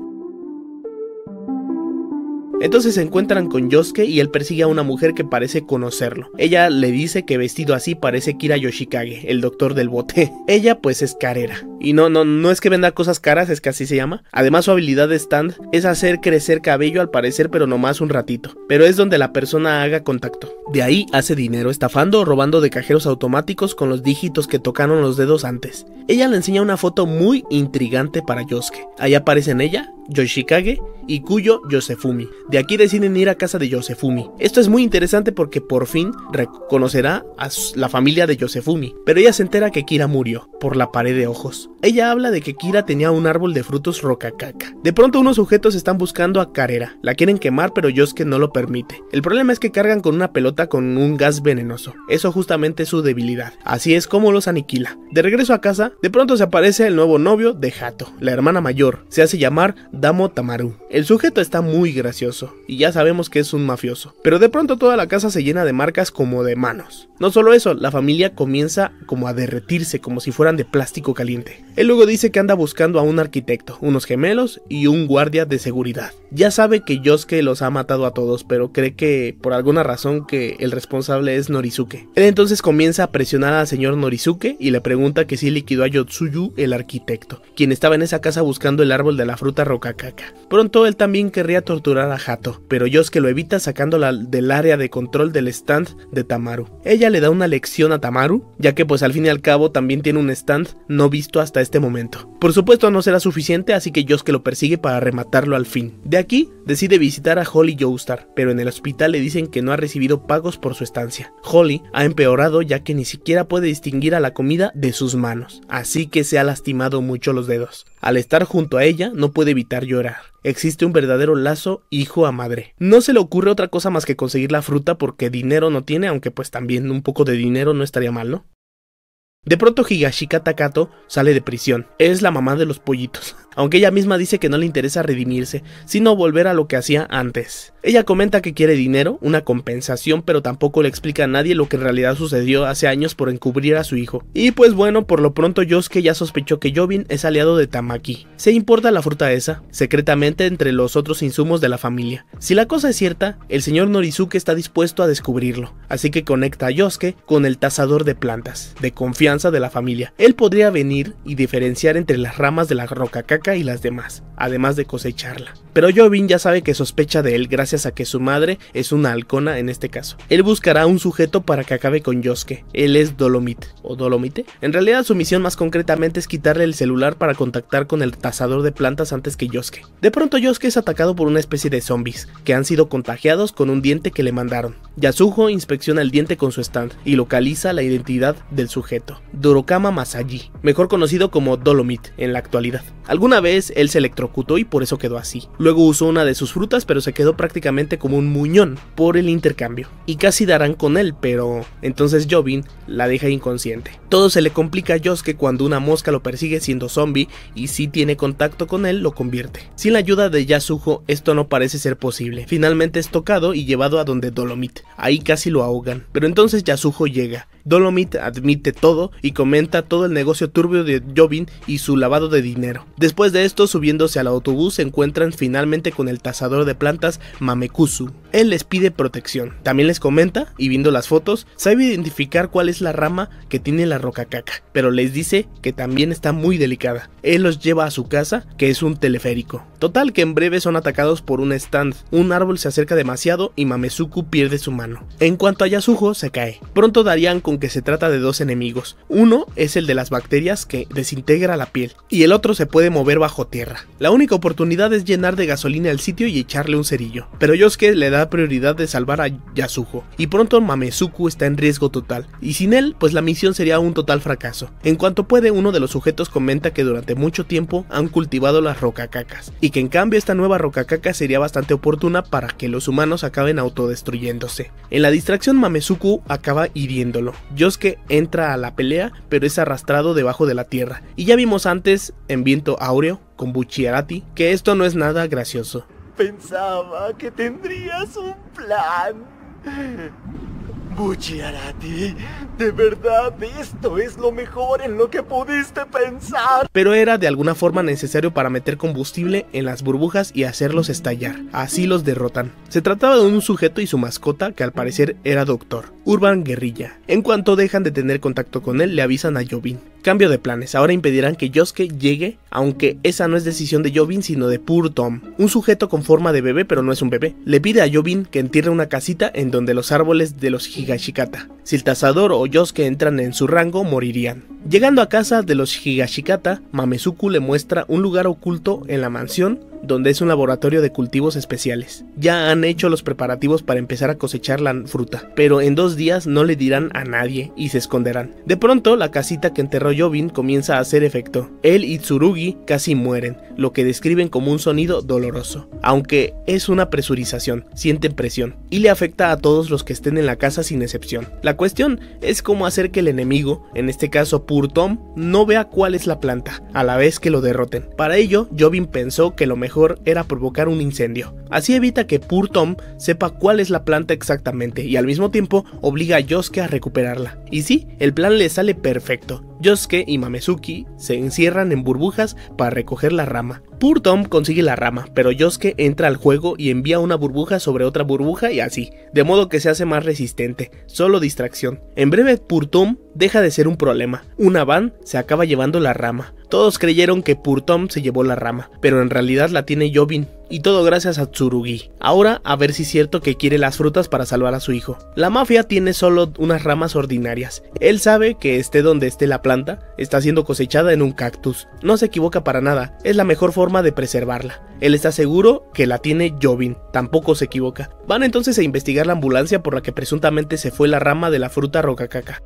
Entonces se encuentran con Yosuke y él persigue a una mujer que parece conocerlo. Ella le dice que vestido así parece Kira Yoshikage, el doctor del bote. Ella pues es carera. Y no, no, no es que venda cosas caras, es que así se llama. Además, su habilidad de stand es hacer crecer cabello al parecer, pero nomás un ratito. Pero es donde la persona haga contacto. De ahí hace dinero estafando o robando de cajeros automáticos con los dígitos que tocaron los dedos antes. Ella le enseña una foto muy intrigante para Yosuke. Ahí aparecen ella Yoshikage y Kuyo Yosefumi. De aquí deciden ir a casa de Yosefumi. Esto es muy interesante porque por fin reconocerá a la familia de Yosefumi, pero ella se entera que Kira murió por la pared de ojos. Ella habla de que Kira tenía un árbol de frutos caca De pronto unos sujetos están buscando a Carera. La quieren quemar pero Yosuke no lo permite. El problema es que cargan con una pelota con un gas venenoso. Eso justamente es su debilidad. Así es como los aniquila. De regreso a casa, de pronto se aparece el nuevo novio de Hato, la hermana mayor. Se hace llamar Damo Tamaru. El sujeto está muy gracioso y ya sabemos que es un mafioso. Pero de pronto toda la casa se llena de marcas como de manos. No solo eso, la familia comienza como a derretirse como si fueran de plástico caliente. Él luego dice que anda buscando a un arquitecto, unos gemelos y un guardia de seguridad. Ya sabe que Yosuke los ha matado a todos, pero cree que por alguna razón que el responsable es Norizuke. Él entonces comienza a presionar al señor Norizuke y le pregunta que si liquidó a Yotsuyu el arquitecto, quien estaba en esa casa buscando el árbol de la fruta rocacaca. Pronto él también querría torturar a Hato, pero Yosuke lo evita sacándola del área de control del stand de Tamaru. Ella le da una lección a Tamaru, ya que pues al fin y al cabo también tiene un stand no visto hasta hasta este momento. Por supuesto no será suficiente, así que Josuke lo persigue para rematarlo al fin. De aquí, decide visitar a Holly Joestar, pero en el hospital le dicen que no ha recibido pagos por su estancia. Holly ha empeorado ya que ni siquiera puede distinguir a la comida de sus manos, así que se ha lastimado mucho los dedos. Al estar junto a ella, no puede evitar llorar. Existe un verdadero lazo hijo a madre. No se le ocurre otra cosa más que conseguir la fruta porque dinero no tiene, aunque pues también un poco de dinero no estaría mal, ¿no? De pronto Higashika Takato sale de prisión. Es la mamá de los pollitos. aunque ella misma dice que no le interesa redimirse, sino volver a lo que hacía antes. Ella comenta que quiere dinero, una compensación, pero tampoco le explica a nadie lo que en realidad sucedió hace años por encubrir a su hijo. Y pues bueno, por lo pronto Yosuke ya sospechó que Jobin es aliado de Tamaki. Se importa la fruta esa, secretamente entre los otros insumos de la familia. Si la cosa es cierta, el señor Norizuke está dispuesto a descubrirlo, así que conecta a Yosuke con el tasador de plantas, de confianza de la familia. Él podría venir y diferenciar entre las ramas de la roca y las demás, además de cosecharla. Pero Jovin ya sabe que sospecha de él gracias a que su madre es una halcona en este caso. Él buscará un sujeto para que acabe con Yosuke. Él es Dolomite o Dolomite. En realidad su misión más concretamente es quitarle el celular para contactar con el tasador de plantas antes que Yosuke. De pronto Yosuke es atacado por una especie de zombies que han sido contagiados con un diente que le mandaron. Yasuho inspecciona el diente con su stand y localiza la identidad del sujeto, Dorokama Masaji, mejor conocido como Dolomite en la actualidad. Algunos una vez él se electrocutó y por eso quedó así. Luego usó una de sus frutas pero se quedó prácticamente como un muñón por el intercambio. Y casi darán con él, pero entonces Jobin la deja inconsciente. Todo se le complica a que cuando una mosca lo persigue siendo zombie y si tiene contacto con él lo convierte. Sin la ayuda de Yasuho, esto no parece ser posible. Finalmente es tocado y llevado a donde Dolomit. Ahí casi lo ahogan. Pero entonces Yasuho llega. Dolomit admite todo y comenta todo el negocio turbio de Jobin y su lavado de dinero. Después Después de esto, subiéndose al autobús, se encuentran finalmente con el tasador de plantas Mamekusu. Él les pide protección. También les comenta, y viendo las fotos, sabe identificar cuál es la rama que tiene la roca caca, pero les dice que también está muy delicada. Él los lleva a su casa, que es un teleférico. Total que en breve son atacados por un stand, un árbol se acerca demasiado y Mamesuku pierde su mano. En cuanto a Yasuho se cae. Pronto darían con que se trata de dos enemigos. Uno es el de las bacterias que desintegra la piel, y el otro se puede mover bajo tierra. La única oportunidad es llenar de gasolina el sitio y echarle un cerillo, pero Yosuke le da prioridad de salvar a Yasuho y pronto Mamesuku está en riesgo total, y sin él, pues la misión sería un total fracaso. En cuanto puede, uno de los sujetos comenta que durante mucho tiempo han cultivado las rocacacas, y que en cambio esta nueva Rocacaca sería bastante oportuna para que los humanos acaben autodestruyéndose. En la distracción Mamesuku acaba hiriéndolo. Yosuke entra a la pelea, pero es arrastrado debajo de la tierra. Y ya vimos antes, en Viento Áureo, con Buchiarati que esto no es nada gracioso. Pensaba que tendrías un plan. Bucciarati, de verdad esto es lo mejor en lo que pudiste pensar. Pero era de alguna forma necesario para meter combustible en las burbujas y hacerlos estallar. Así los derrotan. Se trataba de un sujeto y su mascota que al parecer era doctor, Urban Guerrilla. En cuanto dejan de tener contacto con él, le avisan a Jovin. Cambio de planes, ahora impedirán que Yosuke llegue, aunque esa no es decisión de Jovin sino de Pur Tom, un sujeto con forma de bebé pero no es un bebé. Le pide a Jovin que entierre una casita en donde los árboles de los Higashikata. Si el tasador o Yosuke entran en su rango, morirían. Llegando a casa de los Higashikata, Mamesuku le muestra un lugar oculto en la mansión donde es un laboratorio de cultivos especiales. Ya han hecho los preparativos para empezar a cosechar la fruta, pero en dos días no le dirán a nadie y se esconderán. De pronto, la casita que enterró Jobin comienza a hacer efecto. Él y Tsurugi casi mueren, lo que describen como un sonido doloroso, aunque es una presurización, sienten presión, y le afecta a todos los que estén en la casa sin excepción. La cuestión es cómo hacer que el enemigo, en este caso Purtom, no vea cuál es la planta, a la vez que lo derroten. Para ello, Jobin pensó que lo mejor era provocar un incendio. Así evita que Pur Tom sepa cuál es la planta exactamente y al mismo tiempo obliga a Yosuke a recuperarla. Y sí, el plan le sale perfecto. Yosuke y Mamesuki se encierran en burbujas para recoger la rama. Poor Tom consigue la rama, pero Yosuke entra al juego y envía una burbuja sobre otra burbuja y así, de modo que se hace más resistente, solo distracción. En breve, Pur Tom deja de ser un problema. Una van se acaba llevando la rama. Todos creyeron que Poor Tom se llevó la rama, pero en realidad la tiene Jobin, y todo gracias a Tsurugi. Ahora a ver si es cierto que quiere las frutas para salvar a su hijo. La mafia tiene solo unas ramas ordinarias. Él sabe que esté donde esté la planta, está siendo cosechada en un cactus. No se equivoca para nada, es la mejor forma de preservarla. Él está seguro que la tiene Jovin, tampoco se equivoca. Van entonces a investigar la ambulancia por la que presuntamente se fue la rama de la fruta rocacaca.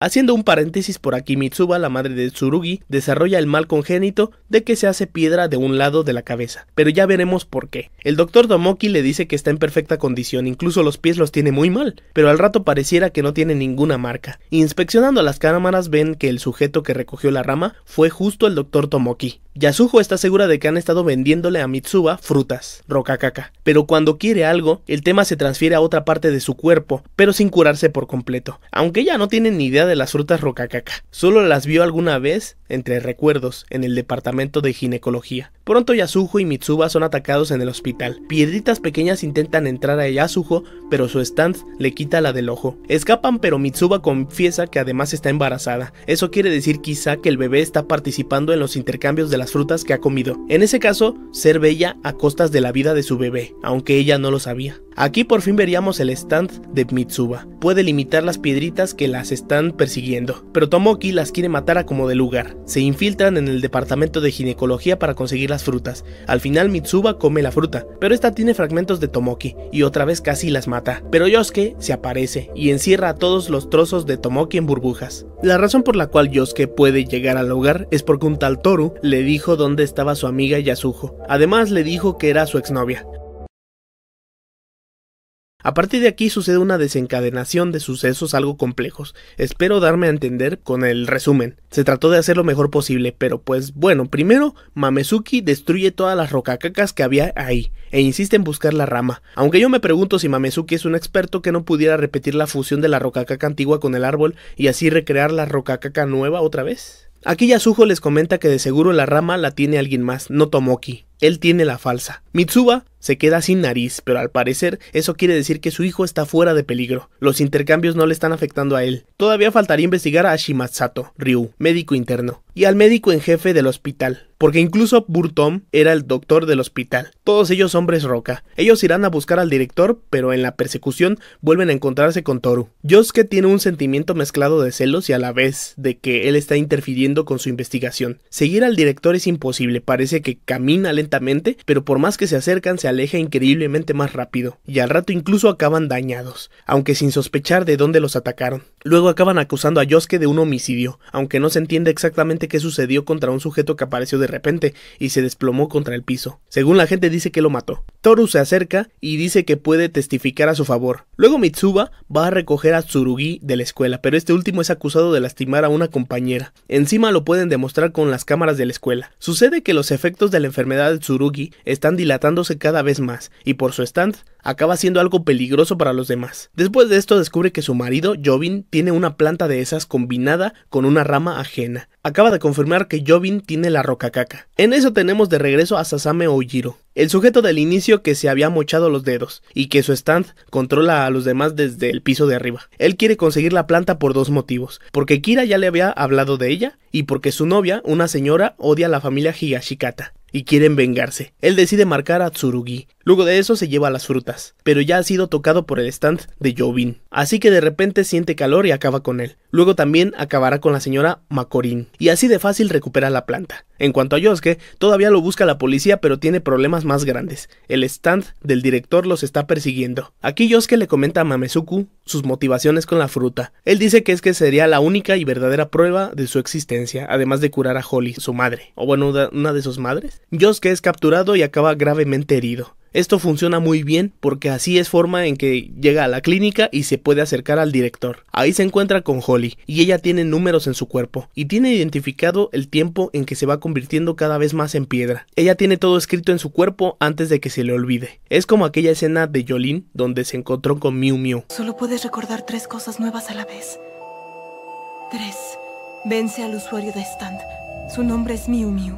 Haciendo un paréntesis por aquí, Mitsuba, la madre de Tsurugi, desarrolla el mal congénito de que se hace piedra de un lado de la cabeza, pero ya veremos por qué. El doctor Tomoki le dice que está en perfecta condición, incluso los pies los tiene muy mal, pero al rato pareciera que no tiene ninguna marca. Inspeccionando las cámaras ven que el sujeto que recogió la rama fue justo el doctor Tomoki. Yasuho está segura de que han estado vendiéndole a Mitsuba frutas, roca caca, pero cuando quiere algo, el tema se transfiere a otra parte de su cuerpo, pero sin curarse por completo, aunque ella no tiene ni idea de las frutas roca caca, solo las vio alguna vez, entre recuerdos, en el departamento de ginecología. Pronto Yasuho y Mitsuba son atacados en el hospital. Piedritas pequeñas intentan entrar a Yasuho, pero su stand le quita la del ojo. Escapan, pero Mitsuba confiesa que además está embarazada. Eso quiere decir quizá que el bebé está participando en los intercambios de la frutas que ha comido. En ese caso, ser bella a costas de la vida de su bebé, aunque ella no lo sabía. Aquí por fin veríamos el stand de Mitsuba. Puede limitar las piedritas que las están persiguiendo, pero Tomoki las quiere matar a como de lugar. Se infiltran en el departamento de ginecología para conseguir las frutas. Al final Mitsuba come la fruta, pero esta tiene fragmentos de Tomoki y otra vez casi las mata. Pero Yosuke se aparece y encierra a todos los trozos de Tomoki en burbujas. La razón por la cual Yosuke puede llegar al hogar es porque un tal Toru le dice dijo dónde estaba su amiga Yasuho, Además le dijo que era su exnovia. A partir de aquí sucede una desencadenación de sucesos algo complejos. Espero darme a entender con el resumen. Se trató de hacer lo mejor posible, pero pues bueno, primero Mamesuki destruye todas las rocacacas que había ahí e insiste en buscar la rama. Aunque yo me pregunto si Mamesuki es un experto que no pudiera repetir la fusión de la rocacaca antigua con el árbol y así recrear la rocacaca nueva otra vez. Aquí Yasujo les comenta que de seguro la rama la tiene alguien más, no Tomoki. Él tiene la falsa. Mitsuba se queda sin nariz, pero al parecer eso quiere decir que su hijo está fuera de peligro. Los intercambios no le están afectando a él. Todavía faltaría investigar a shimazato Ryu, médico interno, y al médico en jefe del hospital, porque incluso Burtom era el doctor del hospital. Todos ellos hombres roca. Ellos irán a buscar al director, pero en la persecución vuelven a encontrarse con Toru. Yosuke tiene un sentimiento mezclado de celos y a la vez de que él está interfiriendo con su investigación. Seguir al director es imposible, parece que camina lentamente, pero por más que se acercan se aleja increíblemente más rápido, y al rato incluso acaban dañados, aunque sin sospechar de dónde los atacaron. Luego acaban acusando a Yosuke de un homicidio, aunque no se entiende exactamente qué sucedió contra un sujeto que apareció de repente y se desplomó contra el piso. Según la gente dice que lo mató. Toru se acerca y dice que puede testificar a su favor. Luego Mitsuba va a recoger a Tsurugi de la escuela, pero este último es acusado de lastimar a una compañera. Encima lo pueden demostrar con las cámaras de la escuela. Sucede que los efectos de la enfermedad de Tsurugi están dilatándose cada vez más, y por su stand, acaba siendo algo peligroso para los demás. Después de esto descubre que su marido, Jovin, tiene una planta de esas combinada con una rama ajena. Acaba de confirmar que Jovin tiene la roca caca. En eso tenemos de regreso a Sasame Ojiro, el sujeto del inicio que se había mochado los dedos y que su stand controla a los demás desde el piso de arriba. Él quiere conseguir la planta por dos motivos, porque Kira ya le había hablado de ella y porque su novia, una señora, odia a la familia Higashikata y quieren vengarse. Él decide marcar a Tsurugi. Luego de eso se lleva las frutas, pero ya ha sido tocado por el stand de Jovin así que de repente siente calor y acaba con él. Luego también acabará con la señora Macorín, y así de fácil recupera la planta. En cuanto a Yosuke, todavía lo busca la policía pero tiene problemas más grandes. El stand del director los está persiguiendo. Aquí Yosuke le comenta a Mamesuku sus motivaciones con la fruta. Él dice que es que sería la única y verdadera prueba de su existencia, además de curar a Holly, su madre, o bueno, una de sus madres. Yosuke es capturado y acaba gravemente herido. Esto funciona muy bien porque así es forma en que llega a la clínica y se puede acercar al director. Ahí se encuentra con Holly y ella tiene números en su cuerpo y tiene identificado el tiempo en que se va convirtiendo cada vez más en piedra. Ella tiene todo escrito en su cuerpo antes de que se le olvide. Es como aquella escena de Jolene donde se encontró con Miu Miu. Solo puedes recordar tres cosas nuevas a la vez. Tres. Vence al usuario de stand. Su nombre es Miu Miu.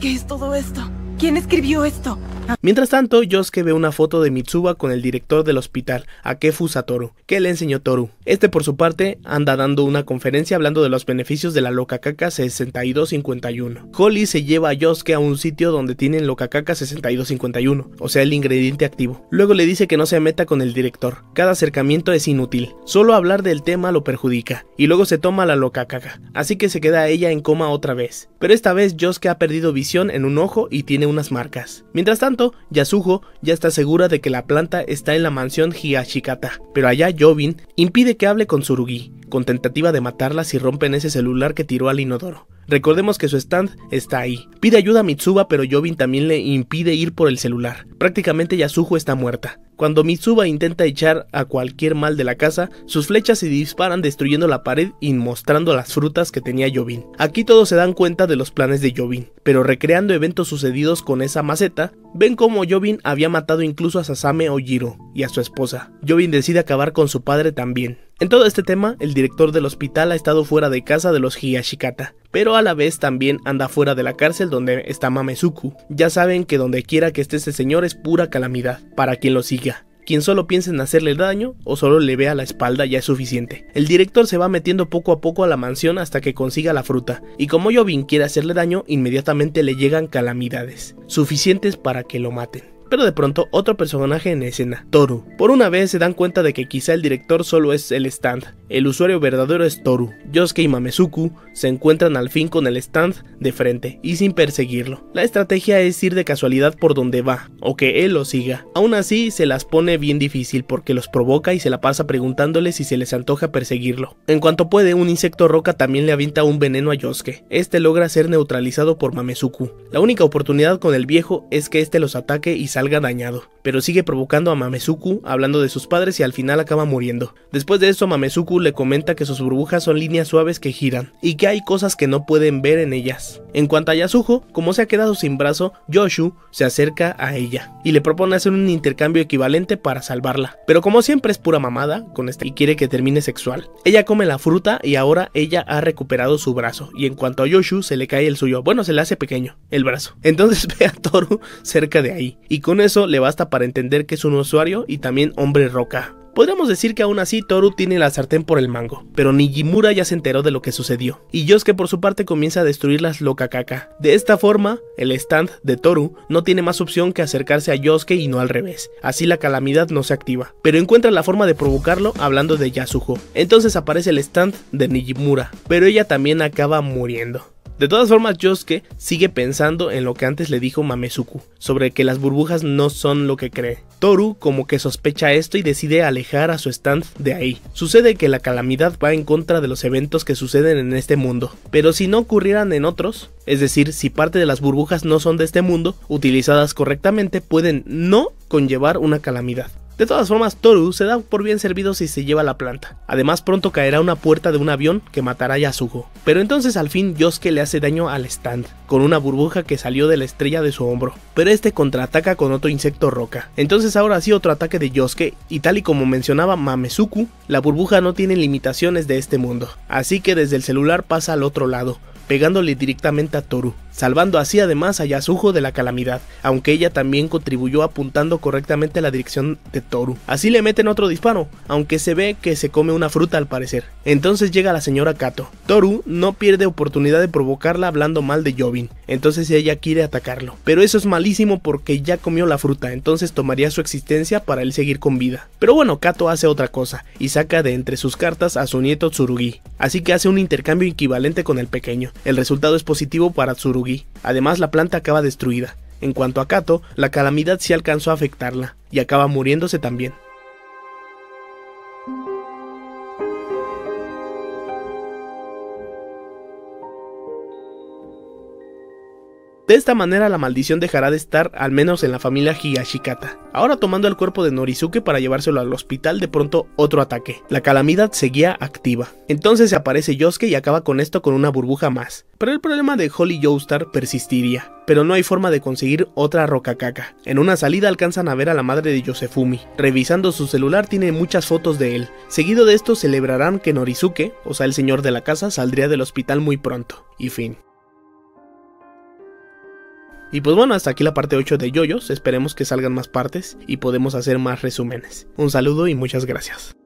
¿Qué es todo esto? ¿Quién escribió esto? Mientras tanto, Yosuke ve una foto de Mitsuba con el director del hospital, Akefu Satoru, que le enseñó Toru. Este, por su parte, anda dando una conferencia hablando de los beneficios de la Locacaca 6251. Holly se lleva a Yosuke a un sitio donde tienen Locacaca 6251, o sea, el ingrediente activo. Luego le dice que no se meta con el director, cada acercamiento es inútil, solo hablar del tema lo perjudica, y luego se toma la Locacaca, así que se queda ella en coma otra vez. Pero esta vez Yosuke ha perdido visión en un ojo y tiene unas marcas. Mientras tanto, Yasuho ya está segura de que la planta está en la mansión Hiyashikata, pero allá Yovin impide que hable con Tsurugi, con tentativa de matarla si rompen ese celular que tiró al inodoro. Recordemos que su stand está ahí. Pide ayuda a Mitsuba, pero Yovin también le impide ir por el celular. Prácticamente Yasuho está muerta. Cuando Mitsuba intenta echar a cualquier mal de la casa, sus flechas se disparan destruyendo la pared y mostrando las frutas que tenía Yovin. Aquí todos se dan cuenta de los planes de Yovin, pero recreando eventos sucedidos con esa maceta, ven como Yovin había matado incluso a Sasame Ojiro y a su esposa. Yovin decide acabar con su padre también. En todo este tema, el director del hospital ha estado fuera de casa de los Hiyashikata, pero a la vez también anda fuera de la cárcel donde está Mamesuku. Ya saben que donde quiera que esté ese señor es pura calamidad para quien lo siga. Quien solo piense en hacerle daño o solo le vea la espalda ya es suficiente. El director se va metiendo poco a poco a la mansión hasta que consiga la fruta, y como Yobin quiere hacerle daño, inmediatamente le llegan calamidades, suficientes para que lo maten pero de pronto otro personaje en escena, Toru. Por una vez se dan cuenta de que quizá el director solo es el stand, el usuario verdadero es Toru. Yosuke y Mamesuku se encuentran al fin con el stand de frente y sin perseguirlo. La estrategia es ir de casualidad por donde va o que él lo siga. Aún así se las pone bien difícil porque los provoca y se la pasa preguntándole si se les antoja perseguirlo. En cuanto puede, un insecto roca también le avienta un veneno a Yosuke. Este logra ser neutralizado por Mamesuku. La única oportunidad con el viejo es que este los ataque y salga dañado pero sigue provocando a Mamesuku hablando de sus padres y al final acaba muriendo. Después de eso, Mamesuku le comenta que sus burbujas son líneas suaves que giran y que hay cosas que no pueden ver en ellas. En cuanto a Yasuho, como se ha quedado sin brazo, Yoshu se acerca a ella y le propone hacer un intercambio equivalente para salvarla. Pero como siempre es pura mamada con este y quiere que termine sexual. Ella come la fruta y ahora ella ha recuperado su brazo y en cuanto a Yoshu se le cae el suyo, bueno se le hace pequeño el brazo. Entonces ve a Toru cerca de ahí y con eso le basta para para entender que es un usuario y también hombre roca. Podríamos decir que aún así Toru tiene la sartén por el mango, pero Nijimura ya se enteró de lo que sucedió, y Yosuke por su parte comienza a destruir las caca. De esta forma, el stand de Toru no tiene más opción que acercarse a Yosuke y no al revés, así la calamidad no se activa, pero encuentra la forma de provocarlo hablando de Yasuho. Entonces aparece el stand de Nijimura, pero ella también acaba muriendo. De todas formas, Josuke sigue pensando en lo que antes le dijo Mamesuku, sobre que las burbujas no son lo que cree. Toru como que sospecha esto y decide alejar a su stand de ahí. Sucede que la calamidad va en contra de los eventos que suceden en este mundo, pero si no ocurrieran en otros, es decir, si parte de las burbujas no son de este mundo, utilizadas correctamente pueden no conllevar una calamidad. De todas formas, Toru se da por bien servido si se lleva la planta. Además, pronto caerá una puerta de un avión que matará a Yasuko. Pero entonces al fin Yosuke le hace daño al stand, con una burbuja que salió de la estrella de su hombro. Pero este contraataca con otro insecto roca. Entonces ahora sí otro ataque de Yosuke, y tal y como mencionaba Mamesuku, la burbuja no tiene limitaciones de este mundo. Así que desde el celular pasa al otro lado, pegándole directamente a Toru salvando así además a Yasuho de la calamidad, aunque ella también contribuyó apuntando correctamente la dirección de Toru. Así le meten otro disparo, aunque se ve que se come una fruta al parecer. Entonces llega la señora Kato. Toru no pierde oportunidad de provocarla hablando mal de Jobin, entonces ella quiere atacarlo. Pero eso es malísimo porque ya comió la fruta, entonces tomaría su existencia para él seguir con vida. Pero bueno, Kato hace otra cosa y saca de entre sus cartas a su nieto Tsurugi, así que hace un intercambio equivalente con el pequeño. El resultado es positivo para Tsurugi Además, la planta acaba destruida. En cuanto a Kato, la calamidad sí alcanzó a afectarla, y acaba muriéndose también. De esta manera la maldición dejará de estar al menos en la familia Higashikata. Ahora tomando el cuerpo de Norisuke para llevárselo al hospital de pronto otro ataque. La calamidad seguía activa. Entonces aparece Yosuke y acaba con esto con una burbuja más. Pero el problema de Holly Joestar persistiría, pero no hay forma de conseguir otra roca caca. En una salida alcanzan a ver a la madre de Yosefumi. Revisando su celular tiene muchas fotos de él. Seguido de esto celebrarán que Norizuke, o sea el señor de la casa, saldría del hospital muy pronto. Y fin. Y pues bueno, hasta aquí la parte 8 de Yoyos, esperemos que salgan más partes y podemos hacer más resúmenes. Un saludo y muchas gracias.